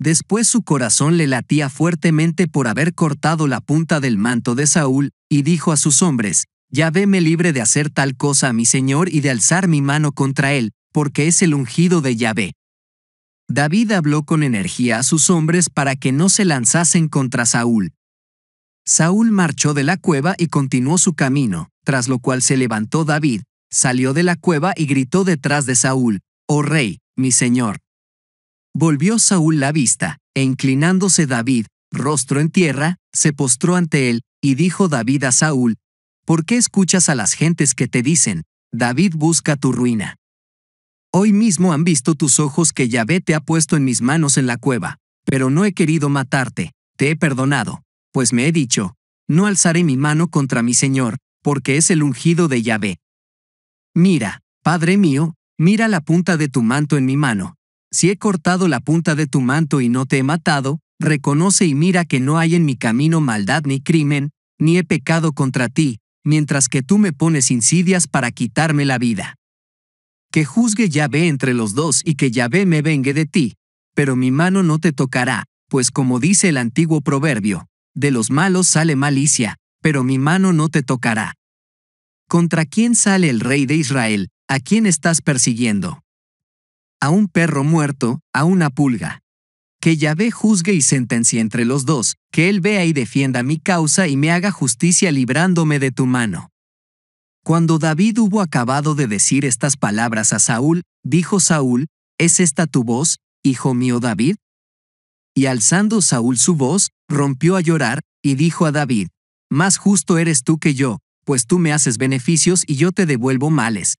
Después su corazón le latía fuertemente por haber cortado la punta del manto de Saúl, y dijo a sus hombres, Ya veme libre de hacer tal cosa a mi señor y de alzar mi mano contra él, porque es el ungido de Yahvé. David habló con energía a sus hombres para que no se lanzasen contra Saúl. Saúl marchó de la cueva y continuó su camino, tras lo cual se levantó David, salió de la cueva y gritó detrás de Saúl, Oh rey, mi señor. Volvió Saúl la vista, e inclinándose David, rostro en tierra, se postró ante él, y dijo David a Saúl, ¿Por qué escuchas a las gentes que te dicen, David busca tu ruina? Hoy mismo han visto tus ojos que Yahvé te ha puesto en mis manos en la cueva, pero no he querido matarte, te he perdonado, pues me he dicho, no alzaré mi mano contra mi Señor, porque es el ungido de Yahvé. Mira, Padre mío, mira la punta de tu manto en mi mano, si he cortado la punta de tu manto y no te he matado, reconoce y mira que no hay en mi camino maldad ni crimen, ni he pecado contra ti, mientras que tú me pones insidias para quitarme la vida. Que juzgue Yahvé entre los dos y que Yahvé me vengue de ti, pero mi mano no te tocará, pues como dice el antiguo proverbio, de los malos sale malicia, pero mi mano no te tocará. ¿Contra quién sale el rey de Israel? ¿A quién estás persiguiendo? a un perro muerto, a una pulga. Que Yahvé juzgue y sentencia entre los dos, que él vea y defienda mi causa y me haga justicia librándome de tu mano. Cuando David hubo acabado de decir estas palabras a Saúl, dijo Saúl, ¿Es esta tu voz, hijo mío David? Y alzando Saúl su voz, rompió a llorar, y dijo a David, Más justo eres tú que yo, pues tú me haces beneficios y yo te devuelvo males.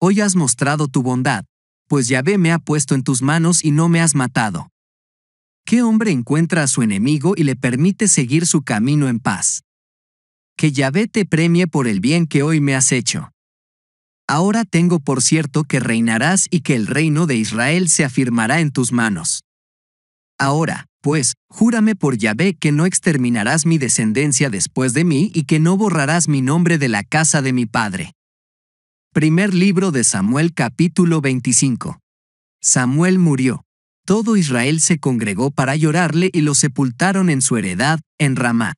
Hoy has mostrado tu bondad, pues Yahvé me ha puesto en tus manos y no me has matado. ¿Qué hombre encuentra a su enemigo y le permite seguir su camino en paz? Que Yahvé te premie por el bien que hoy me has hecho. Ahora tengo por cierto que reinarás y que el reino de Israel se afirmará en tus manos. Ahora, pues, júrame por Yahvé que no exterminarás mi descendencia después de mí y que no borrarás mi nombre de la casa de mi padre. Primer libro de Samuel capítulo 25. Samuel murió. Todo Israel se congregó para llorarle y lo sepultaron en su heredad, en Ramá.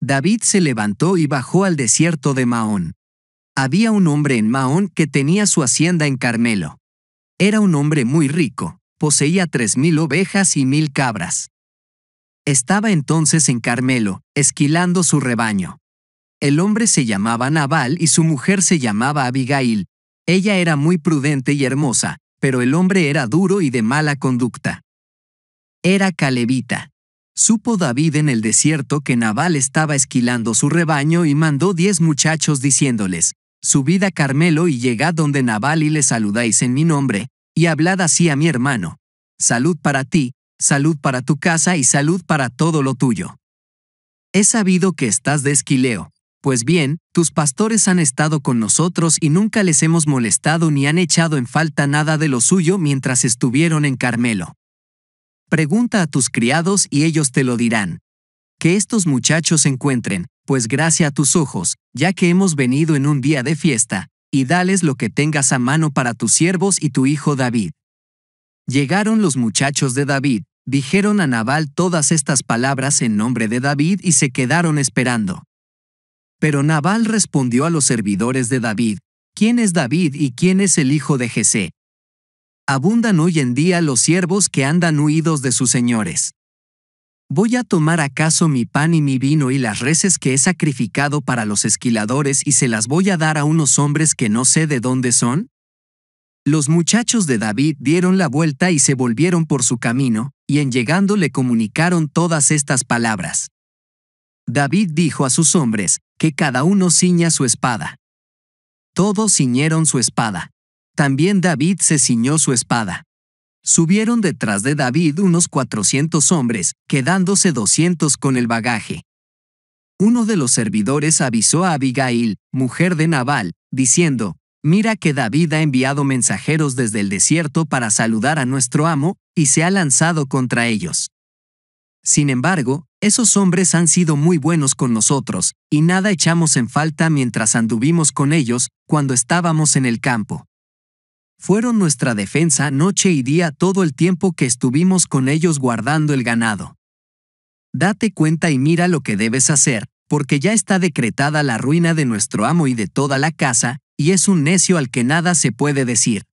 David se levantó y bajó al desierto de Maón. Había un hombre en Maón que tenía su hacienda en Carmelo. Era un hombre muy rico, poseía tres mil ovejas y mil cabras. Estaba entonces en Carmelo, esquilando su rebaño. El hombre se llamaba Naval y su mujer se llamaba Abigail. Ella era muy prudente y hermosa, pero el hombre era duro y de mala conducta. Era calevita. Supo David en el desierto que Nabal estaba esquilando su rebaño y mandó diez muchachos diciéndoles, Subid a Carmelo y llegad donde Naval y le saludáis en mi nombre, y hablad así a mi hermano. Salud para ti, salud para tu casa y salud para todo lo tuyo. He sabido que estás de esquileo, pues bien, tus pastores han estado con nosotros y nunca les hemos molestado ni han echado en falta nada de lo suyo mientras estuvieron en Carmelo. Pregunta a tus criados y ellos te lo dirán. Que estos muchachos se encuentren, pues gracia a tus ojos, ya que hemos venido en un día de fiesta, y dales lo que tengas a mano para tus siervos y tu hijo David. Llegaron los muchachos de David, dijeron a Nabal todas estas palabras en nombre de David y se quedaron esperando. Pero Nabal respondió a los servidores de David, ¿quién es David y quién es el hijo de Jesé? Abundan hoy en día los siervos que andan huidos de sus señores. ¿Voy a tomar acaso mi pan y mi vino y las reses que he sacrificado para los esquiladores y se las voy a dar a unos hombres que no sé de dónde son? Los muchachos de David dieron la vuelta y se volvieron por su camino, y en llegando le comunicaron todas estas palabras. David dijo a sus hombres, que cada uno ciña su espada. Todos ciñeron su espada. También David se ciñó su espada. Subieron detrás de David unos 400 hombres, quedándose 200 con el bagaje. Uno de los servidores avisó a Abigail, mujer de Nabal, diciendo, Mira que David ha enviado mensajeros desde el desierto para saludar a nuestro amo, y se ha lanzado contra ellos. Sin embargo, esos hombres han sido muy buenos con nosotros, y nada echamos en falta mientras anduvimos con ellos cuando estábamos en el campo. Fueron nuestra defensa noche y día todo el tiempo que estuvimos con ellos guardando el ganado. Date cuenta y mira lo que debes hacer, porque ya está decretada la ruina de nuestro amo y de toda la casa, y es un necio al que nada se puede decir.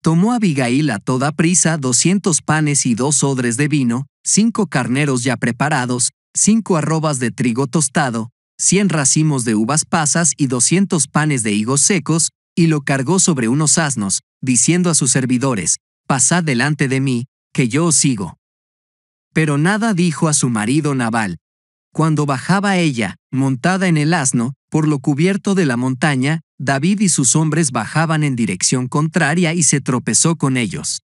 Tomó Abigail a toda prisa 200 panes y dos odres de vino, cinco carneros ya preparados, cinco arrobas de trigo tostado, cien racimos de uvas pasas y doscientos panes de higos secos, y lo cargó sobre unos asnos, diciendo a sus servidores, Pasad delante de mí, que yo os sigo. Pero nada dijo a su marido Naval. Cuando bajaba ella, montada en el asno, por lo cubierto de la montaña, David y sus hombres bajaban en dirección contraria y se tropezó con ellos.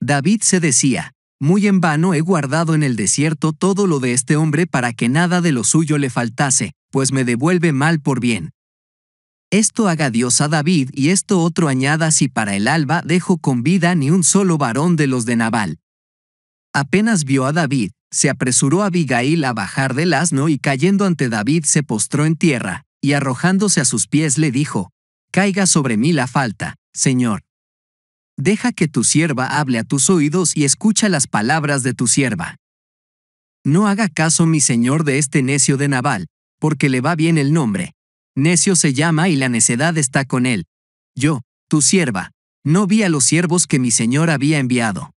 David se decía, muy en vano he guardado en el desierto todo lo de este hombre para que nada de lo suyo le faltase, pues me devuelve mal por bien. Esto haga Dios a David y esto otro añada si para el alba dejo con vida ni un solo varón de los de Nabal. Apenas vio a David, se apresuró a Abigail a bajar del asno y cayendo ante David se postró en tierra, y arrojándose a sus pies le dijo, Caiga sobre mí la falta, Señor. Deja que tu sierva hable a tus oídos y escucha las palabras de tu sierva. No haga caso, mi señor, de este necio de Naval, porque le va bien el nombre. Necio se llama y la necedad está con él. Yo, tu sierva, no vi a los siervos que mi señor había enviado.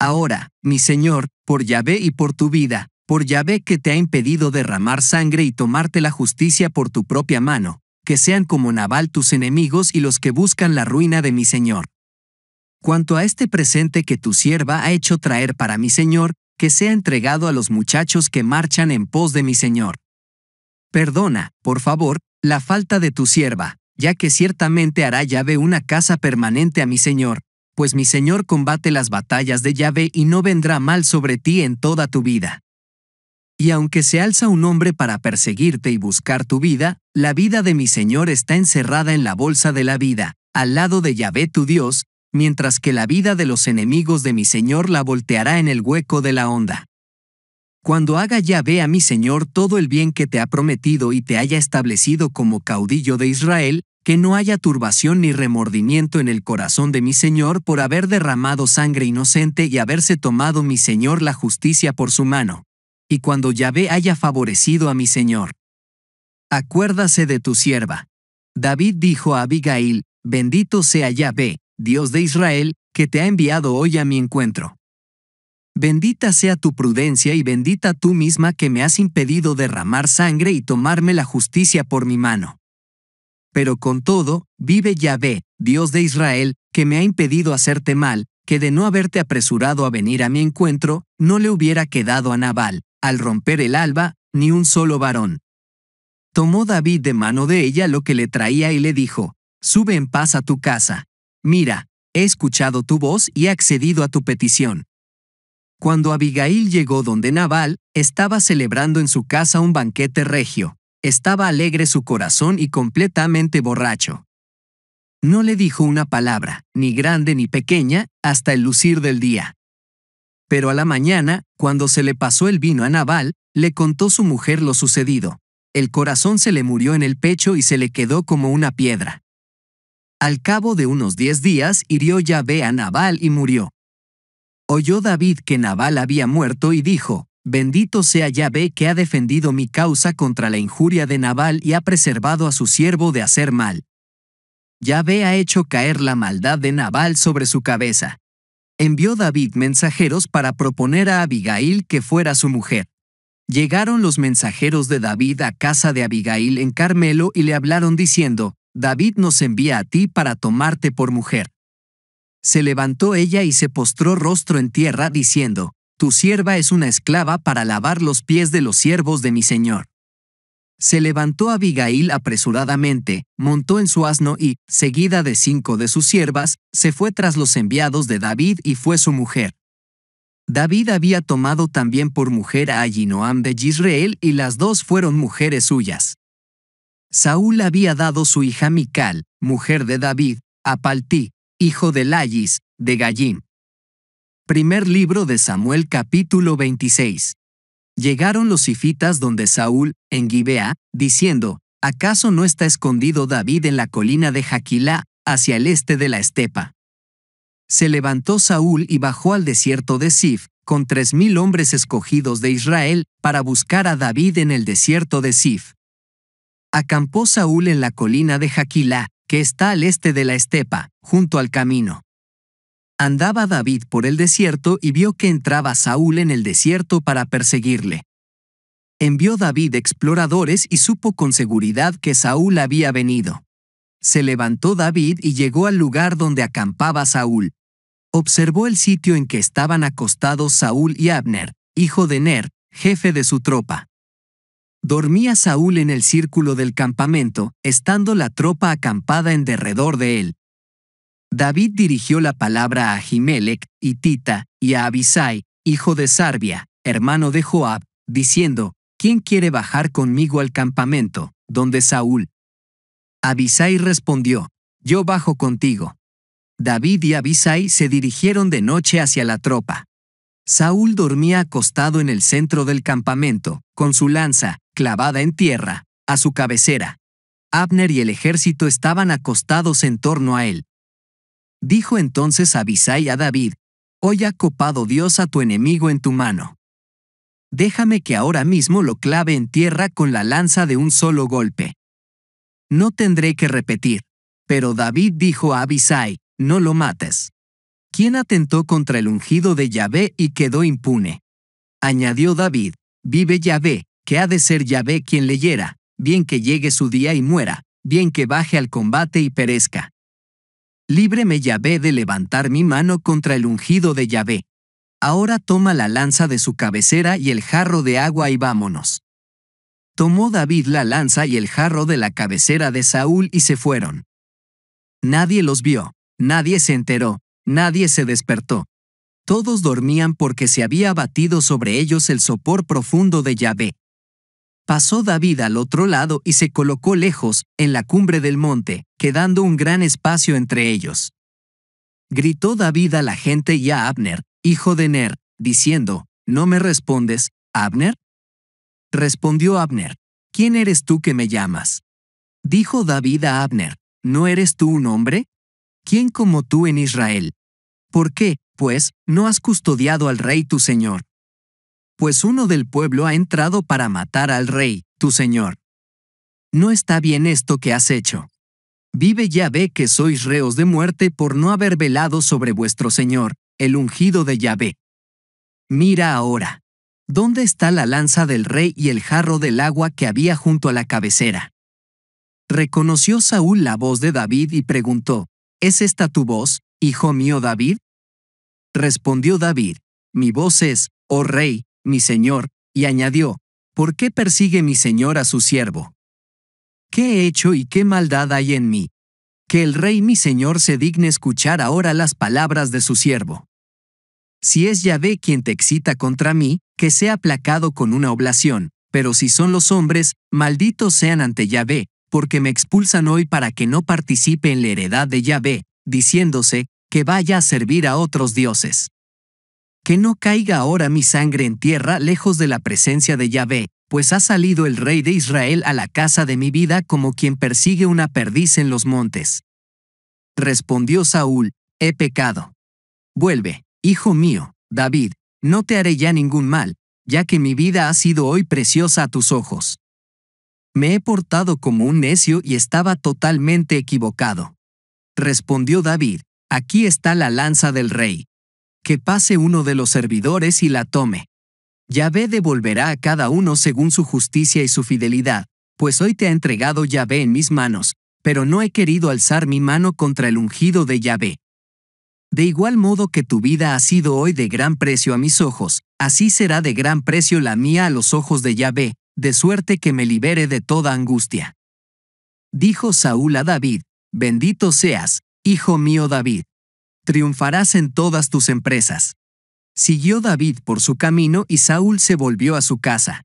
Ahora, mi señor, por Yahvé y por tu vida, por Yahvé que te ha impedido derramar sangre y tomarte la justicia por tu propia mano, que sean como Naval tus enemigos y los que buscan la ruina de mi señor cuanto a este presente que tu sierva ha hecho traer para mi Señor, que sea entregado a los muchachos que marchan en pos de mi Señor. Perdona, por favor, la falta de tu sierva, ya que ciertamente hará llave una casa permanente a mi Señor, pues mi Señor combate las batallas de llave y no vendrá mal sobre ti en toda tu vida. Y aunque se alza un hombre para perseguirte y buscar tu vida, la vida de mi Señor está encerrada en la bolsa de la vida, al lado de Yahvé tu Dios, mientras que la vida de los enemigos de mi Señor la volteará en el hueco de la onda. Cuando haga Yahvé a mi Señor todo el bien que te ha prometido y te haya establecido como caudillo de Israel, que no haya turbación ni remordimiento en el corazón de mi Señor por haber derramado sangre inocente y haberse tomado mi Señor la justicia por su mano. Y cuando Yahvé haya favorecido a mi Señor. Acuérdase de tu sierva. David dijo a Abigail, bendito sea Yahvé, Dios de Israel, que te ha enviado hoy a mi encuentro. Bendita sea tu prudencia y bendita tú misma que me has impedido derramar sangre y tomarme la justicia por mi mano. Pero con todo, vive Yahvé, Dios de Israel, que me ha impedido hacerte mal, que de no haberte apresurado a venir a mi encuentro, no le hubiera quedado a Nabal, al romper el alba, ni un solo varón. Tomó David de mano de ella lo que le traía y le dijo, Sube en paz a tu casa, mira, he escuchado tu voz y he accedido a tu petición. Cuando Abigail llegó donde Naval, estaba celebrando en su casa un banquete regio. Estaba alegre su corazón y completamente borracho. No le dijo una palabra, ni grande ni pequeña, hasta el lucir del día. Pero a la mañana, cuando se le pasó el vino a Naval, le contó su mujer lo sucedido. El corazón se le murió en el pecho y se le quedó como una piedra. Al cabo de unos diez días hirió Yahvé a Nabal y murió. Oyó David que Nabal había muerto y dijo, Bendito sea Yahvé que ha defendido mi causa contra la injuria de Nabal y ha preservado a su siervo de hacer mal. Yahvé ha hecho caer la maldad de Nabal sobre su cabeza. Envió David mensajeros para proponer a Abigail que fuera su mujer. Llegaron los mensajeros de David a casa de Abigail en Carmelo y le hablaron diciendo, David nos envía a ti para tomarte por mujer. Se levantó ella y se postró rostro en tierra, diciendo, Tu sierva es una esclava para lavar los pies de los siervos de mi señor. Se levantó Abigail apresuradamente, montó en su asno y, seguida de cinco de sus siervas, se fue tras los enviados de David y fue su mujer. David había tomado también por mujer a Ginoam de Israel y las dos fueron mujeres suyas. Saúl había dado su hija Mical, mujer de David, a Paltí, hijo de Layis, de Gallín. Primer libro de Samuel capítulo 26. Llegaron los sifitas donde Saúl, en Gibea, diciendo, ¿acaso no está escondido David en la colina de Jaquilá, hacia el este de la estepa? Se levantó Saúl y bajó al desierto de Sif, con tres mil hombres escogidos de Israel, para buscar a David en el desierto de Sif acampó Saúl en la colina de Jaquilá, que está al este de la estepa, junto al camino. Andaba David por el desierto y vio que entraba Saúl en el desierto para perseguirle. Envió David exploradores y supo con seguridad que Saúl había venido. Se levantó David y llegó al lugar donde acampaba Saúl. Observó el sitio en que estaban acostados Saúl y Abner, hijo de Ner, jefe de su tropa dormía Saúl en el círculo del campamento, estando la tropa acampada en derredor de él. David dirigió la palabra a Jimelec, y Tita, y a Abisai, hijo de Sarbia, hermano de Joab, diciendo, ¿Quién quiere bajar conmigo al campamento, donde Saúl? Abisai respondió, Yo bajo contigo. David y Abisai se dirigieron de noche hacia la tropa. Saúl dormía acostado en el centro del campamento, con su lanza, clavada en tierra, a su cabecera. Abner y el ejército estaban acostados en torno a él. Dijo entonces Abisai a David, Hoy ha copado Dios a tu enemigo en tu mano. Déjame que ahora mismo lo clave en tierra con la lanza de un solo golpe. No tendré que repetir. Pero David dijo a Abisai, No lo mates. ¿Quién atentó contra el ungido de Yahvé y quedó impune? Añadió David, Vive Yahvé, que ha de ser Yahvé quien leyera, bien que llegue su día y muera, bien que baje al combate y perezca. Líbreme Yahvé de levantar mi mano contra el ungido de Yahvé. Ahora toma la lanza de su cabecera y el jarro de agua y vámonos. Tomó David la lanza y el jarro de la cabecera de Saúl y se fueron. Nadie los vio, nadie se enteró, nadie se despertó. Todos dormían porque se había abatido sobre ellos el sopor profundo de Yahvé. Pasó David al otro lado y se colocó lejos, en la cumbre del monte, quedando un gran espacio entre ellos. Gritó David a la gente y a Abner, hijo de Ner, diciendo, ¿No me respondes, Abner? Respondió Abner, ¿quién eres tú que me llamas? Dijo David a Abner, ¿no eres tú un hombre? ¿Quién como tú en Israel? ¿Por qué, pues, no has custodiado al rey tu señor? pues uno del pueblo ha entrado para matar al rey, tu señor. No está bien esto que has hecho. Vive Yahvé que sois reos de muerte por no haber velado sobre vuestro señor, el ungido de Yahvé. Mira ahora. ¿Dónde está la lanza del rey y el jarro del agua que había junto a la cabecera? Reconoció Saúl la voz de David y preguntó, ¿Es esta tu voz, hijo mío David? Respondió David, Mi voz es, oh rey, mi señor, y añadió, ¿Por qué persigue mi señor a su siervo? ¿Qué he hecho y qué maldad hay en mí? Que el rey mi señor se digne escuchar ahora las palabras de su siervo. Si es Yahvé quien te excita contra mí, que sea aplacado con una oblación, pero si son los hombres, malditos sean ante Yahvé, porque me expulsan hoy para que no participe en la heredad de Yahvé, diciéndose, que vaya a servir a otros dioses que no caiga ahora mi sangre en tierra lejos de la presencia de Yahvé, pues ha salido el rey de Israel a la casa de mi vida como quien persigue una perdiz en los montes. Respondió Saúl, he pecado. Vuelve, hijo mío, David, no te haré ya ningún mal, ya que mi vida ha sido hoy preciosa a tus ojos. Me he portado como un necio y estaba totalmente equivocado. Respondió David, aquí está la lanza del rey, que pase uno de los servidores y la tome. Yahvé devolverá a cada uno según su justicia y su fidelidad, pues hoy te ha entregado Yahvé en mis manos, pero no he querido alzar mi mano contra el ungido de Yahvé. De igual modo que tu vida ha sido hoy de gran precio a mis ojos, así será de gran precio la mía a los ojos de Yahvé, de suerte que me libere de toda angustia. Dijo Saúl a David, Bendito seas, hijo mío David, triunfarás en todas tus empresas. Siguió David por su camino y Saúl se volvió a su casa.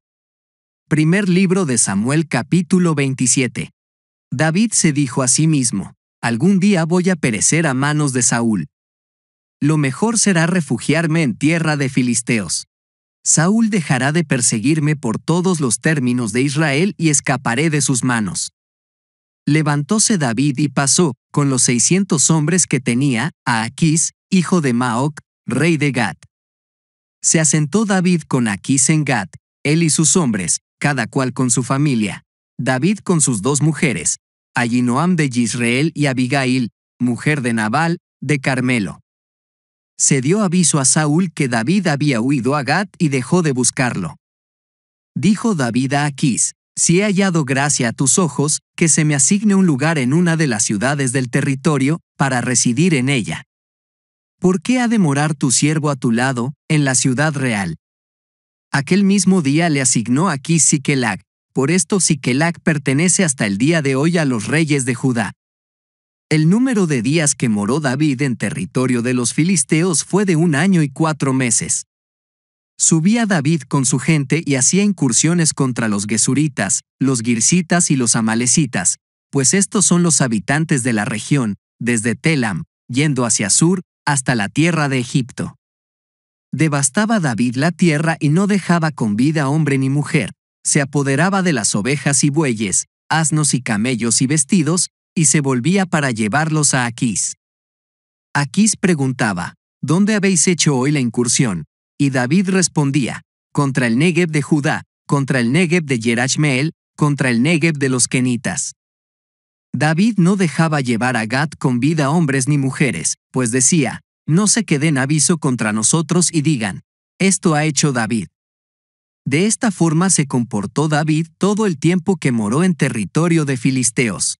Primer libro de Samuel capítulo 27. David se dijo a sí mismo, algún día voy a perecer a manos de Saúl. Lo mejor será refugiarme en tierra de Filisteos. Saúl dejará de perseguirme por todos los términos de Israel y escaparé de sus manos. Levantóse David y pasó, con los seiscientos hombres que tenía, a Aquís, hijo de Maoc, rey de Gat. Se asentó David con Aquís en Gad, él y sus hombres, cada cual con su familia. David con sus dos mujeres, Ginoam de Yisrael y Abigail, mujer de Nabal, de Carmelo. Se dio aviso a Saúl que David había huido a Gat y dejó de buscarlo. Dijo David a Aquís, si he hallado gracia a tus ojos, que se me asigne un lugar en una de las ciudades del territorio, para residir en ella. ¿Por qué ha de morar tu siervo a tu lado, en la ciudad real? Aquel mismo día le asignó aquí Siquelac, por esto Siquelac pertenece hasta el día de hoy a los reyes de Judá. El número de días que moró David en territorio de los filisteos fue de un año y cuatro meses subía David con su gente y hacía incursiones contra los gesuritas, los Girsitas y los amalecitas, pues estos son los habitantes de la región, desde Telam, yendo hacia sur, hasta la tierra de Egipto. Devastaba David la tierra y no dejaba con vida hombre ni mujer, se apoderaba de las ovejas y bueyes, asnos y camellos y vestidos, y se volvía para llevarlos a Aquís. Aquís preguntaba, ¿Dónde habéis hecho hoy la incursión? Y David respondía, contra el Negev de Judá, contra el Negev de Yerashmeel, contra el Negev de los Kenitas. David no dejaba llevar a Gad con vida hombres ni mujeres, pues decía, no se queden aviso contra nosotros y digan, esto ha hecho David. De esta forma se comportó David todo el tiempo que moró en territorio de Filisteos.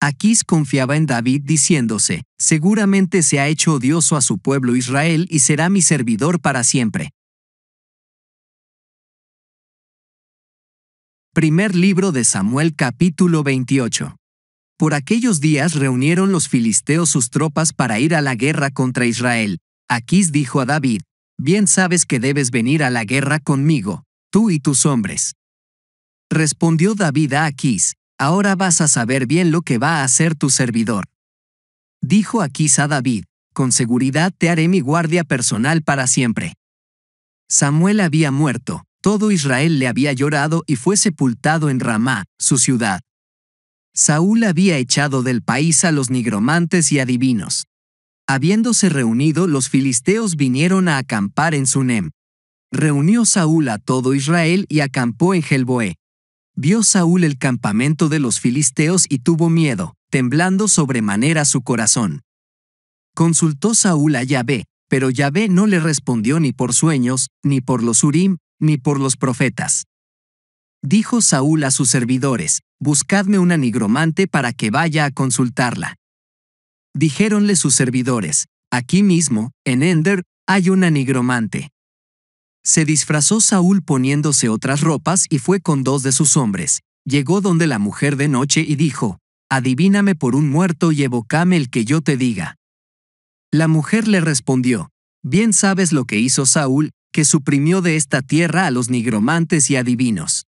Aquís confiaba en David diciéndose, seguramente se ha hecho odioso a su pueblo Israel y será mi servidor para siempre. Primer libro de Samuel capítulo 28. Por aquellos días reunieron los filisteos sus tropas para ir a la guerra contra Israel. Aquís dijo a David, bien sabes que debes venir a la guerra conmigo, tú y tus hombres. Respondió David a Aquís, ahora vas a saber bien lo que va a hacer tu servidor. Dijo Aquís a David, con seguridad te haré mi guardia personal para siempre. Samuel había muerto, todo Israel le había llorado y fue sepultado en Ramá, su ciudad. Saúl había echado del país a los nigromantes y adivinos. Habiéndose reunido, los filisteos vinieron a acampar en Sunem. Reunió Saúl a todo Israel y acampó en Gelboé. Vio Saúl el campamento de los filisteos y tuvo miedo, temblando sobremanera su corazón. Consultó Saúl a Yahvé, pero Yahvé no le respondió ni por sueños, ni por los Urim, ni por los profetas. Dijo Saúl a sus servidores, Buscadme una nigromante para que vaya a consultarla. Dijéronle sus servidores, Aquí mismo, en Ender, hay una nigromante. Se disfrazó Saúl poniéndose otras ropas y fue con dos de sus hombres. Llegó donde la mujer de noche y dijo, Adivíname por un muerto y evocame el que yo te diga. La mujer le respondió, Bien sabes lo que hizo Saúl, que suprimió de esta tierra a los nigromantes y adivinos.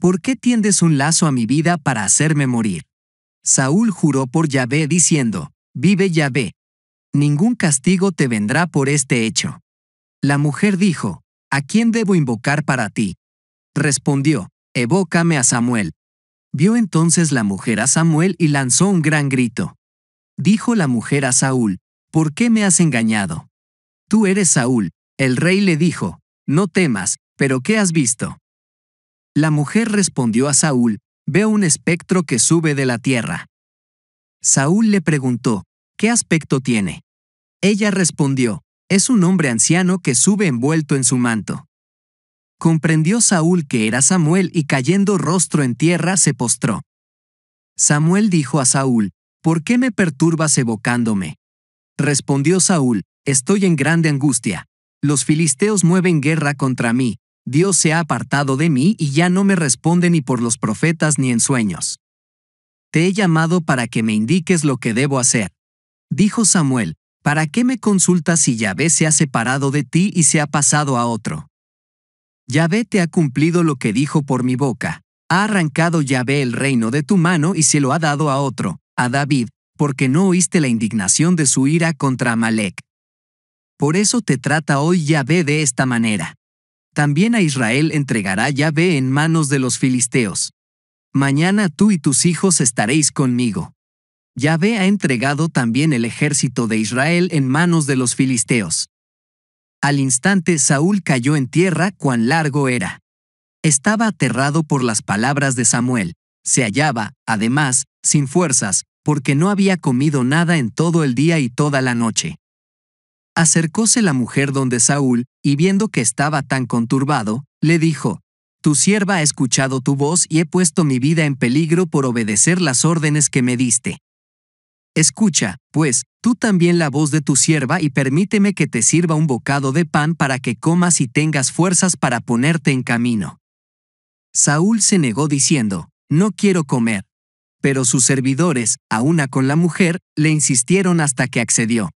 ¿Por qué tiendes un lazo a mi vida para hacerme morir? Saúl juró por Yahvé diciendo, Vive Yahvé. Ningún castigo te vendrá por este hecho. La mujer dijo, ¿A quién debo invocar para ti? Respondió, Evócame a Samuel. Vio entonces la mujer a Samuel y lanzó un gran grito. Dijo la mujer a Saúl, ¿por qué me has engañado? Tú eres Saúl. El rey le dijo, no temas, pero ¿qué has visto? La mujer respondió a Saúl, veo un espectro que sube de la tierra. Saúl le preguntó, ¿qué aspecto tiene? Ella respondió, es un hombre anciano que sube envuelto en su manto. Comprendió Saúl que era Samuel y cayendo rostro en tierra se postró. Samuel dijo a Saúl, ¿Por qué me perturbas evocándome? Respondió Saúl, Estoy en grande angustia. Los filisteos mueven guerra contra mí, Dios se ha apartado de mí y ya no me responde ni por los profetas ni en sueños. Te he llamado para que me indiques lo que debo hacer. Dijo Samuel, ¿Para qué me consultas si Yahvé se ha separado de ti y se ha pasado a otro? Yahvé te ha cumplido lo que dijo por mi boca. Ha arrancado Yahvé el reino de tu mano y se lo ha dado a otro, a David, porque no oíste la indignación de su ira contra Amalek. Por eso te trata hoy Yahvé de esta manera. También a Israel entregará Yahvé en manos de los filisteos. Mañana tú y tus hijos estaréis conmigo. Yahvé ha entregado también el ejército de Israel en manos de los filisteos. Al instante Saúl cayó en tierra cuán largo era. Estaba aterrado por las palabras de Samuel. Se hallaba, además, sin fuerzas, porque no había comido nada en todo el día y toda la noche. Acercóse la mujer donde Saúl, y viendo que estaba tan conturbado, le dijo, Tu sierva ha escuchado tu voz y he puesto mi vida en peligro por obedecer las órdenes que me diste. Escucha, pues, tú también la voz de tu sierva y permíteme que te sirva un bocado de pan para que comas y tengas fuerzas para ponerte en camino. Saúl se negó diciendo, No quiero comer. Pero sus servidores, a una con la mujer, le insistieron hasta que accedió.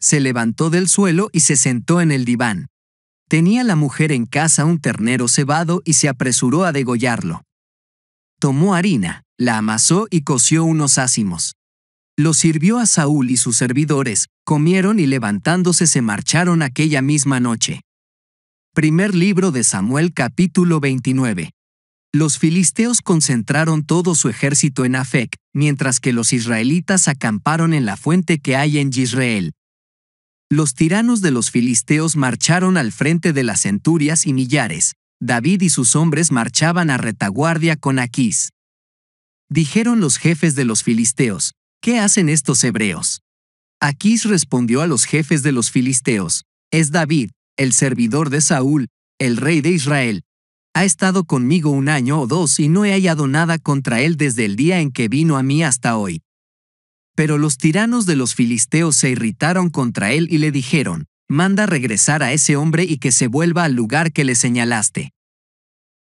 Se levantó del suelo y se sentó en el diván. Tenía la mujer en casa un ternero cebado y se apresuró a degollarlo. Tomó harina, la amasó y coció unos ácimos. Lo sirvió a Saúl y sus servidores, comieron y levantándose se marcharon aquella misma noche. Primer libro de Samuel capítulo 29. Los filisteos concentraron todo su ejército en Afec, mientras que los israelitas acamparon en la fuente que hay en Yisrael. Los tiranos de los filisteos marcharon al frente de las centurias y millares. David y sus hombres marchaban a retaguardia con Aquís. Dijeron los jefes de los filisteos, ¿Qué hacen estos hebreos? Aquís respondió a los jefes de los filisteos, es David, el servidor de Saúl, el rey de Israel. Ha estado conmigo un año o dos y no he hallado nada contra él desde el día en que vino a mí hasta hoy. Pero los tiranos de los filisteos se irritaron contra él y le dijeron, manda regresar a ese hombre y que se vuelva al lugar que le señalaste.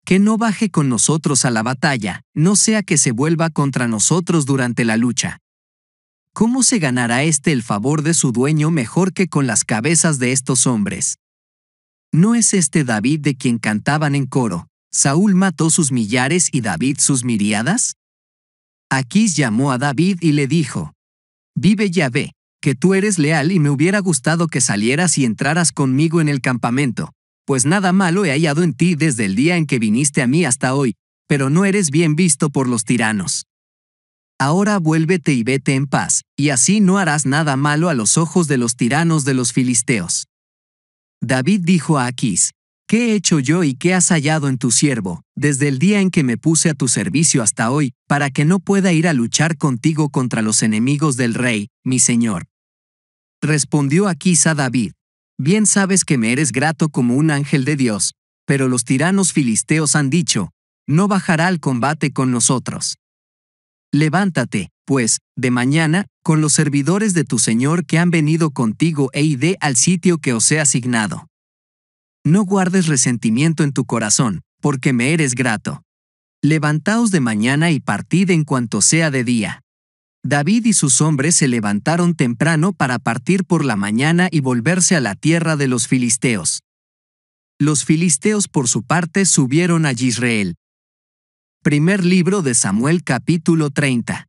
Que no baje con nosotros a la batalla, no sea que se vuelva contra nosotros durante la lucha. ¿Cómo se ganará este el favor de su dueño mejor que con las cabezas de estos hombres? ¿No es este David de quien cantaban en coro? Saúl mató sus millares y David sus miriadas? Aquís llamó a David y le dijo, Vive Yahvé, que tú eres leal y me hubiera gustado que salieras y entraras conmigo en el campamento, pues nada malo he hallado en ti desde el día en que viniste a mí hasta hoy, pero no eres bien visto por los tiranos. Ahora vuélvete y vete en paz, y así no harás nada malo a los ojos de los tiranos de los filisteos. David dijo a Aquís, ¿Qué he hecho yo y qué has hallado en tu siervo, desde el día en que me puse a tu servicio hasta hoy, para que no pueda ir a luchar contigo contra los enemigos del rey, mi señor? Respondió Aquís a David, Bien sabes que me eres grato como un ángel de Dios, pero los tiranos filisteos han dicho, No bajará al combate con nosotros. Levántate, pues, de mañana, con los servidores de tu Señor que han venido contigo e id al sitio que os he asignado. No guardes resentimiento en tu corazón, porque me eres grato. Levantaos de mañana y partid en cuanto sea de día. David y sus hombres se levantaron temprano para partir por la mañana y volverse a la tierra de los filisteos. Los filisteos por su parte subieron a Israel, Primer libro de Samuel capítulo 30.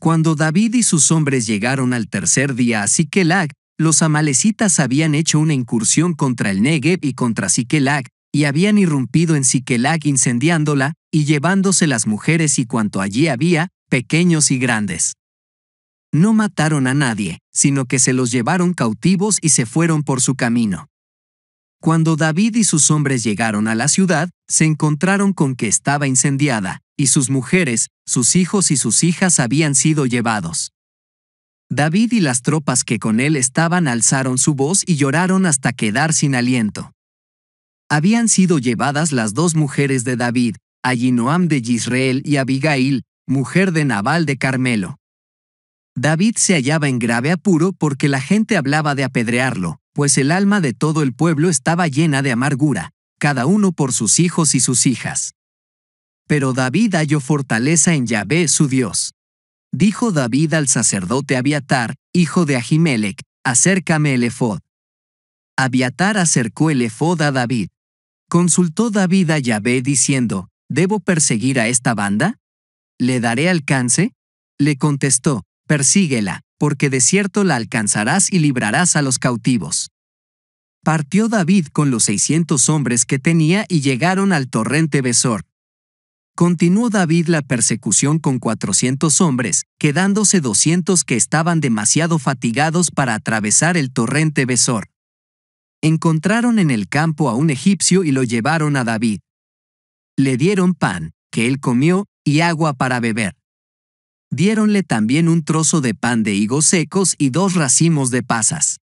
Cuando David y sus hombres llegaron al tercer día a Siquelag, los amalecitas habían hecho una incursión contra el Negev y contra Siquelag, y habían irrumpido en Siquelag incendiándola, y llevándose las mujeres y cuanto allí había, pequeños y grandes. No mataron a nadie, sino que se los llevaron cautivos y se fueron por su camino. Cuando David y sus hombres llegaron a la ciudad, se encontraron con que estaba incendiada, y sus mujeres, sus hijos y sus hijas habían sido llevados. David y las tropas que con él estaban alzaron su voz y lloraron hasta quedar sin aliento. Habían sido llevadas las dos mujeres de David, Ayinoam de Yisrael y Abigail, mujer de Nabal de Carmelo. David se hallaba en grave apuro porque la gente hablaba de apedrearlo, pues el alma de todo el pueblo estaba llena de amargura, cada uno por sus hijos y sus hijas. Pero David halló fortaleza en Yahvé su Dios. Dijo David al sacerdote Abiatar, hijo de Ahimelech, acércame el efod. Abiatar acercó el efod a David. Consultó David a Yahvé diciendo, ¿debo perseguir a esta banda? ¿Le daré alcance? Le contestó, persíguela, porque de cierto la alcanzarás y librarás a los cautivos. Partió David con los 600 hombres que tenía y llegaron al torrente Besor. Continuó David la persecución con 400 hombres, quedándose 200 que estaban demasiado fatigados para atravesar el torrente Besor. Encontraron en el campo a un egipcio y lo llevaron a David. Le dieron pan, que él comió, y agua para beber diéronle también un trozo de pan de higos secos y dos racimos de pasas.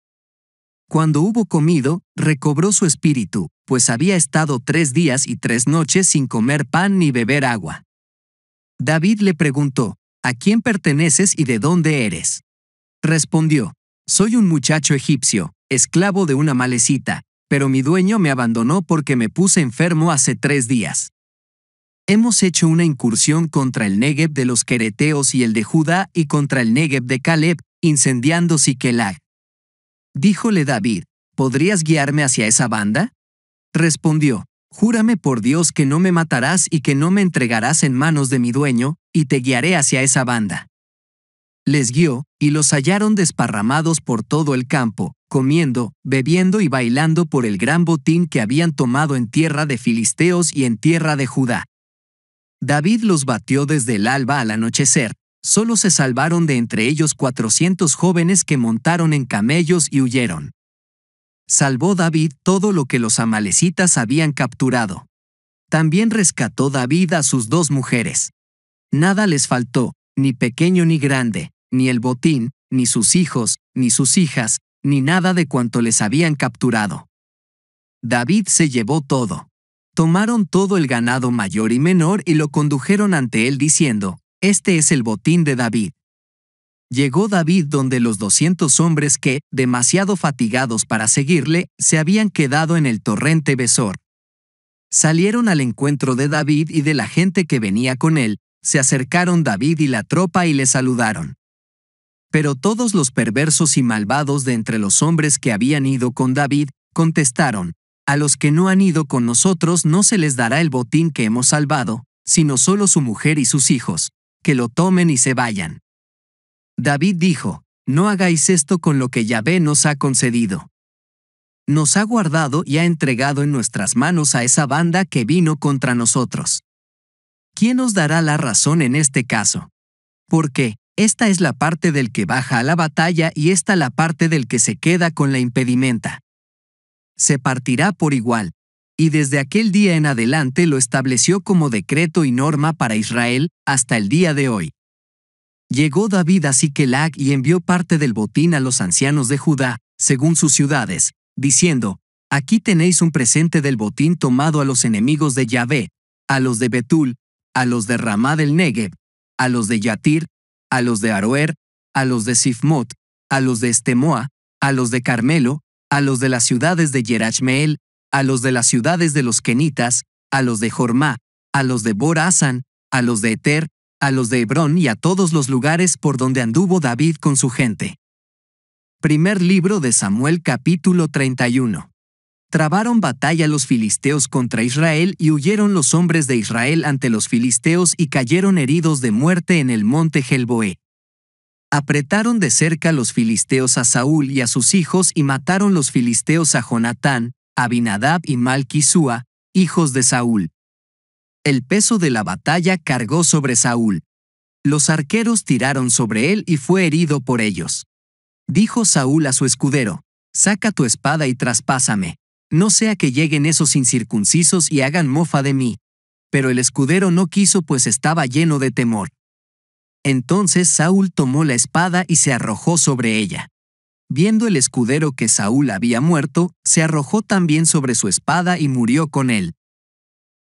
Cuando hubo comido, recobró su espíritu, pues había estado tres días y tres noches sin comer pan ni beber agua. David le preguntó, ¿A quién perteneces y de dónde eres? Respondió, Soy un muchacho egipcio, esclavo de una malecita, pero mi dueño me abandonó porque me puse enfermo hace tres días hemos hecho una incursión contra el Negev de los quereteos y el de Judá y contra el Negev de Caleb, incendiando Siquelag. Díjole David, ¿podrías guiarme hacia esa banda? Respondió, Júrame por Dios que no me matarás y que no me entregarás en manos de mi dueño, y te guiaré hacia esa banda. Les guió, y los hallaron desparramados por todo el campo, comiendo, bebiendo y bailando por el gran botín que habían tomado en tierra de Filisteos y en tierra de Judá. David los batió desde el alba al anochecer. Solo se salvaron de entre ellos 400 jóvenes que montaron en camellos y huyeron. Salvó David todo lo que los amalecitas habían capturado. También rescató David a sus dos mujeres. Nada les faltó, ni pequeño ni grande, ni el botín, ni sus hijos, ni sus hijas, ni nada de cuanto les habían capturado. David se llevó todo tomaron todo el ganado mayor y menor y lo condujeron ante él diciendo, Este es el botín de David. Llegó David donde los doscientos hombres que, demasiado fatigados para seguirle, se habían quedado en el torrente Besor. Salieron al encuentro de David y de la gente que venía con él, se acercaron David y la tropa y le saludaron. Pero todos los perversos y malvados de entre los hombres que habían ido con David, contestaron, a los que no han ido con nosotros no se les dará el botín que hemos salvado, sino solo su mujer y sus hijos, que lo tomen y se vayan. David dijo, No hagáis esto con lo que Yahvé nos ha concedido. Nos ha guardado y ha entregado en nuestras manos a esa banda que vino contra nosotros. ¿Quién nos dará la razón en este caso? Porque, esta es la parte del que baja a la batalla y esta la parte del que se queda con la impedimenta se partirá por igual. Y desde aquel día en adelante lo estableció como decreto y norma para Israel hasta el día de hoy. Llegó David a Siquelag y envió parte del botín a los ancianos de Judá, según sus ciudades, diciendo, Aquí tenéis un presente del botín tomado a los enemigos de Yahvé, a los de Betul, a los de Ramá del Negev, a los de Yatir, a los de Aroer, a los de Sifmot, a los de Estemoa, a los de Carmelo, a los de las ciudades de Yerachmeel, a los de las ciudades de los Kenitas, a los de Jormá, a los de Borazán, a los de Eter, a los de Hebrón y a todos los lugares por donde anduvo David con su gente. Primer libro de Samuel capítulo 31. Trabaron batalla los filisteos contra Israel y huyeron los hombres de Israel ante los filisteos y cayeron heridos de muerte en el monte Gelboé. Apretaron de cerca los filisteos a Saúl y a sus hijos y mataron los filisteos a Jonatán, Abinadab y Malquisúa, hijos de Saúl. El peso de la batalla cargó sobre Saúl. Los arqueros tiraron sobre él y fue herido por ellos. Dijo Saúl a su escudero, Saca tu espada y traspásame. No sea que lleguen esos incircuncisos y hagan mofa de mí. Pero el escudero no quiso pues estaba lleno de temor. Entonces Saúl tomó la espada y se arrojó sobre ella. Viendo el escudero que Saúl había muerto, se arrojó también sobre su espada y murió con él.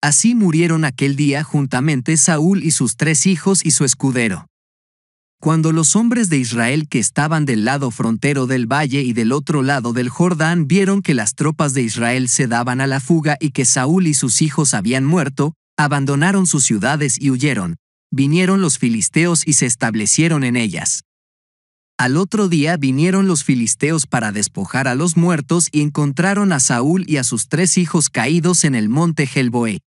Así murieron aquel día juntamente Saúl y sus tres hijos y su escudero. Cuando los hombres de Israel que estaban del lado frontero del valle y del otro lado del Jordán vieron que las tropas de Israel se daban a la fuga y que Saúl y sus hijos habían muerto, abandonaron sus ciudades y huyeron, vinieron los filisteos y se establecieron en ellas. Al otro día vinieron los filisteos para despojar a los muertos y encontraron a Saúl y a sus tres hijos caídos en el monte Gelboé.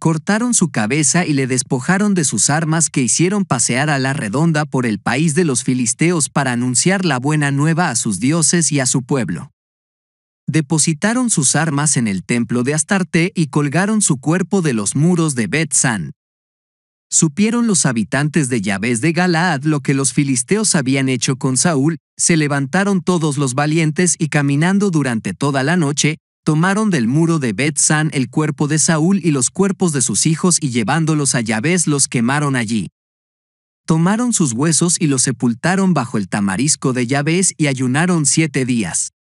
Cortaron su cabeza y le despojaron de sus armas que hicieron pasear a la redonda por el país de los filisteos para anunciar la buena nueva a sus dioses y a su pueblo. Depositaron sus armas en el templo de Astarte y colgaron su cuerpo de los muros de beth san supieron los habitantes de Yahvés de Galaad lo que los filisteos habían hecho con Saúl, se levantaron todos los valientes y caminando durante toda la noche, tomaron del muro de Bet-San el cuerpo de Saúl y los cuerpos de sus hijos y llevándolos a Yahvés los quemaron allí. Tomaron sus huesos y los sepultaron bajo el tamarisco de Yahvés y ayunaron siete días.